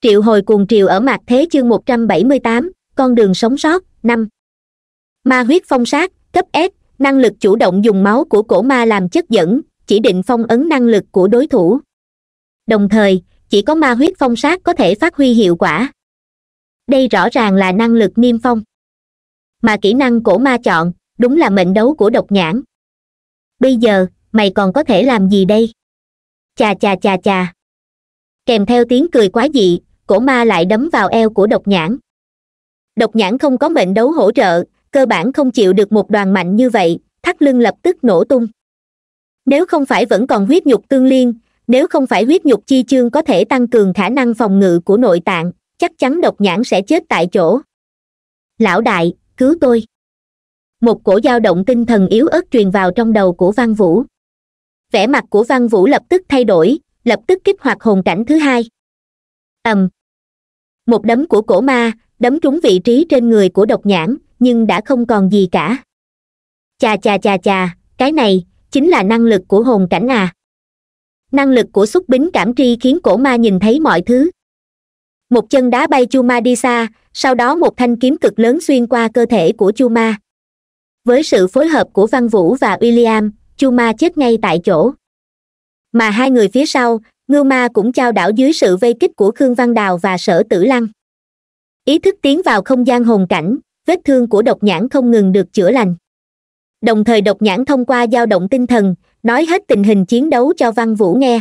triệu hồi cuồng triều ở mặt thế chương một trăm bảy mươi tám con đường sống sót năm ma huyết phong sát cấp s năng lực chủ động dùng máu của cổ ma làm chất dẫn chỉ định phong ấn năng lực của đối thủ đồng thời chỉ có ma huyết phong sát có thể phát huy hiệu quả đây rõ ràng là năng lực niêm phong mà kỹ năng cổ ma chọn đúng là mệnh đấu của độc nhãn bây giờ mày còn có thể làm gì đây chà chà chà chà kèm theo tiếng cười quá dị cổ ma lại đấm vào eo của độc nhãn độc nhãn không có mệnh đấu hỗ trợ cơ bản không chịu được một đoàn mạnh như vậy thắt lưng lập tức nổ tung nếu không phải vẫn còn huyết nhục tương liên nếu không phải huyết nhục chi chương có thể tăng cường khả năng phòng ngự của nội tạng chắc chắn độc nhãn sẽ chết tại chỗ lão đại cứu tôi một cổ dao động tinh thần yếu ớt truyền vào trong đầu của văn vũ vẻ mặt của văn vũ lập tức thay đổi lập tức kích hoạt hồn cảnh thứ hai ầm một đấm của cổ ma đấm trúng vị trí trên người của độc nhãn nhưng đã không còn gì cả chà chà chà chà cái này chính là năng lực của hồn cảnh à năng lực của xúc bính cảm tri khiến cổ ma nhìn thấy mọi thứ một chân đá bay chu ma đi xa sau đó một thanh kiếm cực lớn xuyên qua cơ thể của chu ma với sự phối hợp của văn vũ và william chu ma chết ngay tại chỗ mà hai người phía sau ngưu ma cũng trao đảo dưới sự vây kích của khương văn đào và sở tử lăng ý thức tiến vào không gian hồn cảnh vết thương của độc nhãn không ngừng được chữa lành đồng thời độc nhãn thông qua dao động tinh thần nói hết tình hình chiến đấu cho văn vũ nghe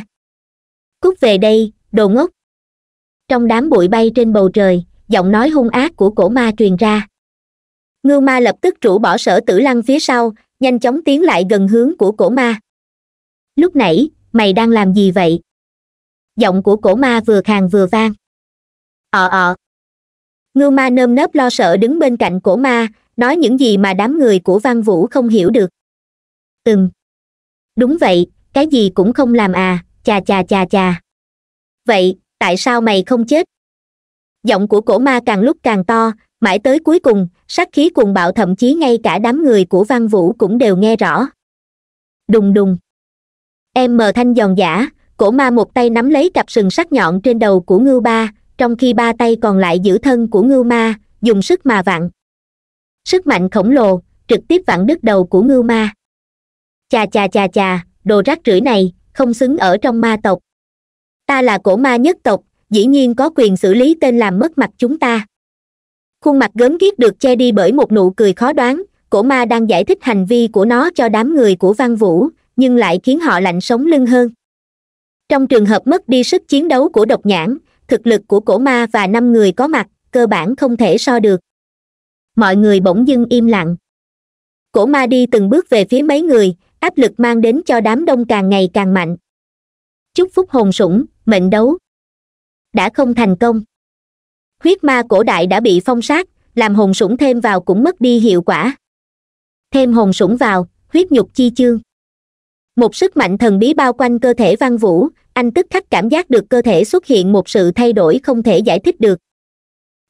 cút về đây đồ ngốc trong đám bụi bay trên bầu trời giọng nói hung ác của cổ ma truyền ra ngưu ma lập tức rũ bỏ sở tử lăng phía sau nhanh chóng tiến lại gần hướng của cổ ma lúc nãy mày đang làm gì vậy giọng của cổ ma vừa khàn vừa vang ờ ờ. ngưu ma nơm nớp lo sợ đứng bên cạnh cổ ma nói những gì mà đám người của văn vũ không hiểu được ừm đúng vậy cái gì cũng không làm à chà chà chà chà vậy tại sao mày không chết giọng của cổ ma càng lúc càng to mãi tới cuối cùng sát khí cuồng bạo thậm chí ngay cả đám người của văn vũ cũng đều nghe rõ đùng đùng em mờ thanh giòn giả cổ ma một tay nắm lấy cặp sừng sắc nhọn trên đầu của ngưu ba trong khi ba tay còn lại giữ thân của ngưu ma dùng sức mà vặn sức mạnh khổng lồ trực tiếp vặn đứt đầu của ngưu ma chà chà chà chà đồ rác rưởi này không xứng ở trong ma tộc ta là cổ ma nhất tộc dĩ nhiên có quyền xử lý tên làm mất mặt chúng ta khuôn mặt gớm ghiếc được che đi bởi một nụ cười khó đoán cổ ma đang giải thích hành vi của nó cho đám người của văn vũ nhưng lại khiến họ lạnh sống lưng hơn trong trường hợp mất đi sức chiến đấu của độc nhãn thực lực của cổ ma và năm người có mặt cơ bản không thể so được mọi người bỗng dưng im lặng cổ ma đi từng bước về phía mấy người áp lực mang đến cho đám đông càng ngày càng mạnh chúc phúc hồn sủng mệnh đấu đã không thành công huyết ma cổ đại đã bị phong sát làm hồn sủng thêm vào cũng mất đi hiệu quả thêm hồn sủng vào huyết nhục chi chương một sức mạnh thần bí bao quanh cơ thể văn vũ anh tức khắc cảm giác được cơ thể xuất hiện một sự thay đổi không thể giải thích được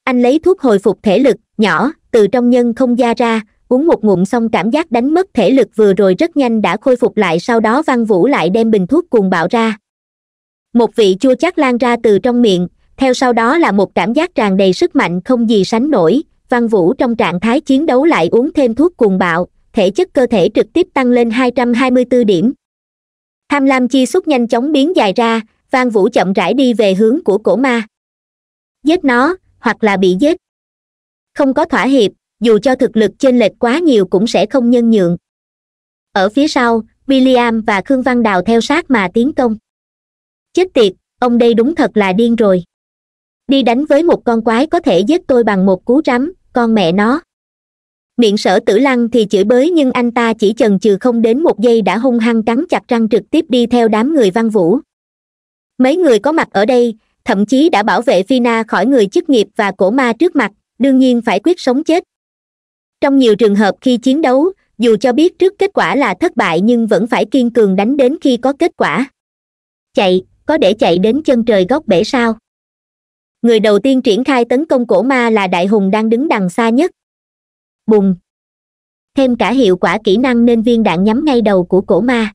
anh lấy thuốc hồi phục thể lực nhỏ từ trong nhân không da ra uống một ngụm xong cảm giác đánh mất thể lực vừa rồi rất nhanh đã khôi phục lại sau đó văn vũ lại đem bình thuốc cuồng bạo ra một vị chua chát lan ra từ trong miệng theo sau đó là một cảm giác tràn đầy sức mạnh không gì sánh nổi văn vũ trong trạng thái chiến đấu lại uống thêm thuốc cuồng bạo thể chất cơ thể trực tiếp tăng lên 224 điểm tham lam chi xúc nhanh chóng biến dài ra vang vũ chậm rãi đi về hướng của cổ ma giết nó hoặc là bị giết không có thỏa hiệp dù cho thực lực chênh lệch quá nhiều cũng sẽ không nhân nhượng ở phía sau william và khương văn đào theo sát mà tiến công chết tiệt ông đây đúng thật là điên rồi đi đánh với một con quái có thể giết tôi bằng một cú rắm con mẹ nó miệng sở tử lăng thì chửi bới nhưng anh ta chỉ chần chừ không đến một giây đã hung hăng cắn chặt răng trực tiếp đi theo đám người văn vũ mấy người có mặt ở đây thậm chí đã bảo vệ fina khỏi người chức nghiệp và cổ ma trước mặt đương nhiên phải quyết sống chết trong nhiều trường hợp khi chiến đấu dù cho biết trước kết quả là thất bại nhưng vẫn phải kiên cường đánh đến khi có kết quả chạy có để chạy đến chân trời góc bể sao người đầu tiên triển khai tấn công cổ ma là đại hùng đang đứng đằng xa nhất bùng thêm cả hiệu quả kỹ năng nên viên đạn nhắm ngay đầu của cổ ma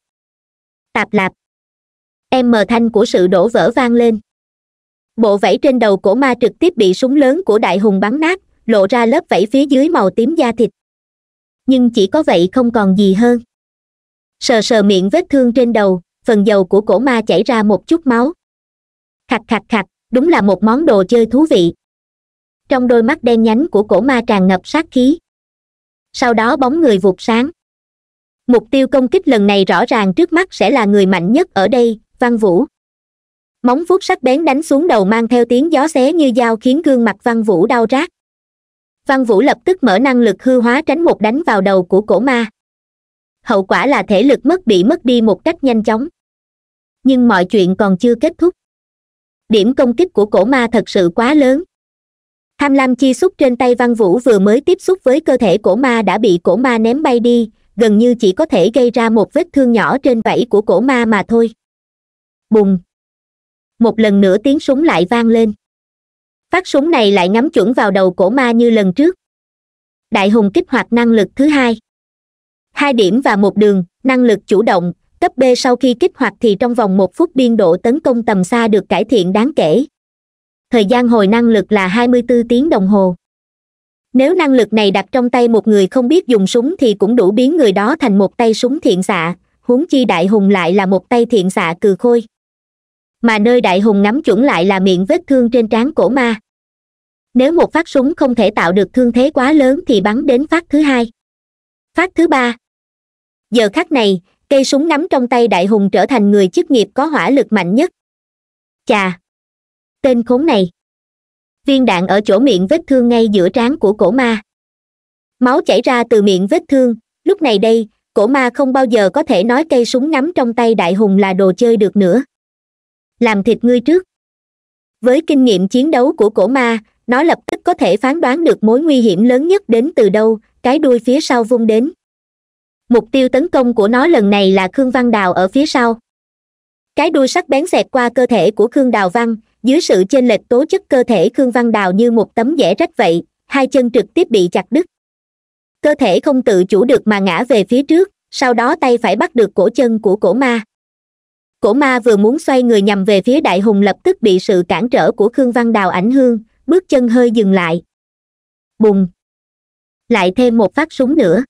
tạp lạp em mờ thanh của sự đổ vỡ vang lên bộ vẫy trên đầu cổ ma trực tiếp bị súng lớn của đại hùng bắn nát lộ ra lớp vẫy phía dưới màu tím da thịt nhưng chỉ có vậy không còn gì hơn sờ sờ miệng vết thương trên đầu phần dầu của cổ ma chảy ra một chút máu khạch khạch khạch đúng là một món đồ chơi thú vị trong đôi mắt đen nhánh của cổ ma tràn ngập sát khí sau đó bóng người vụt sáng mục tiêu công kích lần này rõ ràng trước mắt sẽ là người mạnh nhất ở đây văn vũ móng vuốt sắc bén đánh xuống đầu mang theo tiếng gió xé như dao khiến gương mặt văn vũ đau rát văn vũ lập tức mở năng lực hư hóa tránh một đánh vào đầu của cổ ma hậu quả là thể lực mất bị mất đi một cách nhanh chóng nhưng mọi chuyện còn chưa kết thúc điểm công kích của cổ ma thật sự quá lớn tham lam chi xúc trên tay văn vũ vừa mới tiếp xúc với cơ thể cổ ma đã bị cổ ma ném bay đi gần như chỉ có thể gây ra một vết thương nhỏ trên vảy của cổ ma mà thôi bùng một lần nữa tiếng súng lại vang lên phát súng này lại ngắm chuẩn vào đầu cổ ma như lần trước đại hùng kích hoạt năng lực thứ hai hai điểm và một đường năng lực chủ động cấp b sau khi kích hoạt thì trong vòng một phút biên độ tấn công tầm xa được cải thiện đáng kể thời gian hồi năng lực là 24 tiếng đồng hồ nếu năng lực này đặt trong tay một người không biết dùng súng thì cũng đủ biến người đó thành một tay súng thiện xạ huống chi đại hùng lại là một tay thiện xạ cừ khôi mà nơi đại hùng ngắm chuẩn lại là miệng vết thương trên trán cổ ma nếu một phát súng không thể tạo được thương thế quá lớn thì bắn đến phát thứ hai phát thứ ba giờ khắc này cây súng nắm trong tay đại hùng trở thành người chức nghiệp có hỏa lực mạnh nhất chà tên khốn này viên đạn ở chỗ miệng vết thương ngay giữa trán của cổ ma máu chảy ra từ miệng vết thương lúc này đây cổ ma không bao giờ có thể nói cây súng ngắm trong tay đại hùng là đồ chơi được nữa làm thịt ngươi trước với kinh nghiệm chiến đấu của cổ ma nó lập tức có thể phán đoán được mối nguy hiểm lớn nhất đến từ đâu cái đuôi phía sau vung đến mục tiêu tấn công của nó lần này là khương văn đào ở phía sau cái đuôi sắc bén xẹt qua cơ thể của khương đào văn dưới sự chênh lệch tố chất cơ thể khương văn đào như một tấm vẽ rách vậy hai chân trực tiếp bị chặt đứt cơ thể không tự chủ được mà ngã về phía trước sau đó tay phải bắt được cổ chân của cổ ma cổ ma vừa muốn xoay người nhằm về phía đại hùng lập tức bị sự cản trở của khương văn đào ảnh hương bước chân hơi dừng lại bùng lại thêm một phát súng nữa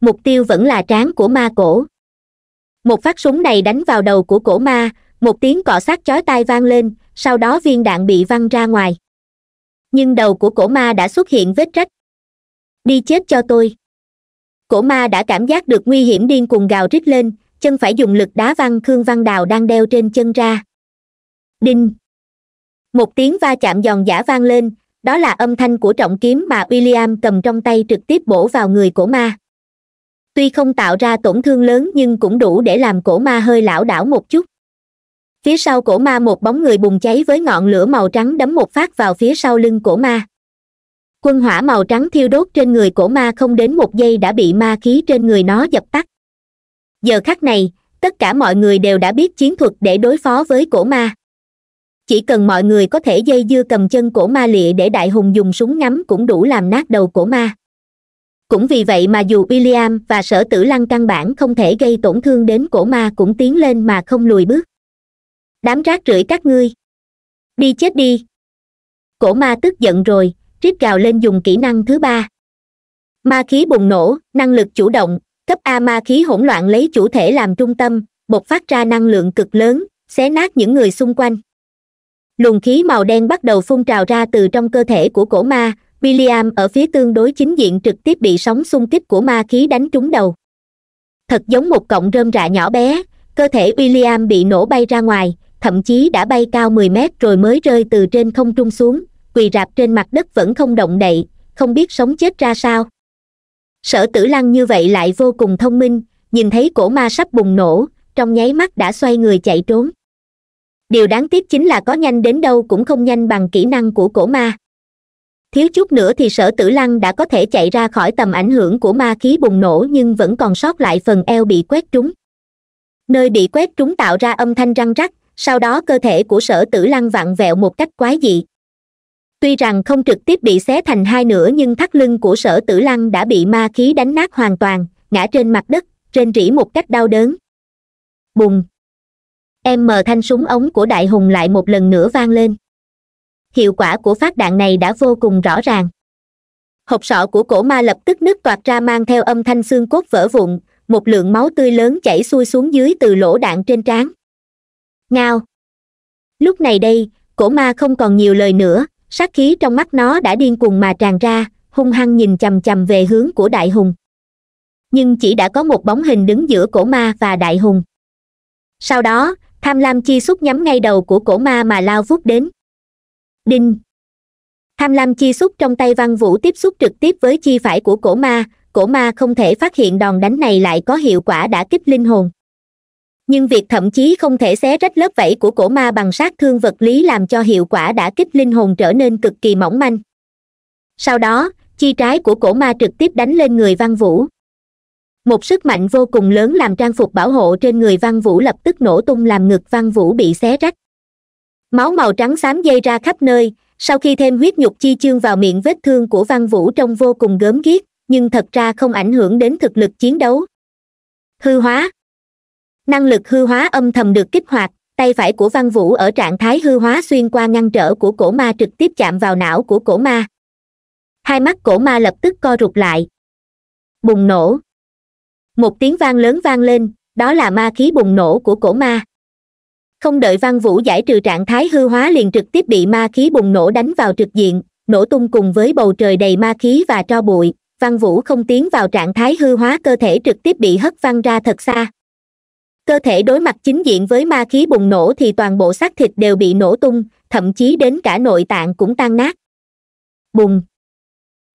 mục tiêu vẫn là trán của ma cổ một phát súng này đánh vào đầu của cổ ma một tiếng cọ sát chói tai vang lên sau đó viên đạn bị văng ra ngoài nhưng đầu của cổ ma đã xuất hiện vết rách đi chết cho tôi cổ ma đã cảm giác được nguy hiểm điên cuồng gào rít lên chân phải dùng lực đá văng khương văn đào đang đeo trên chân ra đinh một tiếng va chạm giòn giả vang lên đó là âm thanh của trọng kiếm mà william cầm trong tay trực tiếp bổ vào người cổ ma tuy không tạo ra tổn thương lớn nhưng cũng đủ để làm cổ ma hơi lảo đảo một chút phía sau cổ ma một bóng người bùng cháy với ngọn lửa màu trắng đấm một phát vào phía sau lưng cổ ma quân hỏa màu trắng thiêu đốt trên người cổ ma không đến một giây đã bị ma khí trên người nó dập tắt giờ khắc này tất cả mọi người đều đã biết chiến thuật để đối phó với cổ ma chỉ cần mọi người có thể dây dưa cầm chân cổ ma lịa để đại hùng dùng súng ngắm cũng đủ làm nát đầu cổ ma cũng vì vậy mà dù william và sở tử lăng căn bản không thể gây tổn thương đến cổ ma cũng tiến lên mà không lùi bước đám rác rưởi các ngươi đi chết đi cổ ma tức giận rồi rít gào lên dùng kỹ năng thứ ba ma khí bùng nổ năng lực chủ động cấp a ma khí hỗn loạn lấy chủ thể làm trung tâm bộc phát ra năng lượng cực lớn xé nát những người xung quanh luồng khí màu đen bắt đầu phun trào ra từ trong cơ thể của cổ ma william ở phía tương đối chính diện trực tiếp bị sóng xung kích của ma khí đánh trúng đầu thật giống một cọng rơm rạ nhỏ bé cơ thể william bị nổ bay ra ngoài thậm chí đã bay cao mười mét rồi mới rơi từ trên không trung xuống quỳ rạp trên mặt đất vẫn không động đậy không biết sống chết ra sao sở tử lăng như vậy lại vô cùng thông minh nhìn thấy cổ ma sắp bùng nổ trong nháy mắt đã xoay người chạy trốn điều đáng tiếc chính là có nhanh đến đâu cũng không nhanh bằng kỹ năng của cổ ma thiếu chút nữa thì sở tử lăng đã có thể chạy ra khỏi tầm ảnh hưởng của ma khí bùng nổ nhưng vẫn còn sót lại phần eo bị quét trúng nơi bị quét trúng tạo ra âm thanh răng rắc sau đó cơ thể của sở tử lăng vặn vẹo một cách quái dị tuy rằng không trực tiếp bị xé thành hai nửa nhưng thắt lưng của sở tử lăng đã bị ma khí đánh nát hoàn toàn ngã trên mặt đất trên rỉ một cách đau đớn bùng em mờ thanh súng ống của đại hùng lại một lần nữa vang lên hiệu quả của phát đạn này đã vô cùng rõ ràng hộp sọ của cổ ma lập tức nứt toạc ra mang theo âm thanh xương cốt vỡ vụn một lượng máu tươi lớn chảy xuôi xuống dưới từ lỗ đạn trên trán ngao lúc này đây cổ ma không còn nhiều lời nữa sát khí trong mắt nó đã điên cuồng mà tràn ra hung hăng nhìn chầm chầm về hướng của đại hùng nhưng chỉ đã có một bóng hình đứng giữa cổ ma và đại hùng sau đó tham lam chi xúc nhắm ngay đầu của cổ ma mà lao vút đến đinh tham lam chi xúc trong tay văn vũ tiếp xúc trực tiếp với chi phải của cổ ma cổ ma không thể phát hiện đòn đánh này lại có hiệu quả đã kích linh hồn nhưng việc thậm chí không thể xé rách lớp vẫy của cổ ma bằng sát thương vật lý làm cho hiệu quả đã kích linh hồn trở nên cực kỳ mỏng manh sau đó chi trái của cổ ma trực tiếp đánh lên người văn vũ một sức mạnh vô cùng lớn làm trang phục bảo hộ trên người văn vũ lập tức nổ tung làm ngực văn vũ bị xé rách máu màu trắng xám dây ra khắp nơi sau khi thêm huyết nhục chi chương vào miệng vết thương của văn vũ trông vô cùng gớm ghiếc nhưng thật ra không ảnh hưởng đến thực lực chiến đấu hư hóa năng lực hư hóa âm thầm được kích hoạt tay phải của văn vũ ở trạng thái hư hóa xuyên qua ngăn trở của cổ ma trực tiếp chạm vào não của cổ ma hai mắt cổ ma lập tức co rụt lại bùng nổ một tiếng vang lớn vang lên đó là ma khí bùng nổ của cổ ma không đợi văn vũ giải trừ trạng thái hư hóa liền trực tiếp bị ma khí bùng nổ đánh vào trực diện nổ tung cùng với bầu trời đầy ma khí và tro bụi văn vũ không tiến vào trạng thái hư hóa cơ thể trực tiếp bị hất văng ra thật xa cơ thể đối mặt chính diện với ma khí bùng nổ thì toàn bộ xác thịt đều bị nổ tung thậm chí đến cả nội tạng cũng tan nát bùng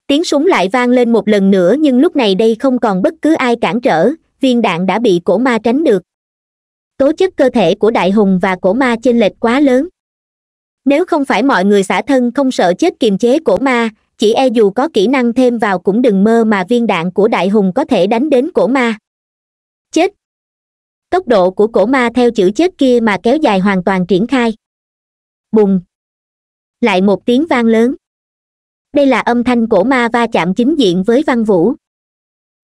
tiếng súng lại vang lên một lần nữa nhưng lúc này đây không còn bất cứ ai cản trở viên đạn đã bị cổ ma tránh được tố chất cơ thể của đại hùng và cổ ma chênh lệch quá lớn nếu không phải mọi người xã thân không sợ chết kiềm chế cổ ma chỉ e dù có kỹ năng thêm vào cũng đừng mơ mà viên đạn của đại hùng có thể đánh đến cổ ma chết tốc độ của cổ ma theo chữ chết kia mà kéo dài hoàn toàn triển khai bùng lại một tiếng vang lớn đây là âm thanh cổ ma va chạm chính diện với văn vũ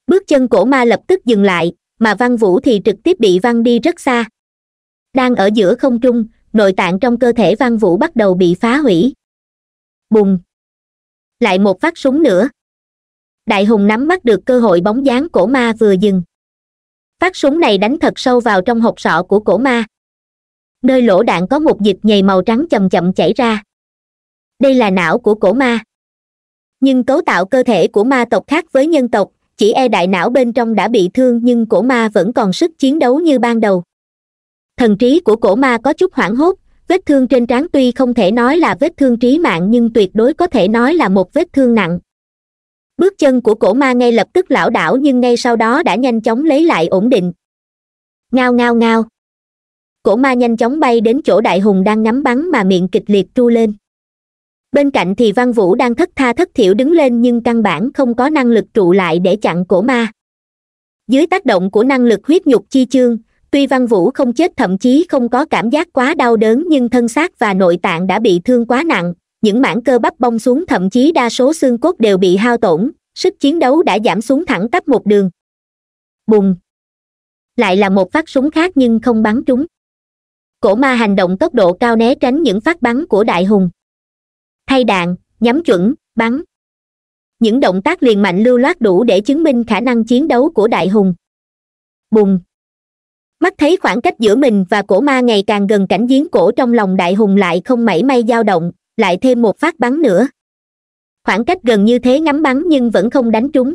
bước chân cổ ma lập tức dừng lại mà văn vũ thì trực tiếp bị văng đi rất xa đang ở giữa không trung nội tạng trong cơ thể văn vũ bắt đầu bị phá hủy bùng lại một phát súng nữa đại hùng nắm bắt được cơ hội bóng dáng cổ ma vừa dừng phát súng này đánh thật sâu vào trong hộp sọ của cổ ma nơi lỗ đạn có một dịch nhầy màu trắng chậm chậm chảy ra đây là não của cổ ma nhưng cấu tạo cơ thể của ma tộc khác với nhân tộc chỉ e đại não bên trong đã bị thương nhưng cổ ma vẫn còn sức chiến đấu như ban đầu thần trí của cổ ma có chút hoảng hốt vết thương trên trán tuy không thể nói là vết thương trí mạng nhưng tuyệt đối có thể nói là một vết thương nặng bước chân của cổ ma ngay lập tức lảo đảo nhưng ngay sau đó đã nhanh chóng lấy lại ổn định ngao ngao ngao cổ ma nhanh chóng bay đến chỗ đại hùng đang nắm bắn mà miệng kịch liệt tru lên bên cạnh thì văn vũ đang thất tha thất thiểu đứng lên nhưng căn bản không có năng lực trụ lại để chặn cổ ma dưới tác động của năng lực huyết nhục chi chương tuy văn vũ không chết thậm chí không có cảm giác quá đau đớn nhưng thân xác và nội tạng đã bị thương quá nặng những mảng cơ bắp bong xuống thậm chí đa số xương cốt đều bị hao tổn sức chiến đấu đã giảm xuống thẳng tắp một đường bùng lại là một phát súng khác nhưng không bắn trúng cổ ma hành động tốc độ cao né tránh những phát bắn của đại hùng thay đạn nhắm chuẩn bắn những động tác liền mạnh lưu loát đủ để chứng minh khả năng chiến đấu của đại hùng bùng mắt thấy khoảng cách giữa mình và cổ ma ngày càng gần cảnh giếng cổ trong lòng đại hùng lại không mảy may dao động lại thêm một phát bắn nữa khoảng cách gần như thế ngắm bắn nhưng vẫn không đánh trúng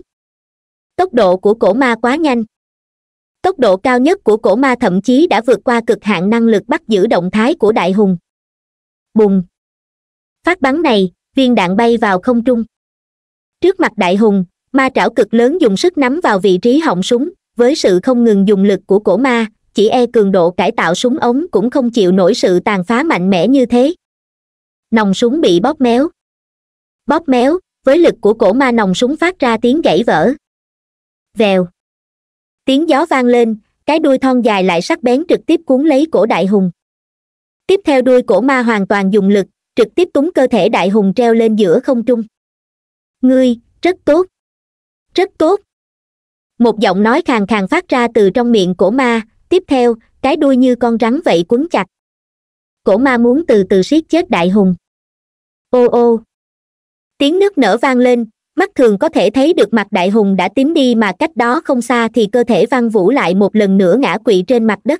tốc độ của cổ ma quá nhanh tốc độ cao nhất của cổ ma thậm chí đã vượt qua cực hạn năng lực bắt giữ động thái của đại hùng bùng phát bắn này viên đạn bay vào không trung trước mặt đại hùng ma trảo cực lớn dùng sức nắm vào vị trí họng súng với sự không ngừng dùng lực của cổ ma chỉ e cường độ cải tạo súng ống cũng không chịu nổi sự tàn phá mạnh mẽ như thế nòng súng bị bóp méo bóp méo với lực của cổ ma nòng súng phát ra tiếng gãy vỡ vèo tiếng gió vang lên cái đuôi thon dài lại sắc bén trực tiếp cuốn lấy cổ đại hùng tiếp theo đuôi cổ ma hoàn toàn dùng lực trực tiếp túng cơ thể đại hùng treo lên giữa không trung ngươi rất tốt rất tốt một giọng nói khàn khàn phát ra từ trong miệng cổ ma tiếp theo cái đuôi như con rắn vậy quấn chặt cổ ma muốn từ từ siết chết đại hùng ô ô tiếng nước nở vang lên mắt thường có thể thấy được mặt đại hùng đã tím đi mà cách đó không xa thì cơ thể văn vũ lại một lần nữa ngã quỵ trên mặt đất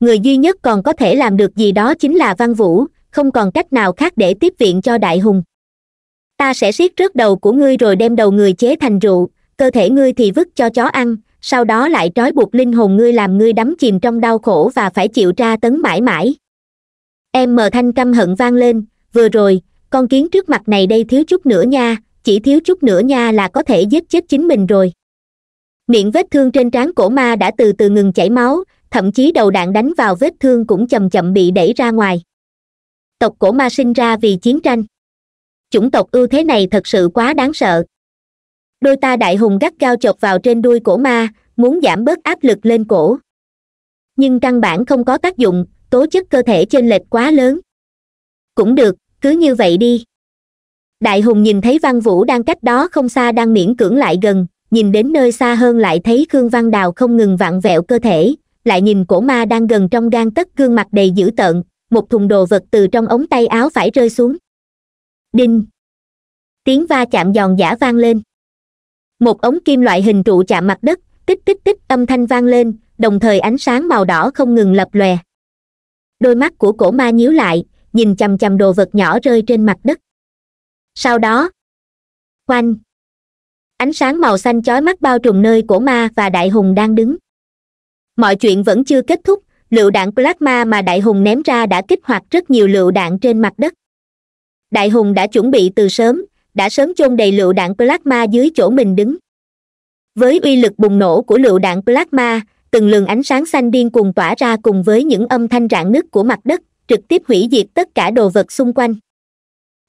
người duy nhất còn có thể làm được gì đó chính là văn vũ không còn cách nào khác để tiếp viện cho đại hùng ta sẽ siết rớt đầu của ngươi rồi đem đầu người chế thành rượu cơ thể ngươi thì vứt cho chó ăn sau đó lại trói buộc linh hồn ngươi làm ngươi đắm chìm trong đau khổ và phải chịu tra tấn mãi mãi em mờ thanh căm hận vang lên vừa rồi con kiến trước mặt này đây thiếu chút nữa nha chỉ thiếu chút nữa nha là có thể giết chết chính mình rồi miệng vết thương trên trán cổ ma đã từ từ ngừng chảy máu thậm chí đầu đạn đánh vào vết thương cũng chậm chậm bị đẩy ra ngoài tộc cổ ma sinh ra vì chiến tranh chủng tộc ưu thế này thật sự quá đáng sợ đôi ta đại hùng gắt gao chọc vào trên đuôi cổ ma muốn giảm bớt áp lực lên cổ nhưng căn bản không có tác dụng tố chất cơ thể chênh lệch quá lớn cũng được cứ như vậy đi đại hùng nhìn thấy văn vũ đang cách đó không xa đang miễn cưỡng lại gần nhìn đến nơi xa hơn lại thấy khương văn đào không ngừng vặn vẹo cơ thể lại nhìn cổ ma đang gần trong gan tất gương mặt đầy dữ tợn một thùng đồ vật từ trong ống tay áo phải rơi xuống đinh tiếng va chạm giòn giả vang lên một ống kim loại hình trụ chạm mặt đất tích tích tích âm thanh vang lên đồng thời ánh sáng màu đỏ không ngừng lập lòe đôi mắt của cổ ma nhíu lại nhìn chầm chầm đồ vật nhỏ rơi trên mặt đất sau đó quanh ánh sáng màu xanh chói mắt bao trùm nơi cổ ma và đại hùng đang đứng mọi chuyện vẫn chưa kết thúc lựu đạn plasma mà đại hùng ném ra đã kích hoạt rất nhiều lựu đạn trên mặt đất đại hùng đã chuẩn bị từ sớm đã sớm chôn đầy lựu đạn plasma dưới chỗ mình đứng với uy lực bùng nổ của lựu đạn plasma từng lường ánh sáng xanh điên cuồng tỏa ra cùng với những âm thanh rạn nứt của mặt đất trực tiếp hủy diệt tất cả đồ vật xung quanh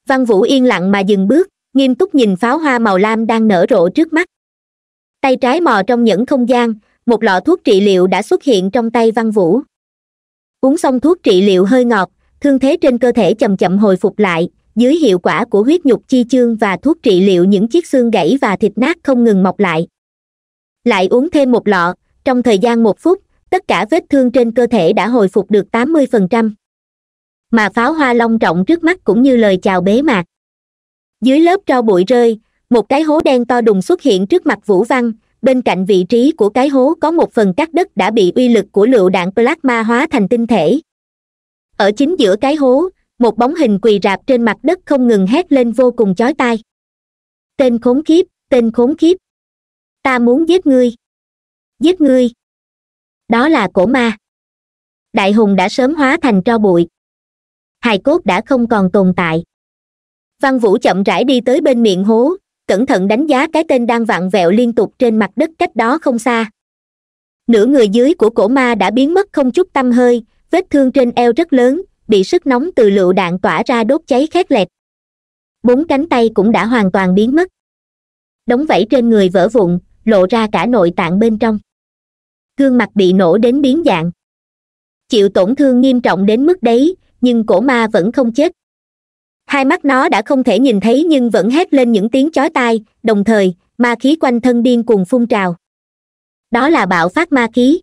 văn vũ yên lặng mà dừng bước nghiêm túc nhìn pháo hoa màu lam đang nở rộ trước mắt tay trái mò trong những không gian một lọ thuốc trị liệu đã xuất hiện trong tay văn vũ uống xong thuốc trị liệu hơi ngọt thương thế trên cơ thể chậm chậm hồi phục lại dưới hiệu quả của huyết nhục chi chương và thuốc trị liệu những chiếc xương gãy và thịt nát không ngừng mọc lại lại uống thêm một lọ trong thời gian một phút tất cả vết thương trên cơ thể đã hồi phục được tám mươi phần trăm mà pháo hoa long trọng trước mắt cũng như lời chào bế mạc dưới lớp tro bụi rơi một cái hố đen to đùng xuất hiện trước mặt vũ văn bên cạnh vị trí của cái hố có một phần cắt đất đã bị uy lực của lựu đạn plasma hóa thành tinh thể ở chính giữa cái hố một bóng hình quỳ rạp trên mặt đất không ngừng hét lên vô cùng chói tai tên khốn kiếp tên khốn kiếp ta muốn giết ngươi giết ngươi đó là cổ ma đại hùng đã sớm hóa thành tro bụi hài cốt đã không còn tồn tại văn vũ chậm rãi đi tới bên miệng hố cẩn thận đánh giá cái tên đang vặn vẹo liên tục trên mặt đất cách đó không xa nửa người dưới của cổ ma đã biến mất không chút tâm hơi vết thương trên eo rất lớn bị sức nóng từ lựu đạn tỏa ra đốt cháy khét lẹt bốn cánh tay cũng đã hoàn toàn biến mất đống vảy trên người vỡ vụn lộ ra cả nội tạng bên trong gương mặt bị nổ đến biến dạng chịu tổn thương nghiêm trọng đến mức đấy nhưng cổ ma vẫn không chết hai mắt nó đã không thể nhìn thấy nhưng vẫn hét lên những tiếng chói tai đồng thời ma khí quanh thân điên cuồng phun trào đó là bạo phát ma khí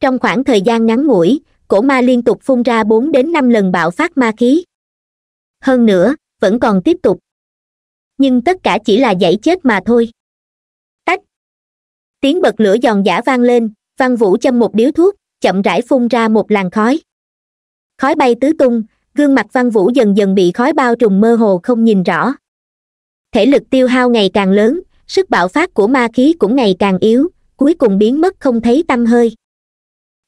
trong khoảng thời gian ngắn ngủi cổ ma liên tục phun ra bốn đến năm lần bạo phát ma khí hơn nữa vẫn còn tiếp tục nhưng tất cả chỉ là giải chết mà thôi tiếng bật lửa giòn giả vang lên văn vũ châm một điếu thuốc chậm rãi phun ra một làn khói khói bay tứ tung gương mặt văn vũ dần dần bị khói bao trùm mơ hồ không nhìn rõ thể lực tiêu hao ngày càng lớn sức bạo phát của ma khí cũng ngày càng yếu cuối cùng biến mất không thấy tăm hơi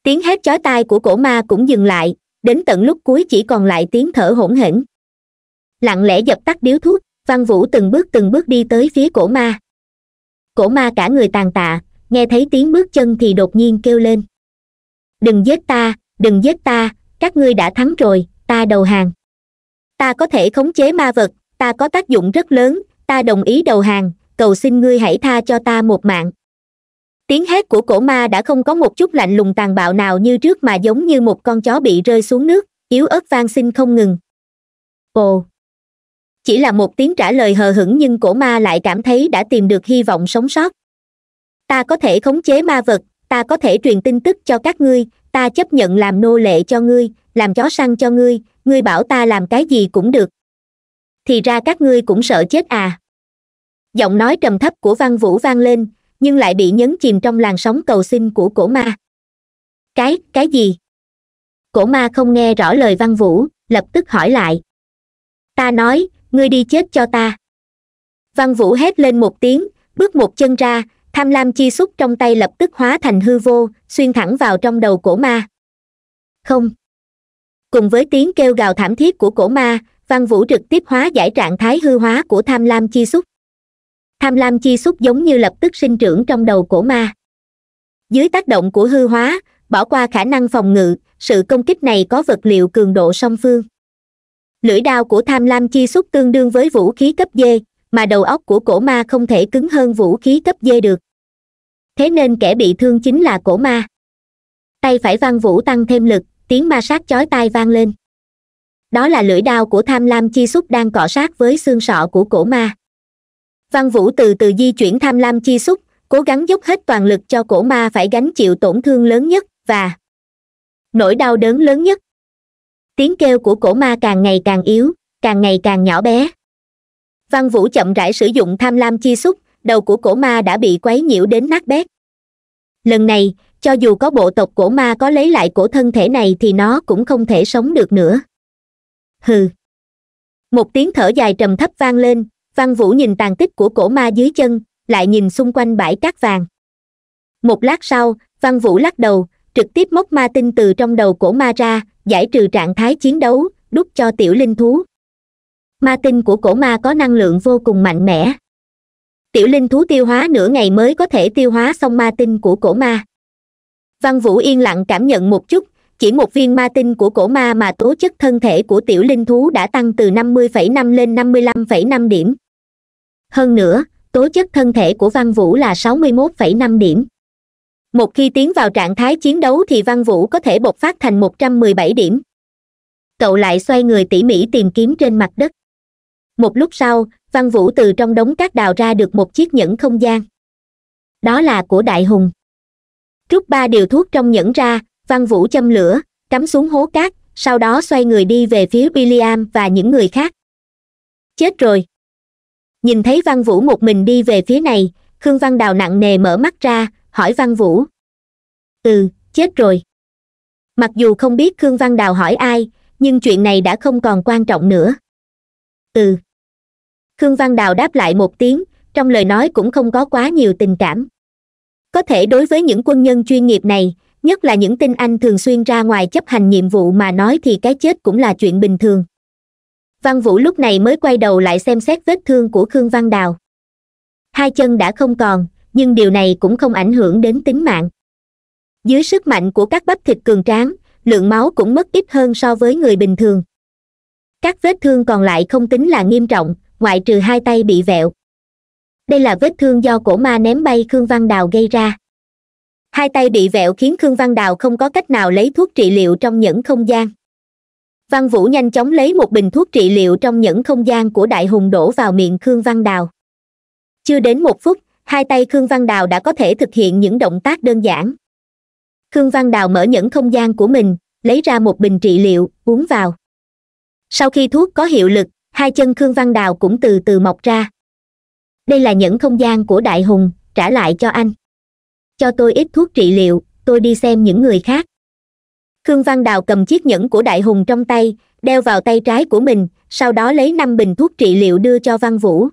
tiếng hét chói tai của cổ ma cũng dừng lại đến tận lúc cuối chỉ còn lại tiếng thở hỗn hển lặng lẽ dập tắt điếu thuốc văn vũ từng bước từng bước đi tới phía cổ ma cổ ma cả người tàn tạ nghe thấy tiếng bước chân thì đột nhiên kêu lên đừng giết ta đừng giết ta các ngươi đã thắng rồi ta đầu hàng ta có thể khống chế ma vật ta có tác dụng rất lớn ta đồng ý đầu hàng cầu xin ngươi hãy tha cho ta một mạng tiếng hét của cổ ma đã không có một chút lạnh lùng tàn bạo nào như trước mà giống như một con chó bị rơi xuống nước yếu ớt van xin không ngừng ồ chỉ là một tiếng trả lời hờ hững nhưng cổ ma lại cảm thấy đã tìm được hy vọng sống sót ta có thể khống chế ma vật ta có thể truyền tin tức cho các ngươi ta chấp nhận làm nô lệ cho ngươi làm chó săn cho ngươi ngươi bảo ta làm cái gì cũng được thì ra các ngươi cũng sợ chết à giọng nói trầm thấp của văn vũ vang lên nhưng lại bị nhấn chìm trong làn sóng cầu xin của cổ ma cái cái gì cổ ma không nghe rõ lời văn vũ lập tức hỏi lại ta nói ngươi đi chết cho ta văn vũ hét lên một tiếng bước một chân ra tham lam chi xúc trong tay lập tức hóa thành hư vô xuyên thẳng vào trong đầu cổ ma không cùng với tiếng kêu gào thảm thiết của cổ ma văn vũ trực tiếp hóa giải trạng thái hư hóa của tham lam chi xúc tham lam chi xúc giống như lập tức sinh trưởng trong đầu cổ ma dưới tác động của hư hóa bỏ qua khả năng phòng ngự sự công kích này có vật liệu cường độ song phương lưỡi đao của tham lam chi xúc tương đương với vũ khí cấp dê mà đầu óc của cổ ma không thể cứng hơn vũ khí cấp dê được thế nên kẻ bị thương chính là cổ ma tay phải văn vũ tăng thêm lực tiếng ma sát chói tai vang lên đó là lưỡi đao của tham lam chi xúc đang cọ sát với xương sọ của cổ ma văn vũ từ từ di chuyển tham lam chi xúc cố gắng dốc hết toàn lực cho cổ ma phải gánh chịu tổn thương lớn nhất và nỗi đau đớn lớn nhất tiếng kêu của cổ ma càng ngày càng yếu càng ngày càng nhỏ bé văn vũ chậm rãi sử dụng tham lam chi xúc đầu của cổ ma đã bị quấy nhiễu đến nát bét lần này cho dù có bộ tộc cổ ma có lấy lại cổ thân thể này thì nó cũng không thể sống được nữa hừ một tiếng thở dài trầm thấp vang lên văn vũ nhìn tàn tích của cổ ma dưới chân lại nhìn xung quanh bãi cát vàng một lát sau văn vũ lắc đầu trực tiếp móc ma tinh từ trong đầu cổ ma ra giải trừ trạng thái chiến đấu đút cho tiểu linh thú ma tinh của cổ ma có năng lượng vô cùng mạnh mẽ tiểu linh thú tiêu hóa nửa ngày mới có thể tiêu hóa xong ma tinh của cổ ma văn vũ yên lặng cảm nhận một chút chỉ một viên ma tinh của cổ ma mà tố chất thân thể của tiểu linh thú đã tăng từ 50,5 lên 55,5 điểm hơn nữa tố chất thân thể của văn vũ là 61,5 điểm một khi tiến vào trạng thái chiến đấu thì văn vũ có thể bộc phát thành một trăm mười bảy điểm cậu lại xoay người tỉ mỉ tìm kiếm trên mặt đất một lúc sau văn vũ từ trong đống cát đào ra được một chiếc nhẫn không gian đó là của đại hùng rút ba điều thuốc trong nhẫn ra văn vũ châm lửa cắm xuống hố cát sau đó xoay người đi về phía william và những người khác chết rồi nhìn thấy văn vũ một mình đi về phía này khương văn đào nặng nề mở mắt ra hỏi văn vũ ừ chết rồi mặc dù không biết khương văn đào hỏi ai nhưng chuyện này đã không còn quan trọng nữa ừ khương văn đào đáp lại một tiếng trong lời nói cũng không có quá nhiều tình cảm có thể đối với những quân nhân chuyên nghiệp này nhất là những tinh anh thường xuyên ra ngoài chấp hành nhiệm vụ mà nói thì cái chết cũng là chuyện bình thường văn vũ lúc này mới quay đầu lại xem xét vết thương của khương văn đào hai chân đã không còn nhưng điều này cũng không ảnh hưởng đến tính mạng dưới sức mạnh của các bắp thịt cường tráng lượng máu cũng mất ít hơn so với người bình thường các vết thương còn lại không tính là nghiêm trọng ngoại trừ hai tay bị vẹo đây là vết thương do cổ ma ném bay khương văn đào gây ra hai tay bị vẹo khiến khương văn đào không có cách nào lấy thuốc trị liệu trong những không gian văn vũ nhanh chóng lấy một bình thuốc trị liệu trong những không gian của đại hùng đổ vào miệng khương văn đào chưa đến một phút hai tay khương văn đào đã có thể thực hiện những động tác đơn giản khương văn đào mở nhẫn không gian của mình lấy ra một bình trị liệu uống vào sau khi thuốc có hiệu lực hai chân khương văn đào cũng từ từ mọc ra đây là nhẫn không gian của đại hùng trả lại cho anh cho tôi ít thuốc trị liệu tôi đi xem những người khác khương văn đào cầm chiếc nhẫn của đại hùng trong tay đeo vào tay trái của mình sau đó lấy năm bình thuốc trị liệu đưa cho văn vũ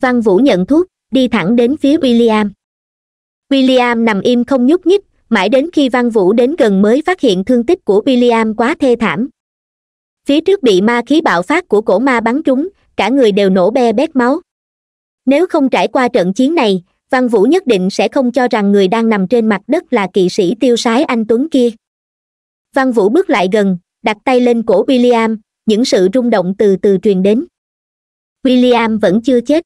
văn vũ nhận thuốc đi thẳng đến phía william william nằm im không nhúc nhích mãi đến khi văn vũ đến gần mới phát hiện thương tích của william quá thê thảm phía trước bị ma khí bạo phát của cổ ma bắn trúng cả người đều nổ be bét máu nếu không trải qua trận chiến này văn vũ nhất định sẽ không cho rằng người đang nằm trên mặt đất là kỵ sĩ tiêu sái anh tuấn kia văn vũ bước lại gần đặt tay lên cổ william những sự rung động từ từ truyền đến william vẫn chưa chết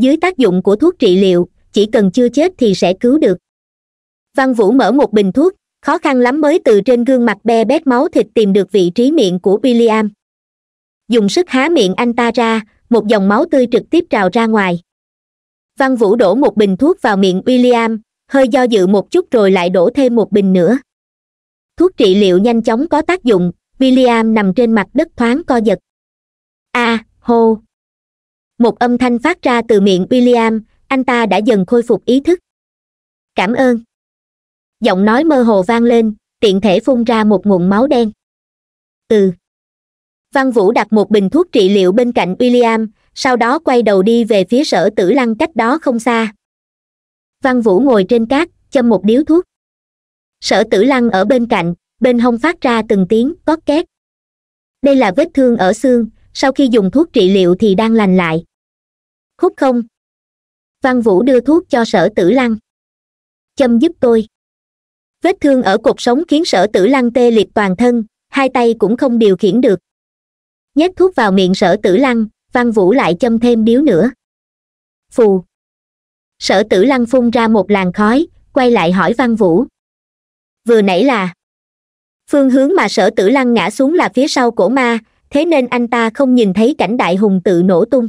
dưới tác dụng của thuốc trị liệu chỉ cần chưa chết thì sẽ cứu được văn vũ mở một bình thuốc khó khăn lắm mới từ trên gương mặt be bét máu thịt tìm được vị trí miệng của william dùng sức há miệng anh ta ra một dòng máu tươi trực tiếp trào ra ngoài văn vũ đổ một bình thuốc vào miệng william hơi do dự một chút rồi lại đổ thêm một bình nữa thuốc trị liệu nhanh chóng có tác dụng william nằm trên mặt đất thoáng co giật a à, hô một âm thanh phát ra từ miệng william anh ta đã dần khôi phục ý thức cảm ơn giọng nói mơ hồ vang lên tiện thể phun ra một nguồn máu đen ừ văn vũ đặt một bình thuốc trị liệu bên cạnh william sau đó quay đầu đi về phía sở tử lăng cách đó không xa văn vũ ngồi trên cát châm một điếu thuốc sở tử lăng ở bên cạnh bên hông phát ra từng tiếng cót két đây là vết thương ở xương sau khi dùng thuốc trị liệu thì đang lành lại hút không văn vũ đưa thuốc cho sở tử lăng châm giúp tôi vết thương ở cột sống khiến sở tử lăng tê liệt toàn thân hai tay cũng không điều khiển được nhét thuốc vào miệng sở tử lăng văn vũ lại châm thêm điếu nữa phù sở tử lăng phun ra một làn khói quay lại hỏi văn vũ vừa nãy là phương hướng mà sở tử lăng ngã xuống là phía sau cổ ma thế nên anh ta không nhìn thấy cảnh đại hùng tự nổ tung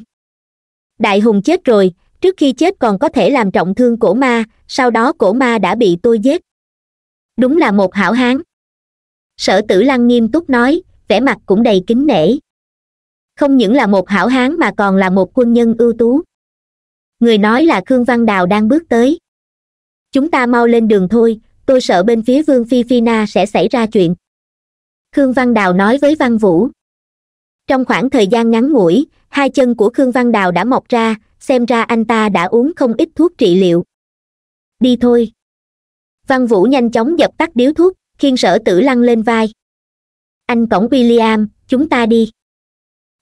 đại hùng chết rồi trước khi chết còn có thể làm trọng thương cổ ma sau đó cổ ma đã bị tôi giết đúng là một hảo hán sở tử lăng nghiêm túc nói vẻ mặt cũng đầy kính nể không những là một hảo hán mà còn là một quân nhân ưu tú người nói là khương văn đào đang bước tới chúng ta mau lên đường thôi tôi sợ bên phía vương phi phi na sẽ xảy ra chuyện khương văn đào nói với văn vũ trong khoảng thời gian ngắn ngủi hai chân của khương văn đào đã mọc ra xem ra anh ta đã uống không ít thuốc trị liệu đi thôi văn vũ nhanh chóng dập tắt điếu thuốc khiên sở tử lăn lên vai anh cổng william chúng ta đi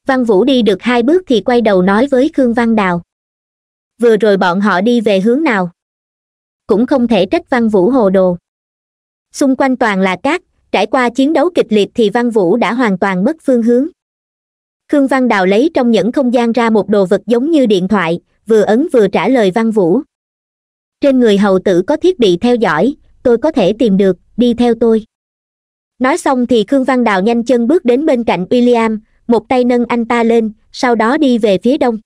văn vũ đi được hai bước thì quay đầu nói với khương văn đào vừa rồi bọn họ đi về hướng nào cũng không thể trách văn vũ hồ đồ xung quanh toàn là cát trải qua chiến đấu kịch liệt thì văn vũ đã hoàn toàn mất phương hướng khương văn đào lấy trong những không gian ra một đồ vật giống như điện thoại vừa ấn vừa trả lời văn vũ trên người hầu tử có thiết bị theo dõi tôi có thể tìm được đi theo tôi nói xong thì khương văn đào nhanh chân bước đến bên cạnh william một tay nâng anh ta lên sau đó đi về phía đông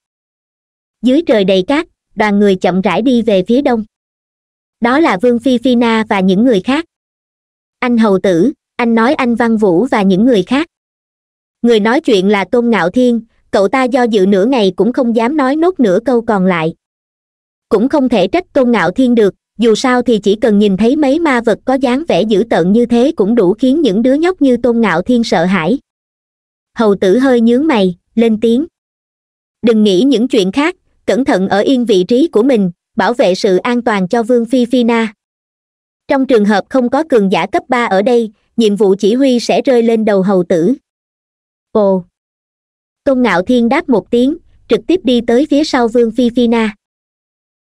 dưới trời đầy cát đoàn người chậm rãi đi về phía đông đó là vương phi phi na và những người khác anh hầu tử anh nói anh văn vũ và những người khác người nói chuyện là tôn ngạo thiên cậu ta do dự nửa ngày cũng không dám nói nốt nửa câu còn lại cũng không thể trách tôn ngạo thiên được dù sao thì chỉ cần nhìn thấy mấy ma vật có dáng vẻ dữ tợn như thế cũng đủ khiến những đứa nhóc như tôn ngạo thiên sợ hãi hầu tử hơi nhướng mày lên tiếng đừng nghĩ những chuyện khác cẩn thận ở yên vị trí của mình bảo vệ sự an toàn cho vương phi phi na trong trường hợp không có cường giả cấp ba ở đây nhiệm vụ chỉ huy sẽ rơi lên đầu hầu tử ồ tôn ngạo thiên đáp một tiếng trực tiếp đi tới phía sau vương phi phi na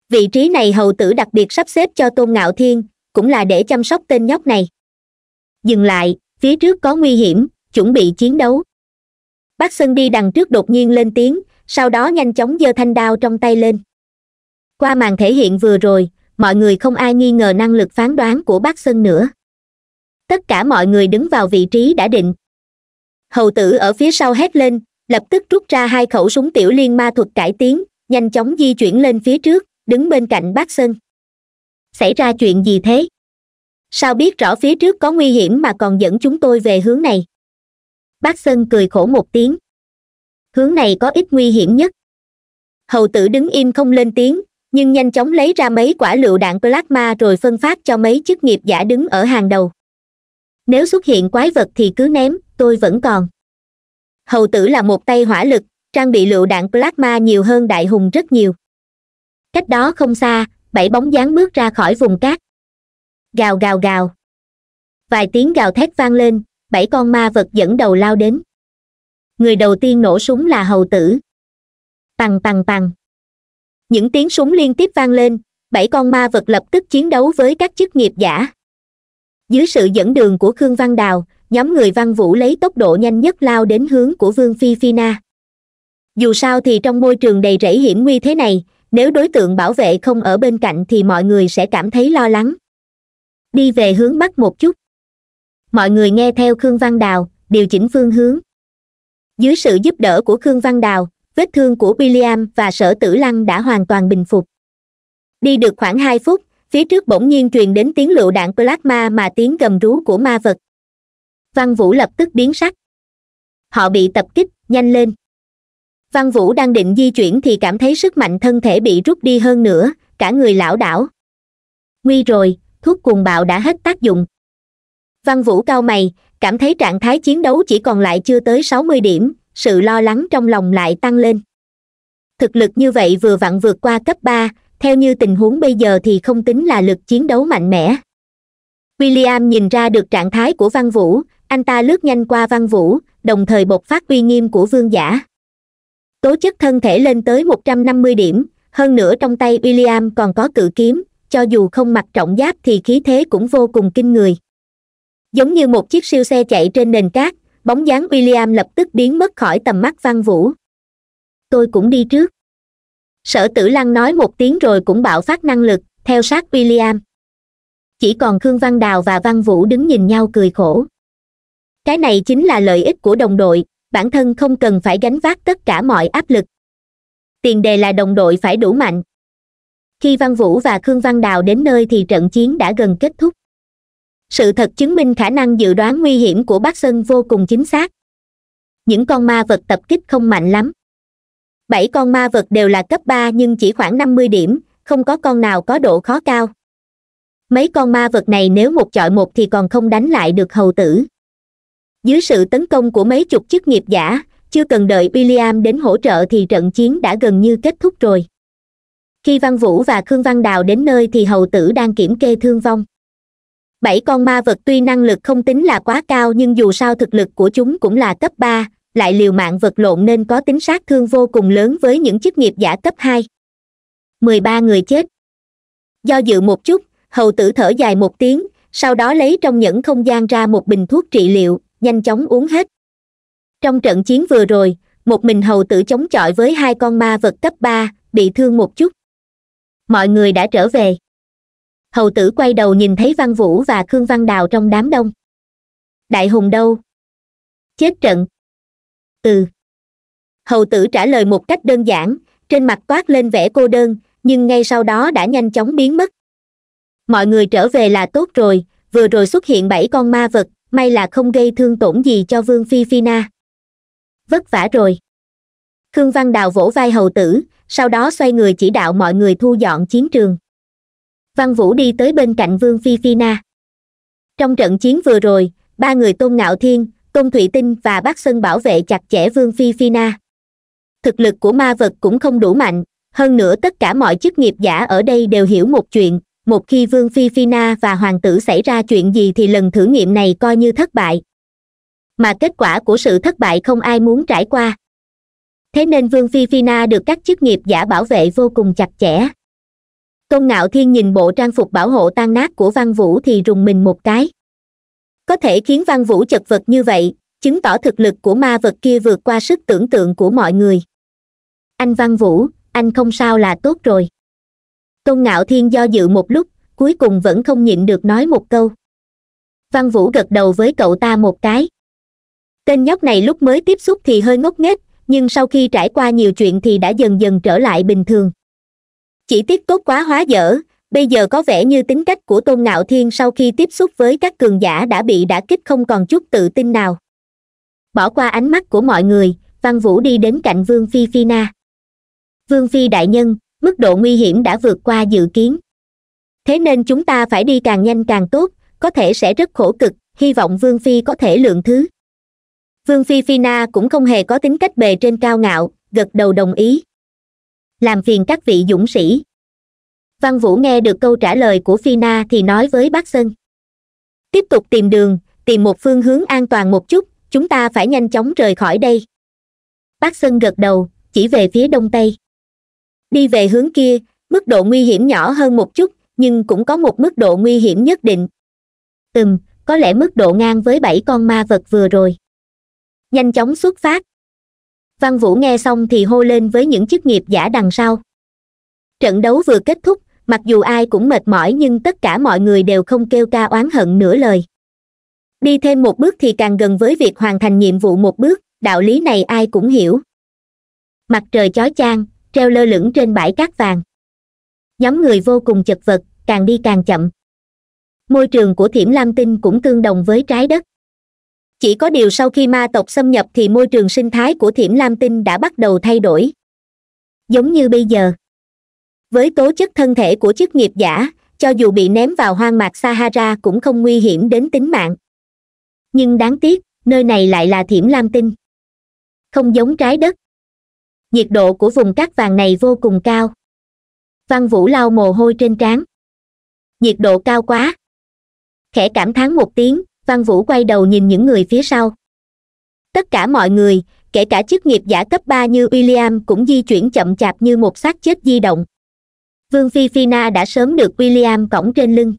vị trí này hầu tử đặc biệt sắp xếp cho tôn ngạo thiên cũng là để chăm sóc tên nhóc này dừng lại phía trước có nguy hiểm chuẩn bị chiến đấu bác sơn đi đằng trước đột nhiên lên tiếng sau đó nhanh chóng giơ thanh đao trong tay lên qua màn thể hiện vừa rồi mọi người không ai nghi ngờ năng lực phán đoán của bác sơn nữa tất cả mọi người đứng vào vị trí đã định hầu tử ở phía sau hét lên lập tức rút ra hai khẩu súng tiểu liên ma thuật cải tiến nhanh chóng di chuyển lên phía trước đứng bên cạnh bác Sân. xảy ra chuyện gì thế sao biết rõ phía trước có nguy hiểm mà còn dẫn chúng tôi về hướng này bác Sân cười khổ một tiếng hướng này có ít nguy hiểm nhất hầu tử đứng im không lên tiếng nhưng nhanh chóng lấy ra mấy quả lựu đạn plasma rồi phân phát cho mấy chức nghiệp giả đứng ở hàng đầu nếu xuất hiện quái vật thì cứ ném tôi vẫn còn hầu tử là một tay hỏa lực trang bị lựu đạn plasma nhiều hơn đại hùng rất nhiều cách đó không xa bảy bóng dáng bước ra khỏi vùng cát gào gào gào vài tiếng gào thét vang lên bảy con ma vật dẫn đầu lao đến người đầu tiên nổ súng là hầu tử tằng tằng tằng những tiếng súng liên tiếp vang lên bảy con ma vật lập tức chiến đấu với các chức nghiệp giả dưới sự dẫn đường của khương văn đào nhóm người văn vũ lấy tốc độ nhanh nhất lao đến hướng của vương phi phi na dù sao thì trong môi trường đầy rẫy hiểm nguy thế này nếu đối tượng bảo vệ không ở bên cạnh thì mọi người sẽ cảm thấy lo lắng đi về hướng bắc một chút mọi người nghe theo khương văn đào điều chỉnh phương hướng dưới sự giúp đỡ của khương văn đào vết thương của william và sở tử lăng đã hoàn toàn bình phục đi được khoảng hai phút phía trước bỗng nhiên truyền đến tiếng lựu đạn plasma mà tiếng gầm rú của ma vật văn vũ lập tức biến sắc họ bị tập kích nhanh lên văn vũ đang định di chuyển thì cảm thấy sức mạnh thân thể bị rút đi hơn nữa cả người lão đảo nguy rồi thuốc cuồng bạo đã hết tác dụng văn vũ cao mày cảm thấy trạng thái chiến đấu chỉ còn lại chưa tới sáu mươi điểm sự lo lắng trong lòng lại tăng lên thực lực như vậy vừa vặn vượt qua cấp ba theo như tình huống bây giờ thì không tính là lực chiến đấu mạnh mẽ william nhìn ra được trạng thái của văn vũ anh ta lướt nhanh qua văn vũ đồng thời bộc phát uy nghiêm của vương giả tố chất thân thể lên tới một trăm năm mươi điểm hơn nữa trong tay William còn có cự kiếm cho dù không mặc trọng giáp thì khí thế cũng vô cùng kinh người giống như một chiếc siêu xe chạy trên nền cát bóng dáng William lập tức biến mất khỏi tầm mắt văn vũ tôi cũng đi trước sở tử lăng nói một tiếng rồi cũng bạo phát năng lực theo sát William chỉ còn khương văn đào và văn vũ đứng nhìn nhau cười khổ cái này chính là lợi ích của đồng đội bản thân không cần phải gánh vác tất cả mọi áp lực tiền đề là đồng đội phải đủ mạnh khi văn vũ và khương văn đào đến nơi thì trận chiến đã gần kết thúc sự thật chứng minh khả năng dự đoán nguy hiểm của bác sơn vô cùng chính xác những con ma vật tập kích không mạnh lắm bảy con ma vật đều là cấp ba nhưng chỉ khoảng năm mươi điểm không có con nào có độ khó cao mấy con ma vật này nếu một chọi một thì còn không đánh lại được hầu tử dưới sự tấn công của mấy chục chức nghiệp giả chưa cần đợi william đến hỗ trợ thì trận chiến đã gần như kết thúc rồi khi văn vũ và khương văn đào đến nơi thì hầu tử đang kiểm kê thương vong bảy con ma vật tuy năng lực không tính là quá cao nhưng dù sao thực lực của chúng cũng là cấp ba lại liều mạng vật lộn nên có tính sát thương vô cùng lớn với những chức nghiệp giả cấp hai mười ba người chết do dự một chút hầu tử thở dài một tiếng sau đó lấy trong nhẫn không gian ra một bình thuốc trị liệu nhanh chóng uống hết trong trận chiến vừa rồi một mình hầu tử chống chọi với hai con ma vật cấp ba bị thương một chút mọi người đã trở về hầu tử quay đầu nhìn thấy văn vũ và khương văn đào trong đám đông đại hùng đâu chết trận ừ hầu tử trả lời một cách đơn giản trên mặt toát lên vẻ cô đơn nhưng ngay sau đó đã nhanh chóng biến mất mọi người trở về là tốt rồi vừa rồi xuất hiện bảy con ma vật may là không gây thương tổn gì cho vương phi phi na vất vả rồi khương văn đào vỗ vai hầu tử sau đó xoay người chỉ đạo mọi người thu dọn chiến trường văn vũ đi tới bên cạnh vương phi phi na trong trận chiến vừa rồi ba người tôn ngạo thiên tôn thụy tinh và bác sơn bảo vệ chặt chẽ vương phi phi na thực lực của ma vật cũng không đủ mạnh hơn nữa tất cả mọi chức nghiệp giả ở đây đều hiểu một chuyện một khi vương phi fina và hoàng tử xảy ra chuyện gì thì lần thử nghiệm này coi như thất bại mà kết quả của sự thất bại không ai muốn trải qua thế nên vương phi fina được các chức nghiệp giả bảo vệ vô cùng chặt chẽ tôn ngạo thiên nhìn bộ trang phục bảo hộ tan nát của văn vũ thì rùng mình một cái có thể khiến văn vũ chật vật như vậy chứng tỏ thực lực của ma vật kia vượt qua sức tưởng tượng của mọi người anh văn vũ anh không sao là tốt rồi tôn ngạo thiên do dự một lúc cuối cùng vẫn không nhịn được nói một câu văn vũ gật đầu với cậu ta một cái tên nhóc này lúc mới tiếp xúc thì hơi ngốc nghếch nhưng sau khi trải qua nhiều chuyện thì đã dần dần trở lại bình thường chỉ tiếc tốt quá hóa dở bây giờ có vẻ như tính cách của tôn ngạo thiên sau khi tiếp xúc với các cường giả đã bị đả kích không còn chút tự tin nào bỏ qua ánh mắt của mọi người văn vũ đi đến cạnh vương phi phi na vương phi đại nhân mức độ nguy hiểm đã vượt qua dự kiến thế nên chúng ta phải đi càng nhanh càng tốt có thể sẽ rất khổ cực hy vọng vương phi có thể lượng thứ vương phi phi cũng không hề có tính cách bề trên cao ngạo gật đầu đồng ý làm phiền các vị dũng sĩ văn vũ nghe được câu trả lời của phi thì nói với bác sơn tiếp tục tìm đường tìm một phương hướng an toàn một chút chúng ta phải nhanh chóng rời khỏi đây bác sơn gật đầu chỉ về phía đông tây đi về hướng kia mức độ nguy hiểm nhỏ hơn một chút nhưng cũng có một mức độ nguy hiểm nhất định ừm có lẽ mức độ ngang với bảy con ma vật vừa rồi nhanh chóng xuất phát văn vũ nghe xong thì hô lên với những chức nghiệp giả đằng sau trận đấu vừa kết thúc mặc dù ai cũng mệt mỏi nhưng tất cả mọi người đều không kêu ca oán hận nửa lời đi thêm một bước thì càng gần với việc hoàn thành nhiệm vụ một bước đạo lý này ai cũng hiểu mặt trời chói chang treo lơ lửng trên bãi cát vàng nhóm người vô cùng chật vật càng đi càng chậm môi trường của thiểm lam tinh cũng tương đồng với trái đất chỉ có điều sau khi ma tộc xâm nhập thì môi trường sinh thái của thiểm lam tinh đã bắt đầu thay đổi giống như bây giờ với tố chất thân thể của chức nghiệp giả cho dù bị ném vào hoang mạc sahara cũng không nguy hiểm đến tính mạng nhưng đáng tiếc nơi này lại là thiểm lam tinh không giống trái đất nhiệt độ của vùng cát vàng này vô cùng cao văn vũ lau mồ hôi trên trán nhiệt độ cao quá khẽ cảm thán một tiếng văn vũ quay đầu nhìn những người phía sau tất cả mọi người kể cả chức nghiệp giả cấp ba như william cũng di chuyển chậm chạp như một xác chết di động vương phi phi đã sớm được william cõng trên lưng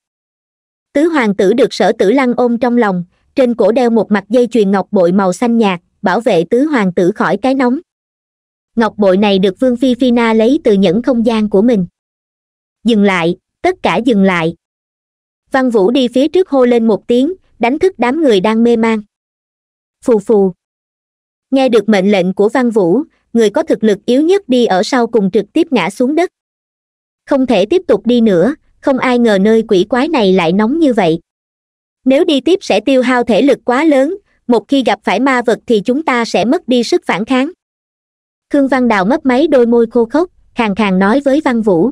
tứ hoàng tử được sở tử lăng ôm trong lòng trên cổ đeo một mặt dây chuyền ngọc bội màu xanh nhạt bảo vệ tứ hoàng tử khỏi cái nóng ngọc bội này được vương phi phi na lấy từ những không gian của mình dừng lại tất cả dừng lại văn vũ đi phía trước hô lên một tiếng đánh thức đám người đang mê man phù phù nghe được mệnh lệnh của văn vũ người có thực lực yếu nhất đi ở sau cùng trực tiếp ngã xuống đất không thể tiếp tục đi nữa không ai ngờ nơi quỷ quái này lại nóng như vậy nếu đi tiếp sẽ tiêu hao thể lực quá lớn một khi gặp phải ma vật thì chúng ta sẽ mất đi sức phản kháng khương văn đào mấp máy đôi môi khô khốc khàn khàn nói với văn vũ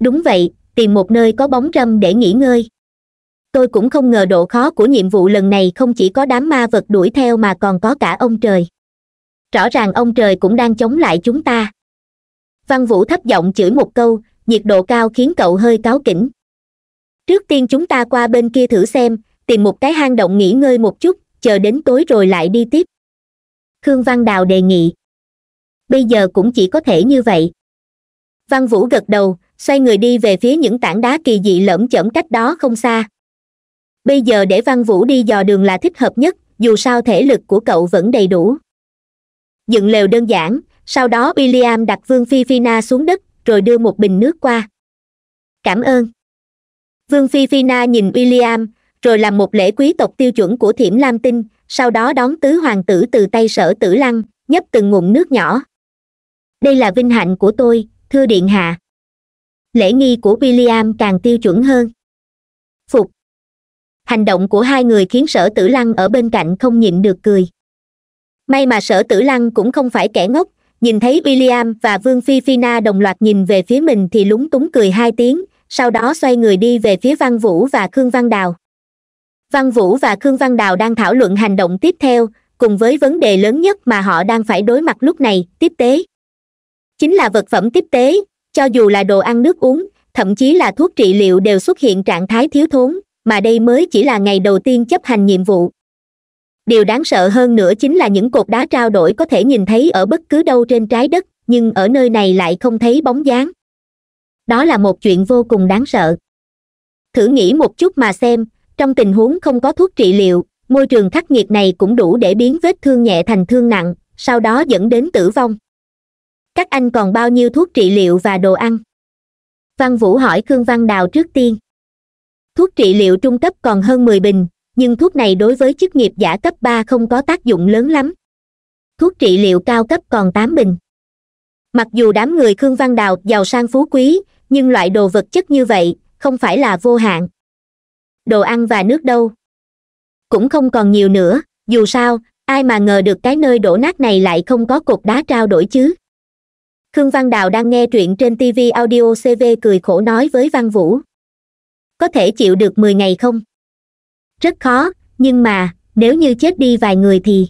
đúng vậy tìm một nơi có bóng râm để nghỉ ngơi tôi cũng không ngờ độ khó của nhiệm vụ lần này không chỉ có đám ma vật đuổi theo mà còn có cả ông trời rõ ràng ông trời cũng đang chống lại chúng ta văn vũ thấp giọng chửi một câu nhiệt độ cao khiến cậu hơi cáu kỉnh trước tiên chúng ta qua bên kia thử xem tìm một cái hang động nghỉ ngơi một chút chờ đến tối rồi lại đi tiếp khương văn đào đề nghị bây giờ cũng chỉ có thể như vậy văn vũ gật đầu xoay người đi về phía những tảng đá kỳ dị lởm chởm cách đó không xa bây giờ để văn vũ đi dò đường là thích hợp nhất dù sao thể lực của cậu vẫn đầy đủ dựng lều đơn giản sau đó william đặt vương phi fina xuống đất rồi đưa một bình nước qua cảm ơn vương phi fina nhìn william rồi làm một lễ quý tộc tiêu chuẩn của thiểm lam tinh sau đó đón tứ hoàng tử từ tay sở tử lăng nhấp từng ngụm nước nhỏ đây là vinh hạnh của tôi thưa điện hạ lễ nghi của william càng tiêu chuẩn hơn phục hành động của hai người khiến sở tử lăng ở bên cạnh không nhịn được cười may mà sở tử lăng cũng không phải kẻ ngốc nhìn thấy william và vương phi phi đồng loạt nhìn về phía mình thì lúng túng cười hai tiếng sau đó xoay người đi về phía văn vũ và khương văn đào văn vũ và khương văn đào đang thảo luận hành động tiếp theo cùng với vấn đề lớn nhất mà họ đang phải đối mặt lúc này tiếp tế chính là vật phẩm tiếp tế cho dù là đồ ăn nước uống thậm chí là thuốc trị liệu đều xuất hiện trạng thái thiếu thốn mà đây mới chỉ là ngày đầu tiên chấp hành nhiệm vụ điều đáng sợ hơn nữa chính là những cột đá trao đổi có thể nhìn thấy ở bất cứ đâu trên trái đất nhưng ở nơi này lại không thấy bóng dáng đó là một chuyện vô cùng đáng sợ thử nghĩ một chút mà xem trong tình huống không có thuốc trị liệu môi trường khắc nghiệt này cũng đủ để biến vết thương nhẹ thành thương nặng sau đó dẫn đến tử vong các anh còn bao nhiêu thuốc trị liệu và đồ ăn văn vũ hỏi khương văn đào trước tiên thuốc trị liệu trung cấp còn hơn mười bình nhưng thuốc này đối với chức nghiệp giả cấp ba không có tác dụng lớn lắm thuốc trị liệu cao cấp còn tám bình mặc dù đám người khương văn đào giàu sang phú quý nhưng loại đồ vật chất như vậy không phải là vô hạn đồ ăn và nước đâu cũng không còn nhiều nữa dù sao ai mà ngờ được cái nơi đổ nát này lại không có cục đá trao đổi chứ khương văn đào đang nghe truyện trên tv audio cv cười khổ nói với văn vũ có thể chịu được mười ngày không rất khó nhưng mà nếu như chết đi vài người thì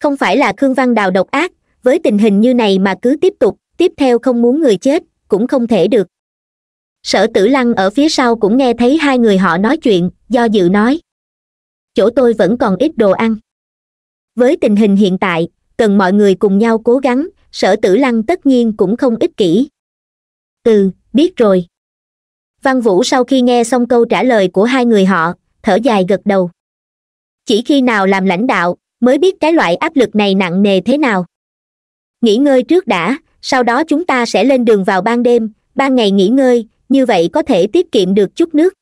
không phải là khương văn đào độc ác với tình hình như này mà cứ tiếp tục tiếp theo không muốn người chết cũng không thể được sở tử lăng ở phía sau cũng nghe thấy hai người họ nói chuyện do dự nói chỗ tôi vẫn còn ít đồ ăn với tình hình hiện tại cần mọi người cùng nhau cố gắng sở tử lăng tất nhiên cũng không ích kỷ ừ biết rồi văn vũ sau khi nghe xong câu trả lời của hai người họ thở dài gật đầu chỉ khi nào làm lãnh đạo mới biết cái loại áp lực này nặng nề thế nào nghỉ ngơi trước đã sau đó chúng ta sẽ lên đường vào ban đêm ban ngày nghỉ ngơi như vậy có thể tiết kiệm được chút nước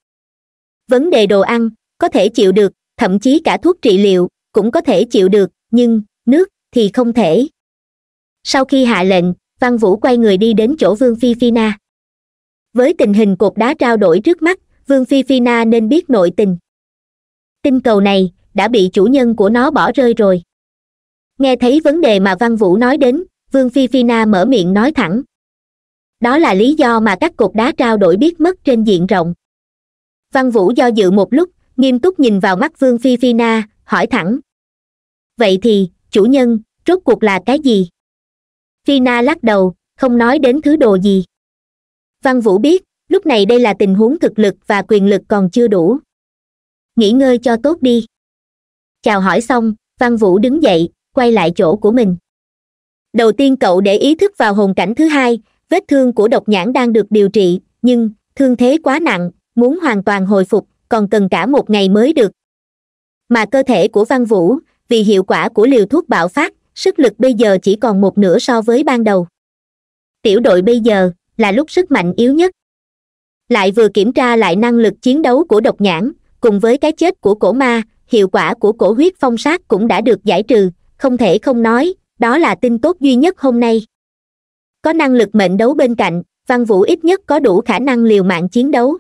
vấn đề đồ ăn có thể chịu được thậm chí cả thuốc trị liệu cũng có thể chịu được nhưng nước thì không thể sau khi hạ lệnh văn vũ quay người đi đến chỗ vương phi phi na với tình hình cột đá trao đổi trước mắt vương phi phi na nên biết nội tình tinh cầu này đã bị chủ nhân của nó bỏ rơi rồi nghe thấy vấn đề mà văn vũ nói đến vương phi phi na mở miệng nói thẳng đó là lý do mà các cột đá trao đổi biết mất trên diện rộng văn vũ do dự một lúc nghiêm túc nhìn vào mắt vương phi phi na hỏi thẳng vậy thì chủ nhân rốt cuộc là cái gì tina lắc đầu không nói đến thứ đồ gì văn vũ biết lúc này đây là tình huống thực lực và quyền lực còn chưa đủ nghỉ ngơi cho tốt đi chào hỏi xong văn vũ đứng dậy quay lại chỗ của mình đầu tiên cậu để ý thức vào hồn cảnh thứ hai vết thương của độc nhãn đang được điều trị nhưng thương thế quá nặng muốn hoàn toàn hồi phục còn cần cả một ngày mới được mà cơ thể của văn vũ vì hiệu quả của liều thuốc bạo phát sức lực bây giờ chỉ còn một nửa so với ban đầu tiểu đội bây giờ là lúc sức mạnh yếu nhất lại vừa kiểm tra lại năng lực chiến đấu của độc nhãn cùng với cái chết của cổ ma hiệu quả của cổ huyết phong sát cũng đã được giải trừ không thể không nói đó là tin tốt duy nhất hôm nay có năng lực mệnh đấu bên cạnh văn vũ ít nhất có đủ khả năng liều mạng chiến đấu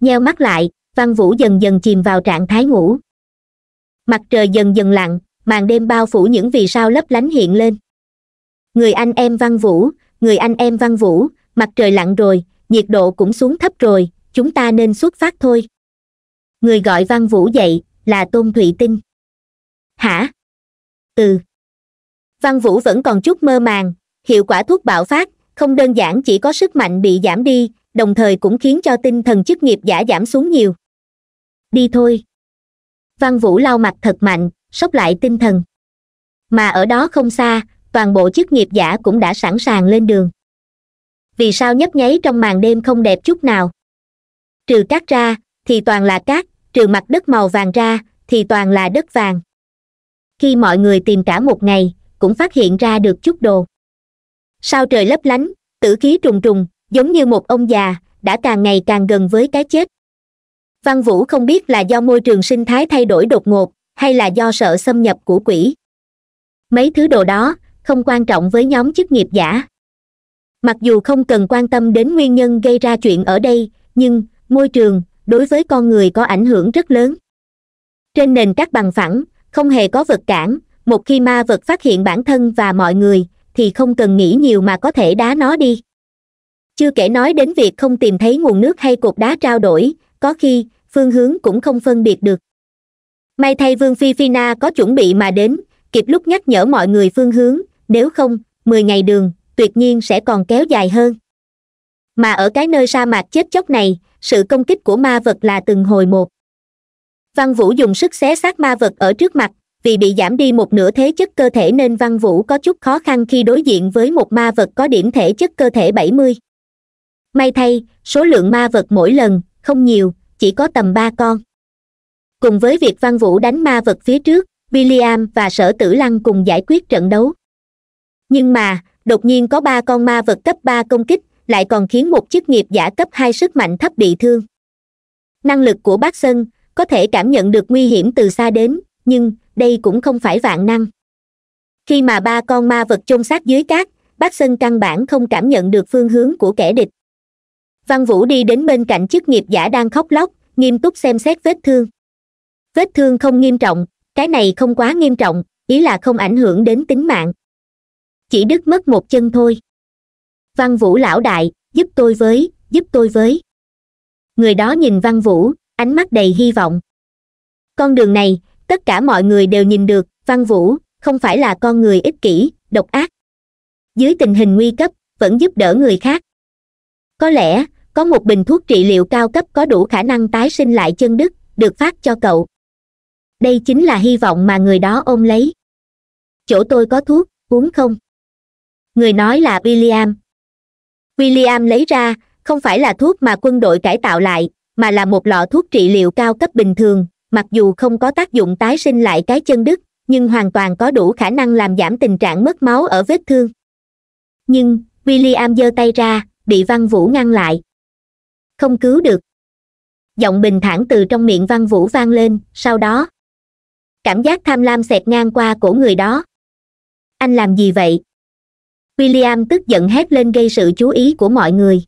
nheo mắt lại văn vũ dần dần chìm vào trạng thái ngủ mặt trời dần dần lặn màn đêm bao phủ những vì sao lấp lánh hiện lên người anh em văn vũ người anh em văn vũ mặt trời lặn rồi nhiệt độ cũng xuống thấp rồi chúng ta nên xuất phát thôi người gọi văn vũ dậy là tôn thụy tinh hả ừ văn vũ vẫn còn chút mơ màng hiệu quả thuốc bạo phát không đơn giản chỉ có sức mạnh bị giảm đi đồng thời cũng khiến cho tinh thần chức nghiệp giả giảm xuống nhiều đi thôi văn vũ lau mặt thật mạnh sốc lại tinh thần mà ở đó không xa toàn bộ chức nghiệp giả cũng đã sẵn sàng lên đường vì sao nhấp nháy trong màn đêm không đẹp chút nào trừ cát ra thì toàn là cát trừ mặt đất màu vàng ra thì toàn là đất vàng khi mọi người tìm cả một ngày cũng phát hiện ra được chút đồ sao trời lấp lánh tử khí trùng trùng giống như một ông già đã càng ngày càng gần với cái chết văn vũ không biết là do môi trường sinh thái thay đổi đột ngột hay là do sợ xâm nhập của quỷ mấy thứ đồ đó không quan trọng với nhóm chức nghiệp giả mặc dù không cần quan tâm đến nguyên nhân gây ra chuyện ở đây nhưng môi trường đối với con người có ảnh hưởng rất lớn trên nền các bằng phẳng không hề có vật cản một khi ma vật phát hiện bản thân và mọi người thì không cần nghĩ nhiều mà có thể đá nó đi chưa kể nói đến việc không tìm thấy nguồn nước hay cột đá trao đổi có khi phương hướng cũng không phân biệt được may thay vương phi phi na có chuẩn bị mà đến kịp lúc nhắc nhở mọi người phương hướng nếu không mười ngày đường tuyệt nhiên sẽ còn kéo dài hơn mà ở cái nơi sa mạc chết chóc này sự công kích của ma vật là từng hồi một văn vũ dùng sức xé xác ma vật ở trước mặt vì bị giảm đi một nửa thế chất cơ thể nên văn vũ có chút khó khăn khi đối diện với một ma vật có điểm thể chất cơ thể bảy mươi may thay số lượng ma vật mỗi lần không nhiều chỉ có tầm ba con cùng với việc văn vũ đánh ma vật phía trước william và sở tử lăng cùng giải quyết trận đấu nhưng mà đột nhiên có ba con ma vật cấp ba công kích lại còn khiến một chức nghiệp giả cấp hai sức mạnh thấp bị thương năng lực của bác sân có thể cảm nhận được nguy hiểm từ xa đến nhưng đây cũng không phải vạn năng khi mà ba con ma vật chôn sát dưới cát bác sân căn bản không cảm nhận được phương hướng của kẻ địch văn vũ đi đến bên cạnh chức nghiệp giả đang khóc lóc nghiêm túc xem xét vết thương vết thương không nghiêm trọng cái này không quá nghiêm trọng ý là không ảnh hưởng đến tính mạng chỉ đứt mất một chân thôi văn vũ lão đại giúp tôi với giúp tôi với người đó nhìn văn vũ ánh mắt đầy hy vọng con đường này tất cả mọi người đều nhìn được văn vũ không phải là con người ích kỷ độc ác dưới tình hình nguy cấp vẫn giúp đỡ người khác có lẽ có một bình thuốc trị liệu cao cấp có đủ khả năng tái sinh lại chân đức được phát cho cậu đây chính là hy vọng mà người đó ôm lấy chỗ tôi có thuốc uống không người nói là william william lấy ra không phải là thuốc mà quân đội cải tạo lại mà là một lọ thuốc trị liệu cao cấp bình thường mặc dù không có tác dụng tái sinh lại cái chân đứt nhưng hoàn toàn có đủ khả năng làm giảm tình trạng mất máu ở vết thương nhưng william giơ tay ra bị văn vũ ngăn lại không cứu được giọng bình thản từ trong miệng văn vũ vang lên sau đó cảm giác tham lam xẹt ngang qua cổ người đó anh làm gì vậy william tức giận hét lên gây sự chú ý của mọi người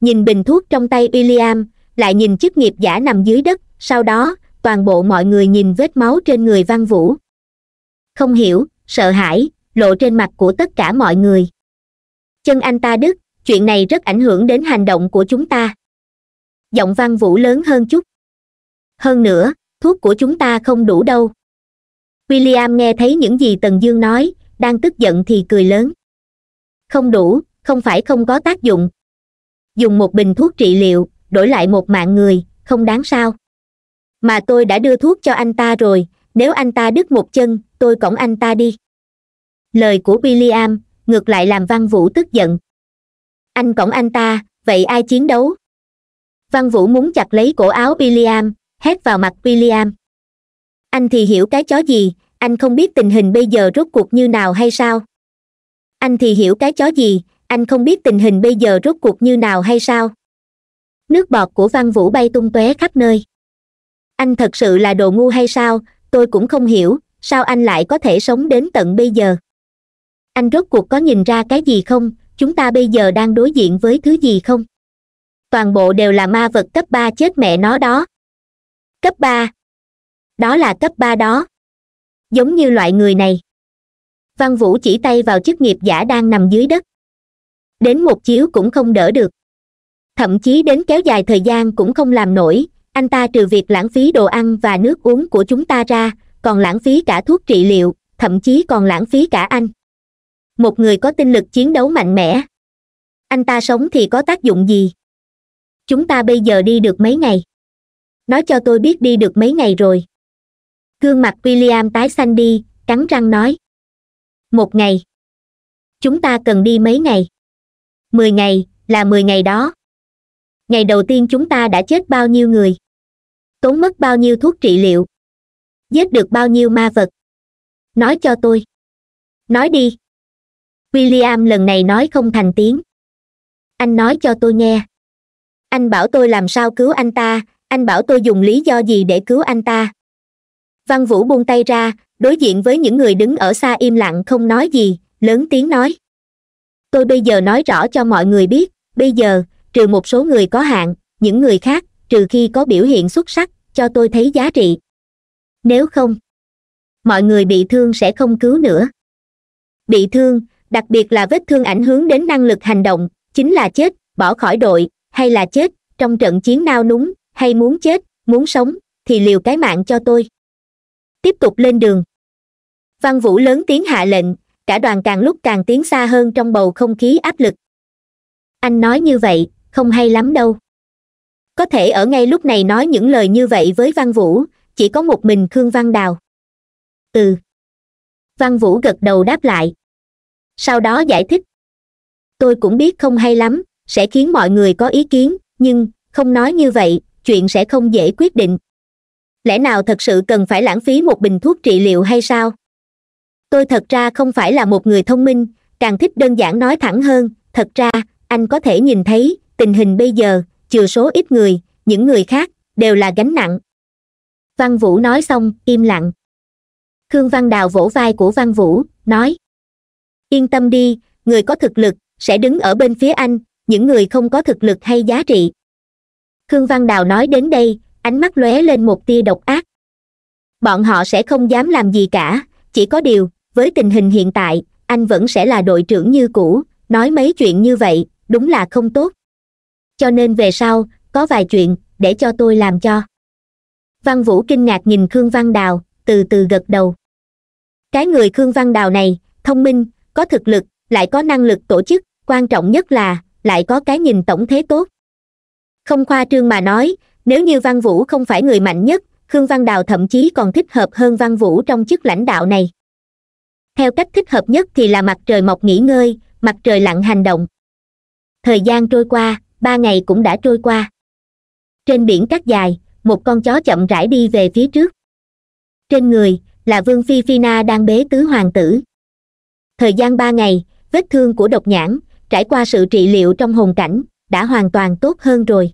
nhìn bình thuốc trong tay william lại nhìn chức nghiệp giả nằm dưới đất sau đó toàn bộ mọi người nhìn vết máu trên người văn vũ không hiểu sợ hãi lộ trên mặt của tất cả mọi người chân anh ta đứt chuyện này rất ảnh hưởng đến hành động của chúng ta giọng văn vũ lớn hơn chút hơn nữa thuốc của chúng ta không đủ đâu william nghe thấy những gì tần dương nói đang tức giận thì cười lớn không đủ không phải không có tác dụng dùng một bình thuốc trị liệu đổi lại một mạng người không đáng sao mà tôi đã đưa thuốc cho anh ta rồi nếu anh ta đứt một chân tôi cõng anh ta đi lời của william ngược lại làm văn vũ tức giận anh cõng anh ta vậy ai chiến đấu văn vũ muốn chặt lấy cổ áo william hét vào mặt william anh thì hiểu cái chó gì anh không biết tình hình bây giờ rốt cuộc như nào hay sao anh thì hiểu cái chó gì anh không biết tình hình bây giờ rốt cuộc như nào hay sao nước bọt của văn vũ bay tung tóe khắp nơi anh thật sự là đồ ngu hay sao tôi cũng không hiểu sao anh lại có thể sống đến tận bây giờ anh rốt cuộc có nhìn ra cái gì không chúng ta bây giờ đang đối diện với thứ gì không toàn bộ đều là ma vật cấp ba chết mẹ nó đó cấp ba đó là cấp ba đó giống như loại người này văn vũ chỉ tay vào chức nghiệp giả đang nằm dưới đất đến một chiếu cũng không đỡ được thậm chí đến kéo dài thời gian cũng không làm nổi anh ta trừ việc lãng phí đồ ăn và nước uống của chúng ta ra còn lãng phí cả thuốc trị liệu thậm chí còn lãng phí cả anh một người có tinh lực chiến đấu mạnh mẽ anh ta sống thì có tác dụng gì chúng ta bây giờ đi được mấy ngày nó cho tôi biết đi được mấy ngày rồi gương mặt william tái xanh đi cắn răng nói một ngày chúng ta cần đi mấy ngày mười ngày là mười ngày đó ngày đầu tiên chúng ta đã chết bao nhiêu người tốn mất bao nhiêu thuốc trị liệu giết được bao nhiêu ma vật nói cho tôi nói đi william lần này nói không thành tiếng anh nói cho tôi nghe anh bảo tôi làm sao cứu anh ta anh bảo tôi dùng lý do gì để cứu anh ta văn vũ buông tay ra đối diện với những người đứng ở xa im lặng không nói gì lớn tiếng nói tôi bây giờ nói rõ cho mọi người biết bây giờ trừ một số người có hạn những người khác trừ khi có biểu hiện xuất sắc cho tôi thấy giá trị nếu không mọi người bị thương sẽ không cứu nữa bị thương đặc biệt là vết thương ảnh hưởng đến năng lực hành động chính là chết bỏ khỏi đội hay là chết trong trận chiến nao núng hay muốn chết muốn sống thì liều cái mạng cho tôi tiếp tục lên đường văn vũ lớn tiếng hạ lệnh cả đoàn càng lúc càng tiến xa hơn trong bầu không khí áp lực anh nói như vậy không hay lắm đâu có thể ở ngay lúc này nói những lời như vậy với văn vũ chỉ có một mình khương văn đào ừ văn vũ gật đầu đáp lại sau đó giải thích tôi cũng biết không hay lắm sẽ khiến mọi người có ý kiến nhưng không nói như vậy chuyện sẽ không dễ quyết định lẽ nào thật sự cần phải lãng phí một bình thuốc trị liệu hay sao tôi thật ra không phải là một người thông minh càng thích đơn giản nói thẳng hơn thật ra anh có thể nhìn thấy tình hình bây giờ chừa số ít người những người khác đều là gánh nặng văn vũ nói xong im lặng khương văn đào vỗ vai của văn vũ nói yên tâm đi người có thực lực sẽ đứng ở bên phía anh những người không có thực lực hay giá trị khương văn đào nói đến đây ánh mắt lóe lên một tia độc ác bọn họ sẽ không dám làm gì cả chỉ có điều với tình hình hiện tại anh vẫn sẽ là đội trưởng như cũ nói mấy chuyện như vậy đúng là không tốt cho nên về sau có vài chuyện để cho tôi làm cho văn vũ kinh ngạc nhìn khương văn đào từ từ gật đầu cái người khương văn đào này thông minh có thực lực lại có năng lực tổ chức quan trọng nhất là lại có cái nhìn tổng thế tốt không khoa trương mà nói nếu như văn vũ không phải người mạnh nhất khương văn đào thậm chí còn thích hợp hơn văn vũ trong chức lãnh đạo này theo cách thích hợp nhất thì là mặt trời mọc nghỉ ngơi mặt trời lặng hành động thời gian trôi qua ba ngày cũng đã trôi qua trên biển cát dài một con chó chậm rãi đi về phía trước trên người là vương phi phi na đang bế tứ hoàng tử thời gian ba ngày vết thương của độc nhãn trải qua sự trị liệu trong hồn cảnh đã hoàn toàn tốt hơn rồi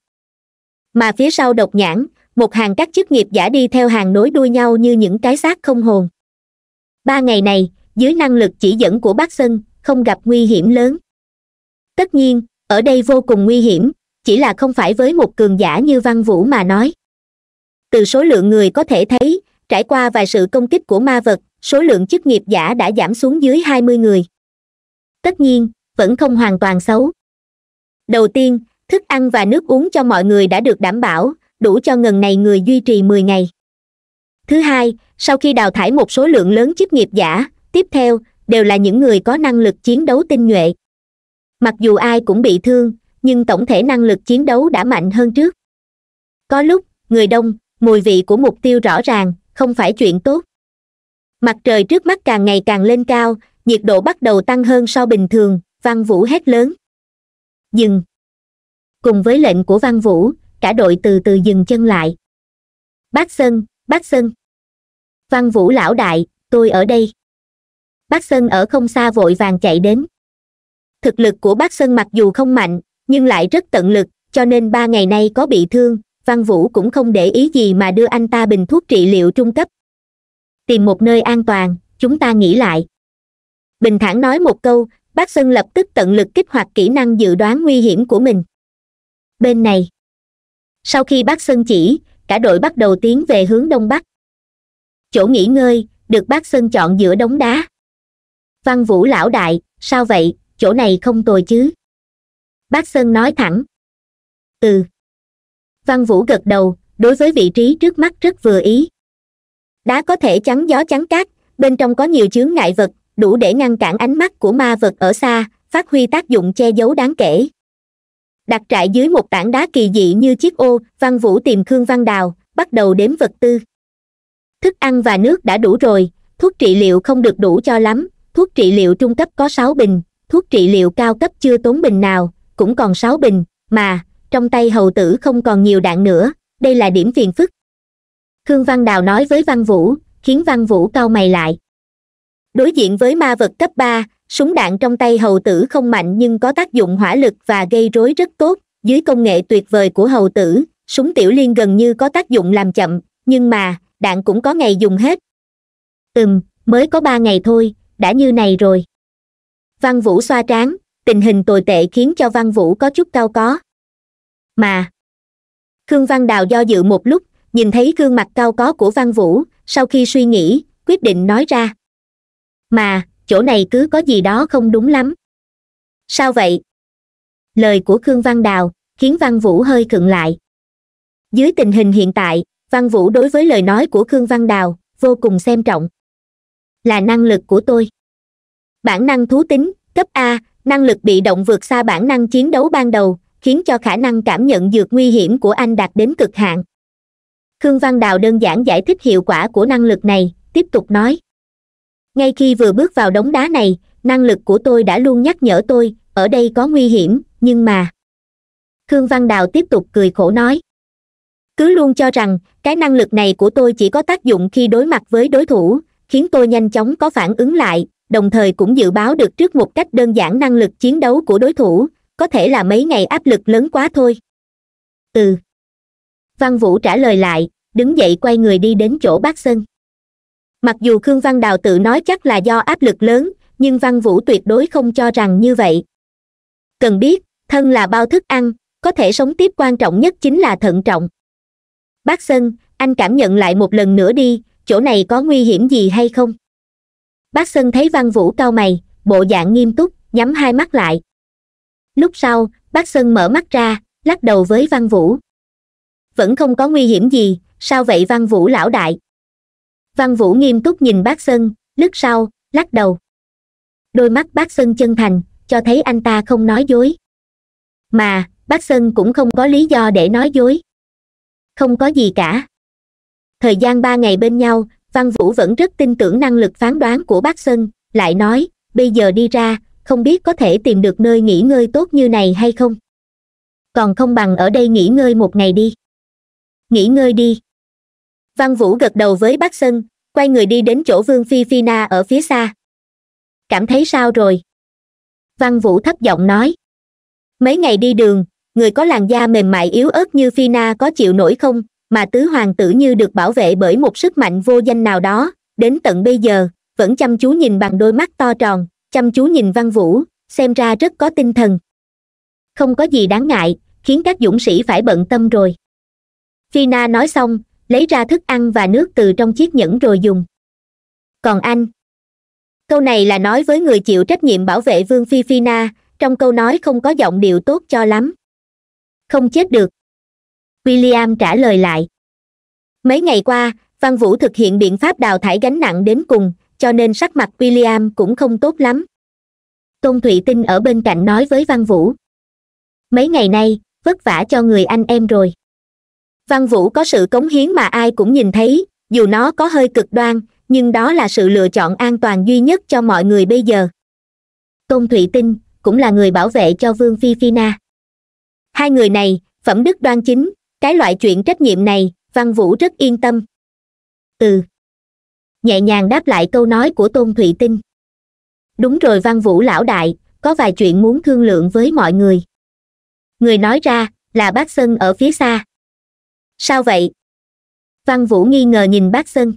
mà phía sau độc nhãn một hàng các chức nghiệp giả đi theo hàng nối đuôi nhau như những cái xác không hồn ba ngày này dưới năng lực chỉ dẫn của bác sân không gặp nguy hiểm lớn tất nhiên ở đây vô cùng nguy hiểm chỉ là không phải với một cường giả như văn vũ mà nói từ số lượng người có thể thấy trải qua vài sự công kích của ma vật số lượng chức nghiệp giả đã giảm xuống dưới hai mươi người tất nhiên vẫn không hoàn toàn xấu đầu tiên thức ăn và nước uống cho mọi người đã được đảm bảo đủ cho ngần này người duy trì mười ngày thứ hai sau khi đào thải một số lượng lớn chức nghiệp giả tiếp theo đều là những người có năng lực chiến đấu tinh nhuệ mặc dù ai cũng bị thương nhưng tổng thể năng lực chiến đấu đã mạnh hơn trước có lúc người đông mùi vị của mục tiêu rõ ràng không phải chuyện tốt mặt trời trước mắt càng ngày càng lên cao nhiệt độ bắt đầu tăng hơn so bình thường văn vũ hét lớn dừng cùng với lệnh của văn vũ cả đội từ từ dừng chân lại bác sơn bác sơn văn vũ lão đại tôi ở đây bác sơn ở không xa vội vàng chạy đến thực lực của bác sơn mặc dù không mạnh nhưng lại rất tận lực cho nên ba ngày nay có bị thương văn vũ cũng không để ý gì mà đưa anh ta bình thuốc trị liệu trung cấp tìm một nơi an toàn chúng ta nghĩ lại bình thản nói một câu bác sơn lập tức tận lực kích hoạt kỹ năng dự đoán nguy hiểm của mình bên này sau khi bác sơn chỉ cả đội bắt đầu tiến về hướng đông bắc chỗ nghỉ ngơi được bác sơn chọn giữa đống đá văn vũ lão đại sao vậy chỗ này không tồi chứ bác sơn nói thẳng ừ văn vũ gật đầu đối với vị trí trước mắt rất vừa ý đá có thể chắn gió chắn cát bên trong có nhiều chướng ngại vật đủ để ngăn cản ánh mắt của ma vật ở xa phát huy tác dụng che giấu đáng kể đặt trại dưới một tảng đá kỳ dị như chiếc ô văn vũ tìm khương văn đào bắt đầu đếm vật tư thức ăn và nước đã đủ rồi thuốc trị liệu không được đủ cho lắm thuốc trị liệu trung cấp có sáu bình thuốc trị liệu cao cấp chưa tốn bình nào cũng còn sáu bình mà trong tay hầu tử không còn nhiều đạn nữa đây là điểm phiền phức khương văn đào nói với văn vũ khiến văn vũ cau mày lại đối diện với ma vật cấp ba súng đạn trong tay hầu tử không mạnh nhưng có tác dụng hỏa lực và gây rối rất tốt dưới công nghệ tuyệt vời của hầu tử súng tiểu liên gần như có tác dụng làm chậm nhưng mà đạn cũng có ngày dùng hết ừm mới có ba ngày thôi đã như này rồi văn vũ xoa trán tình hình tồi tệ khiến cho văn vũ có chút cao có mà khương văn đào do dự một lúc nhìn thấy gương mặt cao có của văn vũ sau khi suy nghĩ quyết định nói ra mà chỗ này cứ có gì đó không đúng lắm sao vậy lời của khương văn đào khiến văn vũ hơi khựng lại dưới tình hình hiện tại văn vũ đối với lời nói của khương văn đào vô cùng xem trọng là năng lực của tôi bản năng thú tính cấp a năng lực bị động vượt xa bản năng chiến đấu ban đầu khiến cho khả năng cảm nhận dược nguy hiểm của anh đạt đến cực hạn khương văn đào đơn giản giải thích hiệu quả của năng lực này tiếp tục nói ngay khi vừa bước vào đống đá này năng lực của tôi đã luôn nhắc nhở tôi ở đây có nguy hiểm nhưng mà khương văn đào tiếp tục cười khổ nói cứ luôn cho rằng cái năng lực này của tôi chỉ có tác dụng khi đối mặt với đối thủ khiến tôi nhanh chóng có phản ứng lại đồng thời cũng dự báo được trước một cách đơn giản năng lực chiến đấu của đối thủ có thể là mấy ngày áp lực lớn quá thôi ừ văn vũ trả lời lại đứng dậy quay người đi đến chỗ bác sơn mặc dù khương văn đào tự nói chắc là do áp lực lớn nhưng văn vũ tuyệt đối không cho rằng như vậy cần biết thân là bao thức ăn có thể sống tiếp quan trọng nhất chính là thận trọng bác sơn, anh cảm nhận lại một lần nữa đi chỗ này có nguy hiểm gì hay không bác sơn thấy văn vũ cau mày bộ dạng nghiêm túc nhắm hai mắt lại lúc sau bác sơn mở mắt ra lắc đầu với văn vũ vẫn không có nguy hiểm gì sao vậy văn vũ lão đại văn vũ nghiêm túc nhìn bác sơn lướt sau lắc đầu đôi mắt bác sơn chân thành cho thấy anh ta không nói dối mà bác sơn cũng không có lý do để nói dối không có gì cả thời gian ba ngày bên nhau văn vũ vẫn rất tin tưởng năng lực phán đoán của bác sơn lại nói bây giờ đi ra không biết có thể tìm được nơi nghỉ ngơi tốt như này hay không còn không bằng ở đây nghỉ ngơi một ngày đi nghỉ ngơi đi văn vũ gật đầu với bác sân quay người đi đến chỗ vương phi phi na ở phía xa cảm thấy sao rồi văn vũ thấp giọng nói mấy ngày đi đường người có làn da mềm mại yếu ớt như phi na có chịu nổi không mà tứ hoàng tử như được bảo vệ bởi một sức mạnh vô danh nào đó đến tận bây giờ vẫn chăm chú nhìn bằng đôi mắt to tròn chăm chú nhìn văn vũ xem ra rất có tinh thần không có gì đáng ngại khiến các dũng sĩ phải bận tâm rồi phi na nói xong lấy ra thức ăn và nước từ trong chiếc nhẫn rồi dùng còn anh câu này là nói với người chịu trách nhiệm bảo vệ vương phi phi na trong câu nói không có giọng điệu tốt cho lắm không chết được william trả lời lại mấy ngày qua văn vũ thực hiện biện pháp đào thải gánh nặng đến cùng cho nên sắc mặt william cũng không tốt lắm tôn thụy tinh ở bên cạnh nói với văn vũ mấy ngày nay vất vả cho người anh em rồi văn vũ có sự cống hiến mà ai cũng nhìn thấy dù nó có hơi cực đoan nhưng đó là sự lựa chọn an toàn duy nhất cho mọi người bây giờ công thụy tinh cũng là người bảo vệ cho vương phi phi na hai người này phẩm đức đoan chính cái loại chuyện trách nhiệm này văn vũ rất yên tâm ừ nhẹ nhàng đáp lại câu nói của tôn thụy tinh đúng rồi văn vũ lão đại có vài chuyện muốn thương lượng với mọi người người nói ra là bác sân ở phía xa sao vậy văn vũ nghi ngờ nhìn bác sơn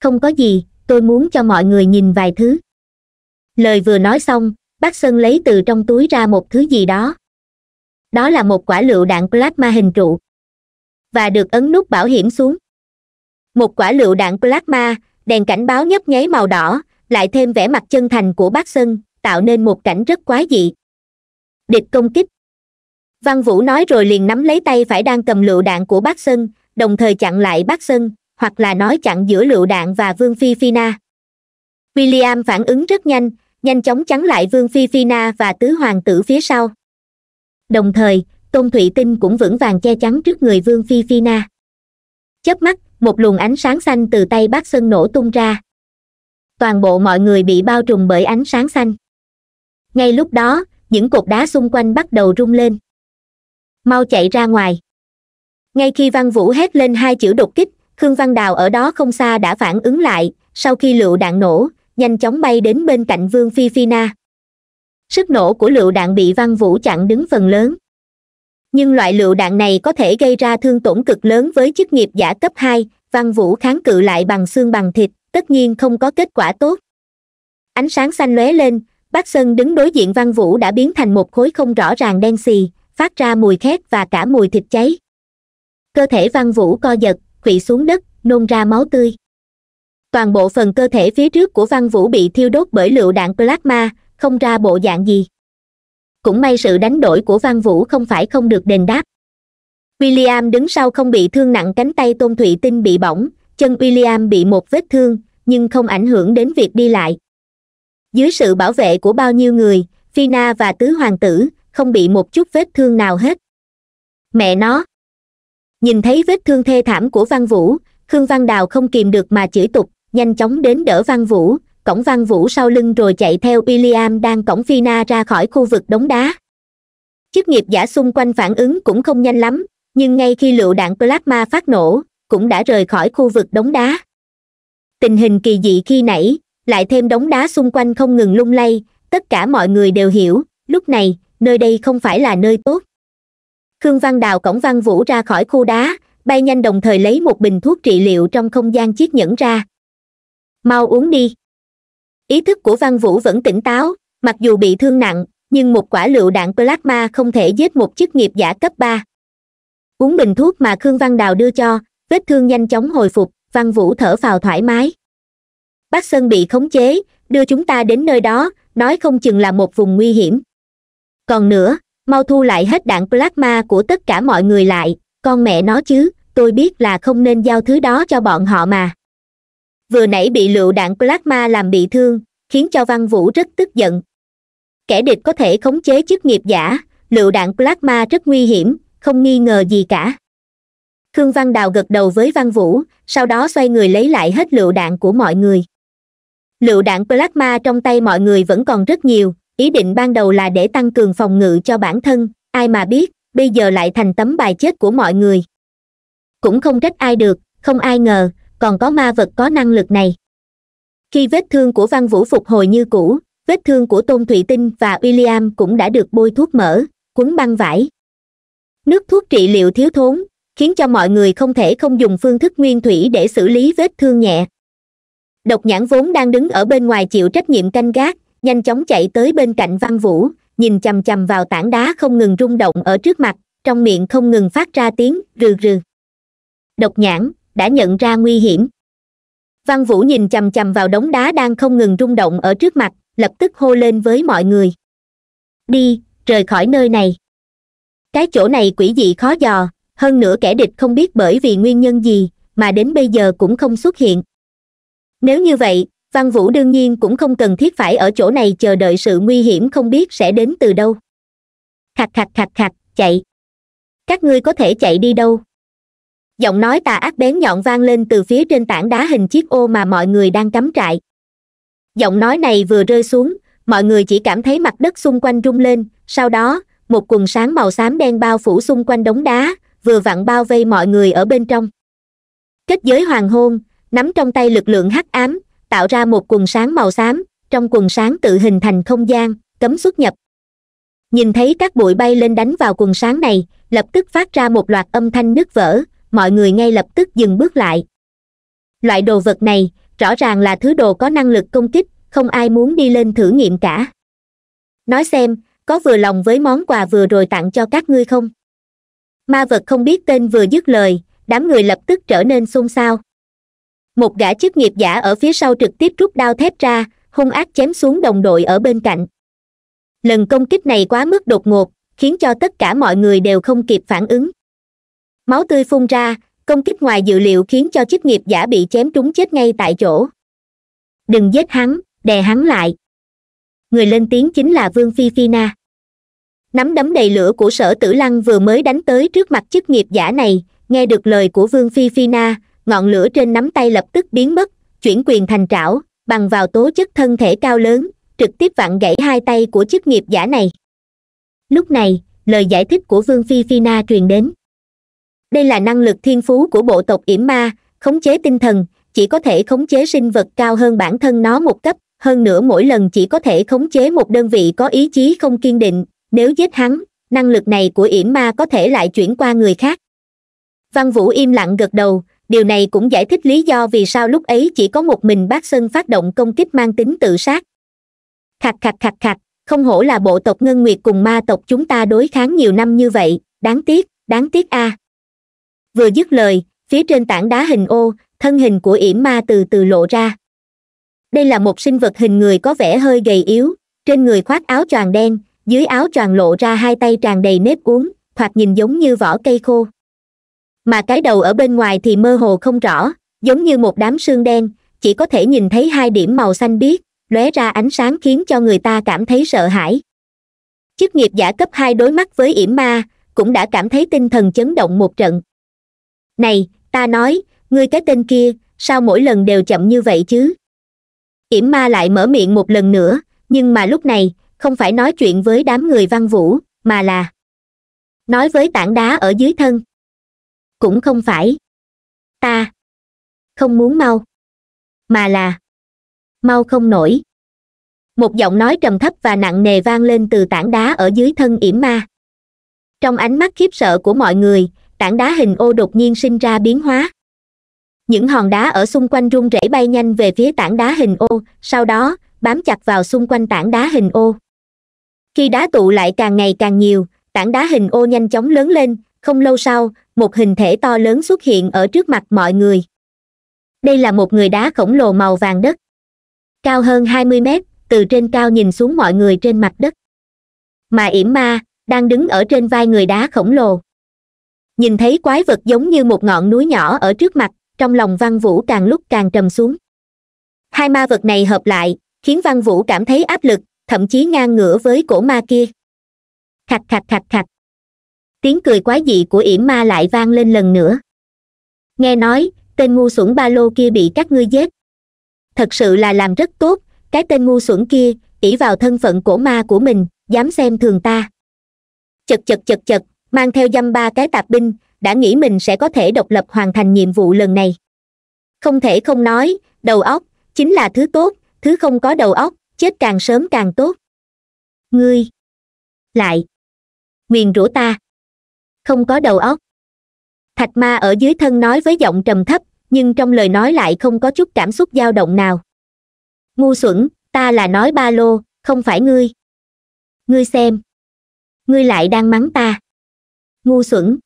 không có gì tôi muốn cho mọi người nhìn vài thứ lời vừa nói xong bác sơn lấy từ trong túi ra một thứ gì đó đó là một quả lựu đạn plasma hình trụ và được ấn nút bảo hiểm xuống một quả lựu đạn plasma đèn cảnh báo nhấp nháy màu đỏ lại thêm vẻ mặt chân thành của bác sơn tạo nên một cảnh rất quái dị địch công kích văn vũ nói rồi liền nắm lấy tay phải đang cầm lựu đạn của bác sơn đồng thời chặn lại bác sơn hoặc là nói chặn giữa lựu đạn và vương phi phi na william phản ứng rất nhanh nhanh chóng chắn lại vương phi phi na và tứ hoàng tử phía sau đồng thời tôn thụy tinh cũng vững vàng che chắn trước người vương phi phi na chớp mắt một luồng ánh sáng xanh từ tay bác sơn nổ tung ra toàn bộ mọi người bị bao trùm bởi ánh sáng xanh ngay lúc đó những cột đá xung quanh bắt đầu rung lên mau chạy ra ngoài ngay khi văn vũ hét lên hai chữ đột kích khương văn đào ở đó không xa đã phản ứng lại sau khi lựu đạn nổ nhanh chóng bay đến bên cạnh vương phi phi na sức nổ của lựu đạn bị văn vũ chặn đứng phần lớn nhưng loại lựu đạn này có thể gây ra thương tổn cực lớn với chức nghiệp giả cấp hai văn vũ kháng cự lại bằng xương bằng thịt tất nhiên không có kết quả tốt ánh sáng xanh lóe lên bác sơn đứng đối diện văn vũ đã biến thành một khối không rõ ràng đen xì phát ra mùi khét và cả mùi thịt cháy cơ thể văn vũ co giật quỵ xuống đất nôn ra máu tươi toàn bộ phần cơ thể phía trước của văn vũ bị thiêu đốt bởi lựu đạn plasma không ra bộ dạng gì cũng may sự đánh đổi của văn vũ không phải không được đền đáp william đứng sau không bị thương nặng cánh tay tôn thụy tinh bị bỏng chân william bị một vết thương nhưng không ảnh hưởng đến việc đi lại dưới sự bảo vệ của bao nhiêu người fina và tứ hoàng tử không bị một chút vết thương nào hết mẹ nó nhìn thấy vết thương thê thảm của văn vũ khương văn đào không kìm được mà chửi tục nhanh chóng đến đỡ văn vũ cổng văn vũ sau lưng rồi chạy theo William đang cổng phi ra khỏi khu vực đống đá chức nghiệp giả xung quanh phản ứng cũng không nhanh lắm nhưng ngay khi lựu đạn plasma phát nổ cũng đã rời khỏi khu vực đống đá tình hình kỳ dị khi nãy lại thêm đống đá xung quanh không ngừng lung lay tất cả mọi người đều hiểu lúc này nơi đây không phải là nơi tốt khương văn đào cổng văn vũ ra khỏi khu đá bay nhanh đồng thời lấy một bình thuốc trị liệu trong không gian chiếc nhẫn ra mau uống đi ý thức của văn vũ vẫn tỉnh táo mặc dù bị thương nặng nhưng một quả lựu đạn plasma không thể giết một chức nghiệp giả cấp ba uống bình thuốc mà khương văn đào đưa cho vết thương nhanh chóng hồi phục văn vũ thở vào thoải mái bác sơn bị khống chế đưa chúng ta đến nơi đó nói không chừng là một vùng nguy hiểm còn nữa mau thu lại hết đạn plasma của tất cả mọi người lại con mẹ nó chứ tôi biết là không nên giao thứ đó cho bọn họ mà vừa nãy bị lựu đạn plasma làm bị thương khiến cho văn vũ rất tức giận kẻ địch có thể khống chế chức nghiệp giả lựu đạn plasma rất nguy hiểm không nghi ngờ gì cả khương văn đào gật đầu với văn vũ sau đó xoay người lấy lại hết lựu đạn của mọi người lựu đạn plasma trong tay mọi người vẫn còn rất nhiều ý định ban đầu là để tăng cường phòng ngự cho bản thân ai mà biết bây giờ lại thành tấm bài chết của mọi người cũng không trách ai được không ai ngờ còn có ma vật có năng lực này khi vết thương của văn vũ phục hồi như cũ vết thương của tôn thụy tinh và William cũng đã được bôi thuốc mỡ cuốn băng vải nước thuốc trị liệu thiếu thốn khiến cho mọi người không thể không dùng phương thức nguyên thủy để xử lý vết thương nhẹ độc nhãn vốn đang đứng ở bên ngoài chịu trách nhiệm canh gác nhanh chóng chạy tới bên cạnh văn vũ nhìn chằm chằm vào tảng đá không ngừng rung động ở trước mặt trong miệng không ngừng phát ra tiếng rừ rừ độc nhãn đã nhận ra nguy hiểm văn vũ nhìn chằm chằm vào đống đá đang không ngừng rung động ở trước mặt lập tức hô lên với mọi người đi rời khỏi nơi này cái chỗ này quỷ dị khó dò hơn nữa kẻ địch không biết bởi vì nguyên nhân gì mà đến bây giờ cũng không xuất hiện nếu như vậy văn vũ đương nhiên cũng không cần thiết phải ở chỗ này chờ đợi sự nguy hiểm không biết sẽ đến từ đâu Khạch khạch khạch khạch, chạy các ngươi có thể chạy đi đâu giọng nói tà ác bén nhọn vang lên từ phía trên tảng đá hình chiếc ô mà mọi người đang cắm trại giọng nói này vừa rơi xuống mọi người chỉ cảm thấy mặt đất xung quanh rung lên sau đó một quần sáng màu xám đen bao phủ xung quanh đống đá vừa vặn bao vây mọi người ở bên trong kết giới hoàng hôn nắm trong tay lực lượng hắc ám tạo ra một quần sáng màu xám trong quần sáng tự hình thành không gian cấm xuất nhập nhìn thấy các bụi bay lên đánh vào quần sáng này lập tức phát ra một loạt âm thanh nứt vỡ mọi người ngay lập tức dừng bước lại loại đồ vật này rõ ràng là thứ đồ có năng lực công kích không ai muốn đi lên thử nghiệm cả nói xem có vừa lòng với món quà vừa rồi tặng cho các ngươi không ma vật không biết tên vừa dứt lời đám người lập tức trở nên xôn xao một gã chức nghiệp giả ở phía sau trực tiếp rút đao thép ra hung ác chém xuống đồng đội ở bên cạnh lần công kích này quá mức đột ngột khiến cho tất cả mọi người đều không kịp phản ứng máu tươi phun ra công kích ngoài dự liệu khiến cho chức nghiệp giả bị chém trúng chết ngay tại chỗ đừng giết hắn đè hắn lại người lên tiếng chính là vương phi phi na nắm đấm đầy lửa của sở tử lăng vừa mới đánh tới trước mặt chức nghiệp giả này nghe được lời của vương phi phi na ngọn lửa trên nắm tay lập tức biến mất chuyển quyền thành trảo bằng vào tố chất thân thể cao lớn trực tiếp vặn gãy hai tay của chức nghiệp giả này lúc này lời giải thích của vương phi phi na truyền đến đây là năng lực thiên phú của bộ tộc yểm ma khống chế tinh thần chỉ có thể khống chế sinh vật cao hơn bản thân nó một cấp hơn nữa mỗi lần chỉ có thể khống chế một đơn vị có ý chí không kiên định nếu giết hắn năng lực này của yểm ma có thể lại chuyển qua người khác văn vũ im lặng gật đầu điều này cũng giải thích lý do vì sao lúc ấy chỉ có một mình bác sơn phát động công kích mang tính tự sát khạc khạc khạc khạc không hổ là bộ tộc ngân nguyệt cùng ma tộc chúng ta đối kháng nhiều năm như vậy đáng tiếc đáng tiếc a à. vừa dứt lời phía trên tảng đá hình ô thân hình của yểm ma từ từ lộ ra đây là một sinh vật hình người có vẻ hơi gầy yếu trên người khoác áo choàng đen dưới áo choàng lộ ra hai tay tràn đầy nếp uống thoạt nhìn giống như vỏ cây khô mà cái đầu ở bên ngoài thì mơ hồ không rõ giống như một đám sương đen chỉ có thể nhìn thấy hai điểm màu xanh biếc lóe ra ánh sáng khiến cho người ta cảm thấy sợ hãi chức nghiệp giả cấp hai đối mắt với yểm ma cũng đã cảm thấy tinh thần chấn động một trận này ta nói ngươi cái tên kia sao mỗi lần đều chậm như vậy chứ yểm ma lại mở miệng một lần nữa nhưng mà lúc này không phải nói chuyện với đám người văn vũ mà là nói với tảng đá ở dưới thân cũng không phải ta không muốn mau mà là mau không nổi một giọng nói trầm thấp và nặng nề vang lên từ tảng đá ở dưới thân yểm ma trong ánh mắt khiếp sợ của mọi người tảng đá hình ô đột nhiên sinh ra biến hóa những hòn đá ở xung quanh rung rẩy bay nhanh về phía tảng đá hình ô sau đó bám chặt vào xung quanh tảng đá hình ô khi đá tụ lại càng ngày càng nhiều tảng đá hình ô nhanh chóng lớn lên không lâu sau một hình thể to lớn xuất hiện ở trước mặt mọi người đây là một người đá khổng lồ màu vàng đất cao hơn hai mươi mét từ trên cao nhìn xuống mọi người trên mặt đất mà yểm ma đang đứng ở trên vai người đá khổng lồ nhìn thấy quái vật giống như một ngọn núi nhỏ ở trước mặt trong lòng văn vũ càng lúc càng trầm xuống hai ma vật này hợp lại khiến văn vũ cảm thấy áp lực thậm chí ngang ngửa với cổ ma kia khạch khạch khạch khạch tiếng cười quái dị của yểm ma lại vang lên lần nữa nghe nói tên ngu xuẩn ba lô kia bị các ngươi giết thật sự là làm rất tốt cái tên ngu xuẩn kia ỷ vào thân phận cổ ma của mình dám xem thường ta chật chật chật chật mang theo dăm ba cái tạp binh đã nghĩ mình sẽ có thể độc lập hoàn thành nhiệm vụ lần này không thể không nói đầu óc chính là thứ tốt thứ không có đầu óc chết càng sớm càng tốt ngươi lại nguyền rủa ta không có đầu óc thạch ma ở dưới thân nói với giọng trầm thấp nhưng trong lời nói lại không có chút cảm xúc dao động nào ngu xuẩn ta là nói ba lô không phải ngươi ngươi xem ngươi lại đang mắng ta ngu xuẩn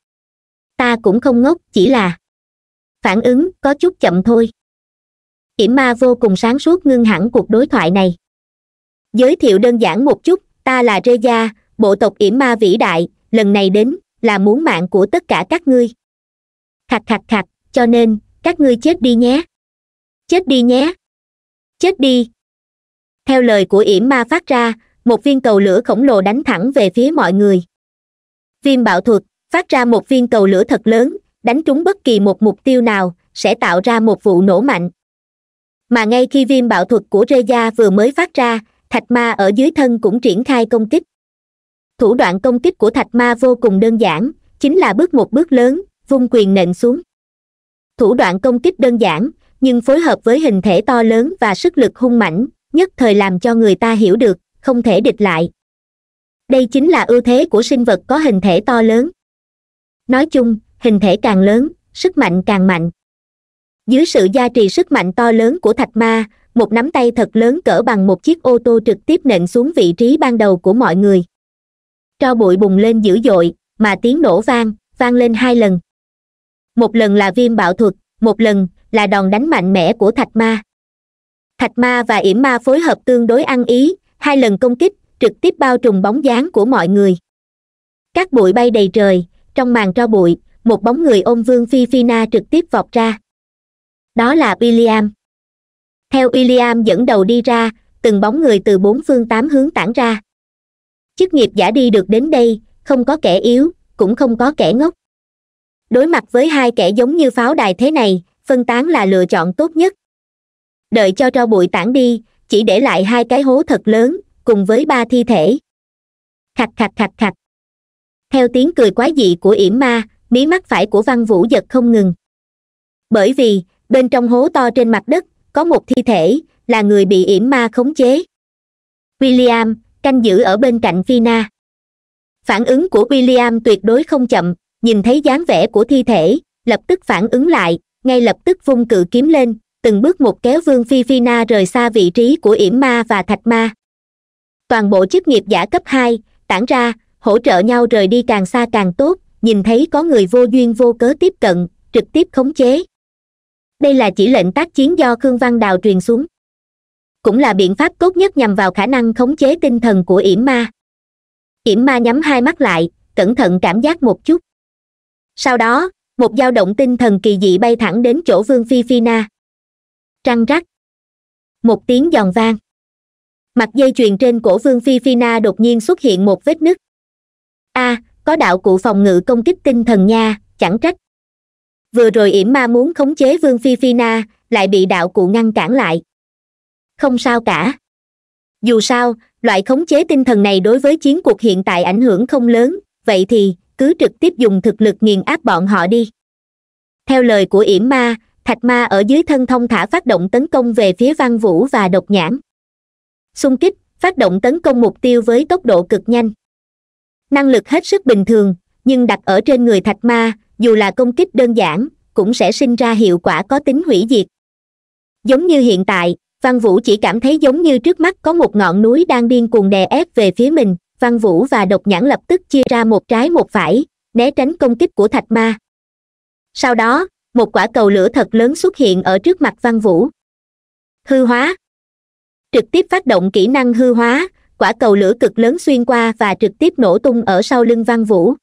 ta cũng không ngốc chỉ là phản ứng có chút chậm thôi kiểm ma vô cùng sáng suốt ngưng hẳn cuộc đối thoại này giới thiệu đơn giản một chút ta là rê gia bộ tộc yểm ma vĩ đại lần này đến là muốn mạng của tất cả các ngươi khạch khạch khạch cho nên các ngươi chết đi nhé chết đi nhé chết đi theo lời của yểm ma phát ra một viên cầu lửa khổng lồ đánh thẳng về phía mọi người viêm bạo thuật phát ra một viên cầu lửa thật lớn đánh trúng bất kỳ một mục tiêu nào sẽ tạo ra một vụ nổ mạnh mà ngay khi viêm bạo thuật của rê vừa mới phát ra thạch ma ở dưới thân cũng triển khai công kích thủ đoạn công kích của thạch ma vô cùng đơn giản chính là bước một bước lớn vung quyền nện xuống thủ đoạn công kích đơn giản nhưng phối hợp với hình thể to lớn và sức lực hung mãnh nhất thời làm cho người ta hiểu được không thể địch lại đây chính là ưu thế của sinh vật có hình thể to lớn nói chung hình thể càng lớn sức mạnh càng mạnh dưới sự gia trì sức mạnh to lớn của thạch ma một nắm tay thật lớn cỡ bằng một chiếc ô tô trực tiếp nện xuống vị trí ban đầu của mọi người tro bụi bùng lên dữ dội mà tiếng nổ vang vang lên hai lần một lần là viêm bạo thuật một lần là đòn đánh mạnh mẽ của thạch ma thạch ma và yểm ma phối hợp tương đối ăn ý hai lần công kích trực tiếp bao trùm bóng dáng của mọi người các bụi bay đầy trời trong màn tro bụi một bóng người ôm vương phi phi na trực tiếp vọt ra đó là william theo william dẫn đầu đi ra từng bóng người từ bốn phương tám hướng tản ra chức nghiệp giả đi được đến đây không có kẻ yếu cũng không có kẻ ngốc đối mặt với hai kẻ giống như pháo đài thế này phân tán là lựa chọn tốt nhất đợi cho tro bụi tản đi chỉ để lại hai cái hố thật lớn cùng với ba thi thể khạch khạch khạch khạch theo tiếng cười quái dị của yểm ma mí mắt phải của văn vũ giật không ngừng bởi vì bên trong hố to trên mặt đất có một thi thể là người bị yểm ma khống chế william canh giữ ở bên cạnh vina phản ứng của william tuyệt đối không chậm nhìn thấy dáng vẻ của thi thể lập tức phản ứng lại ngay lập tức vung cự kiếm lên từng bước một kéo vương phi vina rời xa vị trí của yểm ma và thạch ma toàn bộ chức nghiệp giả cấp hai tản ra hỗ trợ nhau rời đi càng xa càng tốt nhìn thấy có người vô duyên vô cớ tiếp cận trực tiếp khống chế đây là chỉ lệnh tác chiến do khương văn đào truyền xuống cũng là biện pháp tốt nhất nhằm vào khả năng khống chế tinh thần của yểm ma yểm ma nhắm hai mắt lại cẩn thận cảm giác một chút sau đó một dao động tinh thần kỳ dị bay thẳng đến chỗ vương phi phi na trăng rắc một tiếng giòn vang mặt dây chuyền trên cổ vương phi phi na đột nhiên xuất hiện một vết nứt a à, có đạo cụ phòng ngự công kích tinh thần nha chẳng trách vừa rồi yểm ma muốn khống chế vương phi phi na lại bị đạo cụ ngăn cản lại không sao cả dù sao loại khống chế tinh thần này đối với chiến cuộc hiện tại ảnh hưởng không lớn vậy thì cứ trực tiếp dùng thực lực nghiền áp bọn họ đi theo lời của yểm ma thạch ma ở dưới thân thông thả phát động tấn công về phía văn vũ và độc nhãn xung kích phát động tấn công mục tiêu với tốc độ cực nhanh năng lực hết sức bình thường nhưng đặt ở trên người thạch ma dù là công kích đơn giản cũng sẽ sinh ra hiệu quả có tính hủy diệt giống như hiện tại văn vũ chỉ cảm thấy giống như trước mắt có một ngọn núi đang điên cuồng đè ép về phía mình văn vũ và độc nhãn lập tức chia ra một trái một phải né tránh công kích của thạch ma sau đó một quả cầu lửa thật lớn xuất hiện ở trước mặt văn vũ hư hóa trực tiếp phát động kỹ năng hư hóa quả cầu lửa cực lớn xuyên qua và trực tiếp nổ tung ở sau lưng văn vũ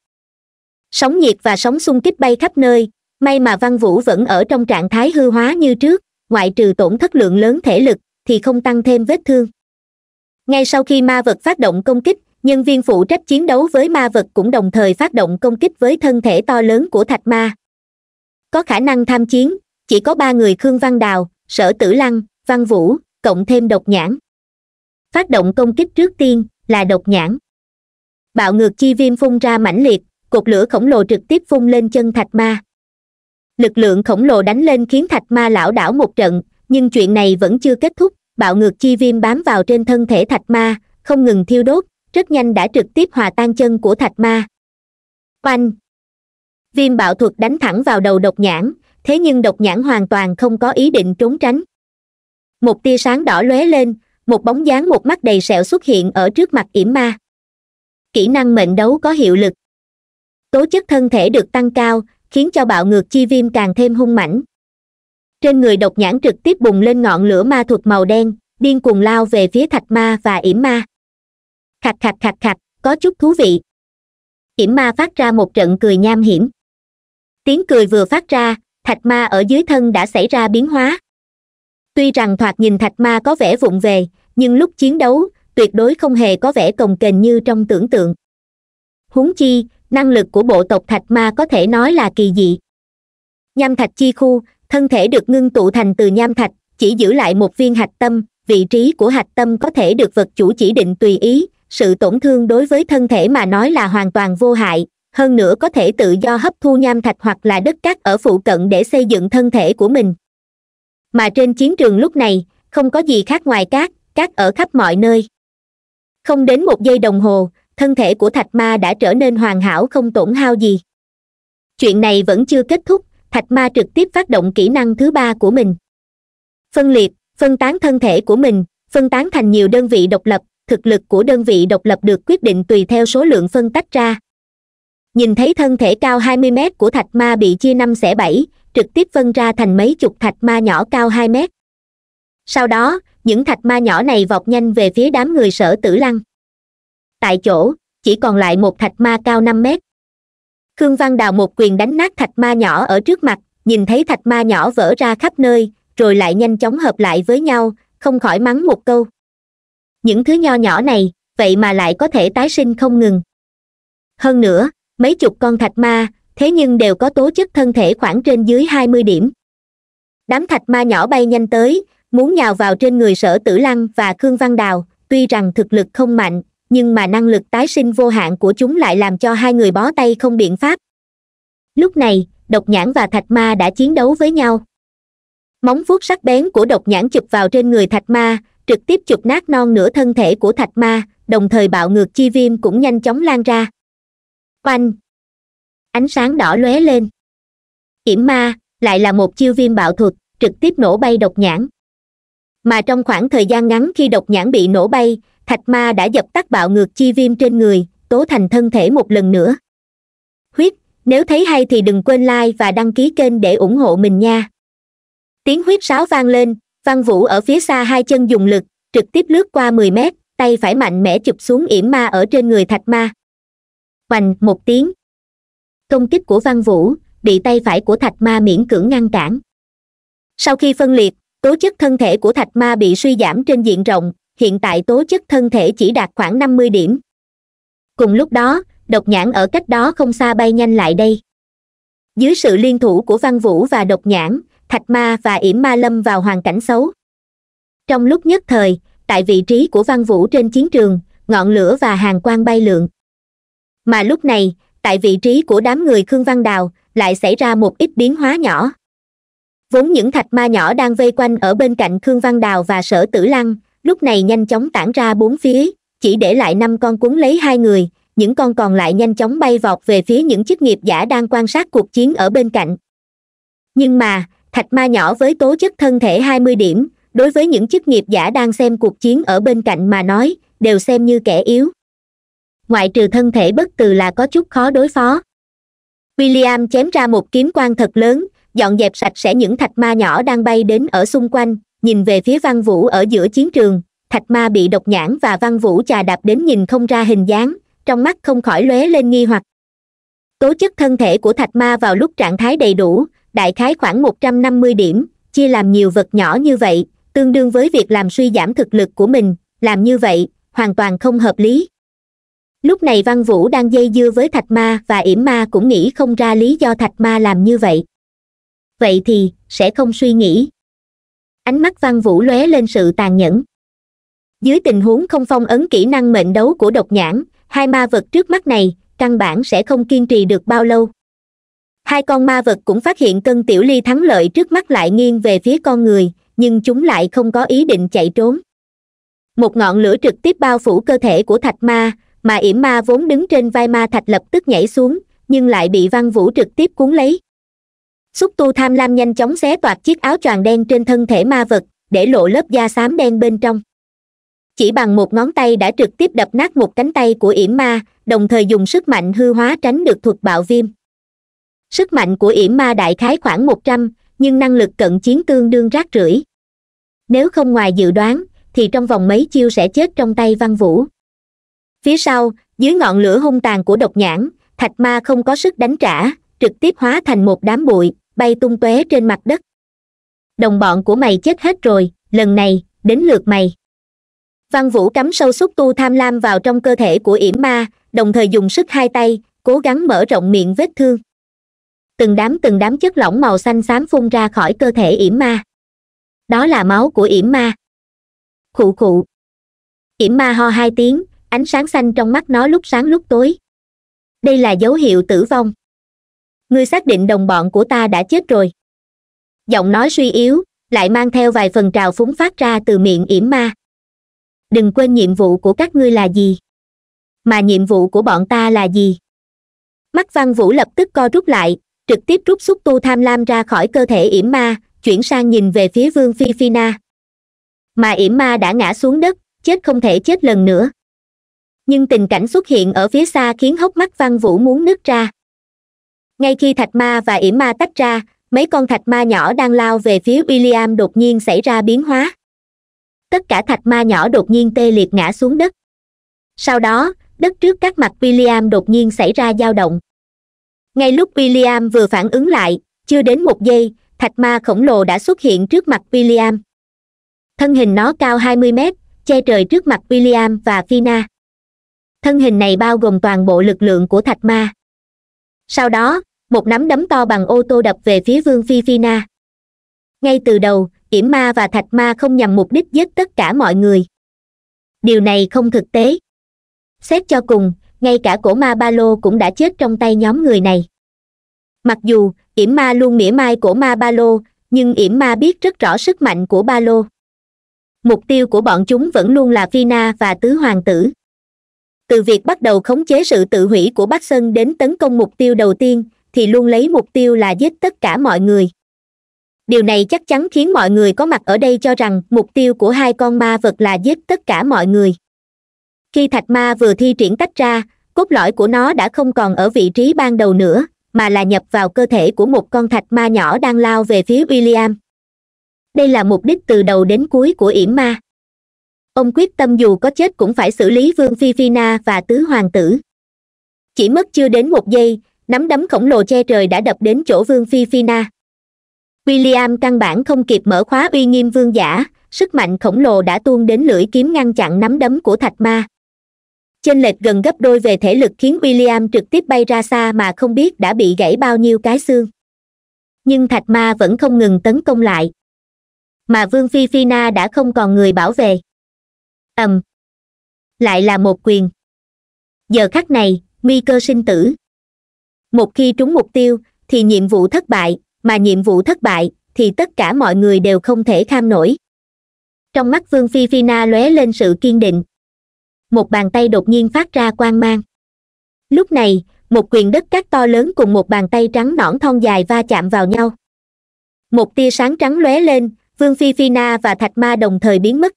sóng nhiệt và sóng xung kích bay khắp nơi may mà văn vũ vẫn ở trong trạng thái hư hóa như trước ngoại trừ tổn thất lượng lớn thể lực thì không tăng thêm vết thương ngay sau khi ma vật phát động công kích nhân viên phụ trách chiến đấu với ma vật cũng đồng thời phát động công kích với thân thể to lớn của thạch ma có khả năng tham chiến chỉ có ba người khương văn đào sở tử lăng văn vũ cộng thêm độc nhãn phát động công kích trước tiên là độc nhãn bạo ngược chi viêm phun ra mãnh liệt cột lửa khổng lồ trực tiếp phun lên chân thạch ma lực lượng khổng lồ đánh lên khiến thạch ma lão đảo một trận nhưng chuyện này vẫn chưa kết thúc bạo ngược chi viêm bám vào trên thân thể thạch ma không ngừng thiêu đốt rất nhanh đã trực tiếp hòa tan chân của thạch ma oanh viêm bạo thuật đánh thẳng vào đầu độc nhãn thế nhưng độc nhãn hoàn toàn không có ý định trốn tránh một tia sáng đỏ lóe lên một bóng dáng một mắt đầy sẹo xuất hiện ở trước mặt yểm ma kỹ năng mệnh đấu có hiệu lực tố chất thân thể được tăng cao khiến cho bạo ngược chi viêm càng thêm hung mãnh trên người độc nhãn trực tiếp bùng lên ngọn lửa ma thuật màu đen điên cuồng lao về phía thạch ma và yểm ma khạch khạch khạch khạch có chút thú vị yểm ma phát ra một trận cười nham hiểm tiếng cười vừa phát ra thạch ma ở dưới thân đã xảy ra biến hóa tuy rằng thoạt nhìn thạch ma có vẻ vụng về nhưng lúc chiến đấu tuyệt đối không hề có vẻ cồng kềnh như trong tưởng tượng huống chi năng lực của bộ tộc thạch ma có thể nói là kỳ dị nham thạch chi khu thân thể được ngưng tụ thành từ nham thạch chỉ giữ lại một viên hạch tâm vị trí của hạch tâm có thể được vật chủ chỉ định tùy ý sự tổn thương đối với thân thể mà nói là hoàn toàn vô hại hơn nữa có thể tự do hấp thu nham thạch hoặc là đất cát ở phụ cận để xây dựng thân thể của mình mà trên chiến trường lúc này không có gì khác ngoài cát cát ở khắp mọi nơi không đến một giây đồng hồ thân thể của thạch ma đã trở nên hoàn hảo không tổn hao gì chuyện này vẫn chưa kết thúc thạch ma trực tiếp phát động kỹ năng thứ ba của mình phân liệt phân tán thân thể của mình phân tán thành nhiều đơn vị độc lập thực lực của đơn vị độc lập được quyết định tùy theo số lượng phân tách ra nhìn thấy thân thể cao 20 m của thạch ma bị chia năm xẻ bảy trực tiếp phân ra thành mấy chục thạch ma nhỏ cao 2 mét sau đó những thạch ma nhỏ này vọt nhanh về phía đám người sở tử lăng tại chỗ chỉ còn lại một thạch ma cao năm mét khương văn đào một quyền đánh nát thạch ma nhỏ ở trước mặt nhìn thấy thạch ma nhỏ vỡ ra khắp nơi rồi lại nhanh chóng hợp lại với nhau không khỏi mắng một câu những thứ nho nhỏ này vậy mà lại có thể tái sinh không ngừng hơn nữa mấy chục con thạch ma thế nhưng đều có tố chất thân thể khoảng trên dưới hai mươi điểm đám thạch ma nhỏ bay nhanh tới muốn nhào vào trên người sở tử lăng và khương văn đào tuy rằng thực lực không mạnh nhưng mà năng lực tái sinh vô hạn của chúng lại làm cho hai người bó tay không biện pháp lúc này độc nhãn và thạch ma đã chiến đấu với nhau móng vuốt sắc bén của độc nhãn chụp vào trên người thạch ma trực tiếp chụp nát non nửa thân thể của thạch ma đồng thời bạo ngược chi viêm cũng nhanh chóng lan ra oanh ánh sáng đỏ lóe lên kiểm ma lại là một chiêu viêm bạo thuật trực tiếp nổ bay độc nhãn mà trong khoảng thời gian ngắn khi độc nhãn bị nổ bay thạch ma đã dập tắt bạo ngược chi viêm trên người tố thành thân thể một lần nữa huyết nếu thấy hay thì đừng quên like và đăng ký kênh để ủng hộ mình nha tiếng huyết sáo vang lên văn vũ ở phía xa hai chân dùng lực trực tiếp lướt qua mười mét tay phải mạnh mẽ chụp xuống yểm ma ở trên người thạch ma hoành một tiếng công kích của văn vũ bị tay phải của thạch ma miễn cưỡng ngăn cản sau khi phân liệt tố chất thân thể của thạch ma bị suy giảm trên diện rộng hiện tại tố chất thân thể chỉ đạt khoảng năm mươi điểm cùng lúc đó độc nhãn ở cách đó không xa bay nhanh lại đây dưới sự liên thủ của văn vũ và độc nhãn thạch ma và yểm ma lâm vào hoàn cảnh xấu trong lúc nhất thời tại vị trí của văn vũ trên chiến trường ngọn lửa và hàng quang bay lượn mà lúc này tại vị trí của đám người khương văn đào lại xảy ra một ít biến hóa nhỏ vốn những thạch ma nhỏ đang vây quanh ở bên cạnh khương văn đào và sở tử lăng lúc này nhanh chóng tản ra bốn phía chỉ để lại năm con cuốn lấy hai người những con còn lại nhanh chóng bay vọt về phía những chức nghiệp giả đang quan sát cuộc chiến ở bên cạnh nhưng mà thạch ma nhỏ với tố chất thân thể hai mươi điểm đối với những chức nghiệp giả đang xem cuộc chiến ở bên cạnh mà nói đều xem như kẻ yếu ngoại trừ thân thể bất từ là có chút khó đối phó william chém ra một kiếm quan thật lớn dọn dẹp sạch sẽ những thạch ma nhỏ đang bay đến ở xung quanh nhìn về phía văn vũ ở giữa chiến trường thạch ma bị độc nhãn và văn vũ chà đạp đến nhìn không ra hình dáng trong mắt không khỏi lóe lên nghi hoặc tố chất thân thể của thạch ma vào lúc trạng thái đầy đủ đại khái khoảng một trăm năm mươi điểm chia làm nhiều vật nhỏ như vậy tương đương với việc làm suy giảm thực lực của mình làm như vậy hoàn toàn không hợp lý lúc này văn vũ đang dây dưa với thạch ma và yểm ma cũng nghĩ không ra lý do thạch ma làm như vậy vậy thì sẽ không suy nghĩ ánh mắt văn vũ lóe lên sự tàn nhẫn dưới tình huống không phong ấn kỹ năng mệnh đấu của độc nhãn hai ma vật trước mắt này căn bản sẽ không kiên trì được bao lâu hai con ma vật cũng phát hiện cân tiểu ly thắng lợi trước mắt lại nghiêng về phía con người nhưng chúng lại không có ý định chạy trốn một ngọn lửa trực tiếp bao phủ cơ thể của thạch ma mà yểm ma vốn đứng trên vai ma thạch lập tức nhảy xuống nhưng lại bị văn vũ trực tiếp cuốn lấy xúc tu tham lam nhanh chóng xé toạc chiếc áo choàng đen trên thân thể ma vật để lộ lớp da xám đen bên trong chỉ bằng một ngón tay đã trực tiếp đập nát một cánh tay của yểm ma đồng thời dùng sức mạnh hư hóa tránh được thuật bạo viêm sức mạnh của yểm ma đại khái khoảng một trăm nhưng năng lực cận chiến tương đương rác rưởi nếu không ngoài dự đoán thì trong vòng mấy chiêu sẽ chết trong tay văn vũ phía sau dưới ngọn lửa hung tàn của độc nhãn thạch ma không có sức đánh trả trực tiếp hóa thành một đám bụi bay tung tóe trên mặt đất đồng bọn của mày chết hết rồi lần này đến lượt mày văn vũ cắm sâu xúc tu tham lam vào trong cơ thể của yểm ma đồng thời dùng sức hai tay cố gắng mở rộng miệng vết thương từng đám từng đám chất lỏng màu xanh xám phun ra khỏi cơ thể yểm ma đó là máu của yểm ma khụ khụ yểm ma ho hai tiếng ánh sáng xanh trong mắt nó lúc sáng lúc tối đây là dấu hiệu tử vong ngươi xác định đồng bọn của ta đã chết rồi giọng nói suy yếu lại mang theo vài phần trào phúng phát ra từ miệng yểm ma đừng quên nhiệm vụ của các ngươi là gì mà nhiệm vụ của bọn ta là gì mắt văn vũ lập tức co rút lại trực tiếp rút xúc tu tham lam ra khỏi cơ thể yểm ma chuyển sang nhìn về phía vương phi phi na mà yểm ma đã ngã xuống đất chết không thể chết lần nữa nhưng tình cảnh xuất hiện ở phía xa khiến hốc mắt văn vũ muốn nứt ra ngay khi thạch ma và yểm ma tách ra mấy con thạch ma nhỏ đang lao về phía william đột nhiên xảy ra biến hóa tất cả thạch ma nhỏ đột nhiên tê liệt ngã xuống đất sau đó đất trước các mặt william đột nhiên xảy ra dao động ngay lúc william vừa phản ứng lại chưa đến một giây thạch ma khổng lồ đã xuất hiện trước mặt william thân hình nó cao 20 mét che trời trước mặt william và fina thân hình này bao gồm toàn bộ lực lượng của thạch ma sau đó một nắm đấm to bằng ô tô đập về phía vương phi phi na ngay từ đầu yểm ma và thạch ma không nhằm mục đích giết tất cả mọi người điều này không thực tế xét cho cùng ngay cả cổ ma ba lô cũng đã chết trong tay nhóm người này mặc dù yểm ma luôn mỉa mai cổ ma ba lô nhưng yểm ma biết rất rõ sức mạnh của ba lô mục tiêu của bọn chúng vẫn luôn là phi na và tứ hoàng tử từ việc bắt đầu khống chế sự tự hủy của bắc sơn đến tấn công mục tiêu đầu tiên thì luôn lấy mục tiêu là giết tất cả mọi người điều này chắc chắn khiến mọi người có mặt ở đây cho rằng mục tiêu của hai con ma vật là giết tất cả mọi người khi thạch ma vừa thi triển tách ra cốt lõi của nó đã không còn ở vị trí ban đầu nữa mà là nhập vào cơ thể của một con thạch ma nhỏ đang lao về phía william đây là mục đích từ đầu đến cuối của yểm ma ông quyết tâm dù có chết cũng phải xử lý vương phi phi na và tứ hoàng tử chỉ mất chưa đến một giây nắm đấm khổng lồ che trời đã đập đến chỗ vương phi fina. william căn bản không kịp mở khóa uy nghiêm vương giả sức mạnh khổng lồ đã tuôn đến lưỡi kiếm ngăn chặn nắm đấm của thạch ma chênh lệch gần gấp đôi về thể lực khiến william trực tiếp bay ra xa mà không biết đã bị gãy bao nhiêu cái xương nhưng thạch ma vẫn không ngừng tấn công lại mà vương phi fina đã không còn người bảo vệ ầm um, lại là một quyền giờ khắc này nguy cơ sinh tử một khi trúng mục tiêu thì nhiệm vụ thất bại mà nhiệm vụ thất bại thì tất cả mọi người đều không thể kham nổi trong mắt vương phi phi na lóe lên sự kiên định một bàn tay đột nhiên phát ra quang mang lúc này một quyền đất cát to lớn cùng một bàn tay trắng nõn thon dài va chạm vào nhau một tia sáng trắng lóe lên vương phi phi na và thạch ma đồng thời biến mất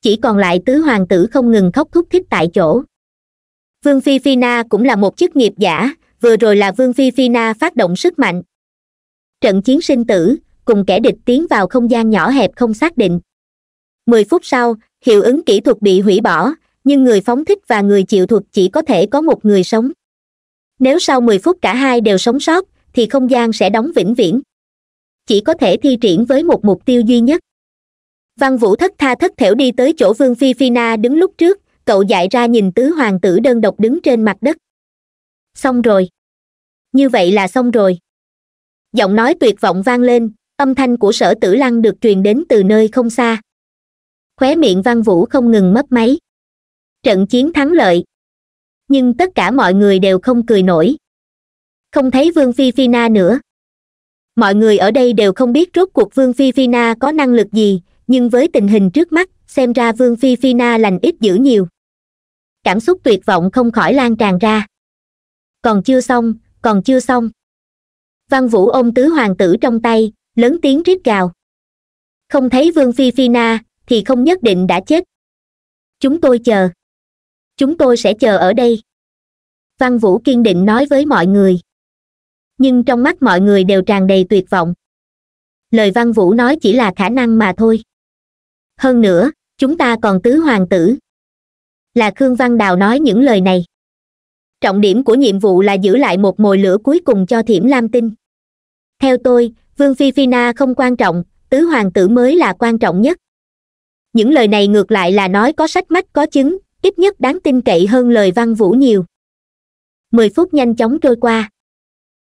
chỉ còn lại tứ hoàng tử không ngừng khóc thúc thích tại chỗ vương phi phi na cũng là một chức nghiệp giả vừa rồi là vương phi phi na phát động sức mạnh trận chiến sinh tử cùng kẻ địch tiến vào không gian nhỏ hẹp không xác định mười phút sau hiệu ứng kỹ thuật bị hủy bỏ nhưng người phóng thích và người chịu thuật chỉ có thể có một người sống nếu sau mười phút cả hai đều sống sót thì không gian sẽ đóng vĩnh viễn chỉ có thể thi triển với một mục tiêu duy nhất văn vũ thất tha thất thểu đi tới chỗ vương phi phi na đứng lúc trước cậu dại ra nhìn tứ hoàng tử đơn độc đứng trên mặt đất xong rồi như vậy là xong rồi giọng nói tuyệt vọng vang lên âm thanh của sở tử lăng được truyền đến từ nơi không xa khóe miệng văn vũ không ngừng mất máy trận chiến thắng lợi nhưng tất cả mọi người đều không cười nổi không thấy vương phi phi na nữa mọi người ở đây đều không biết rốt cuộc vương phi phi na có năng lực gì nhưng với tình hình trước mắt xem ra vương phi phi na lành ít dữ nhiều cảm xúc tuyệt vọng không khỏi lan tràn ra còn chưa xong còn chưa xong văn vũ ôm tứ hoàng tử trong tay lớn tiếng rít gào không thấy vương phi phi na thì không nhất định đã chết chúng tôi chờ chúng tôi sẽ chờ ở đây văn vũ kiên định nói với mọi người nhưng trong mắt mọi người đều tràn đầy tuyệt vọng lời văn vũ nói chỉ là khả năng mà thôi hơn nữa chúng ta còn tứ hoàng tử là khương văn đào nói những lời này trọng điểm của nhiệm vụ là giữ lại một mồi lửa cuối cùng cho thiểm lam tinh theo tôi vương phi phi na không quan trọng tứ hoàng tử mới là quan trọng nhất những lời này ngược lại là nói có sách mách có chứng ít nhất đáng tin cậy hơn lời văn vũ nhiều mười phút nhanh chóng trôi qua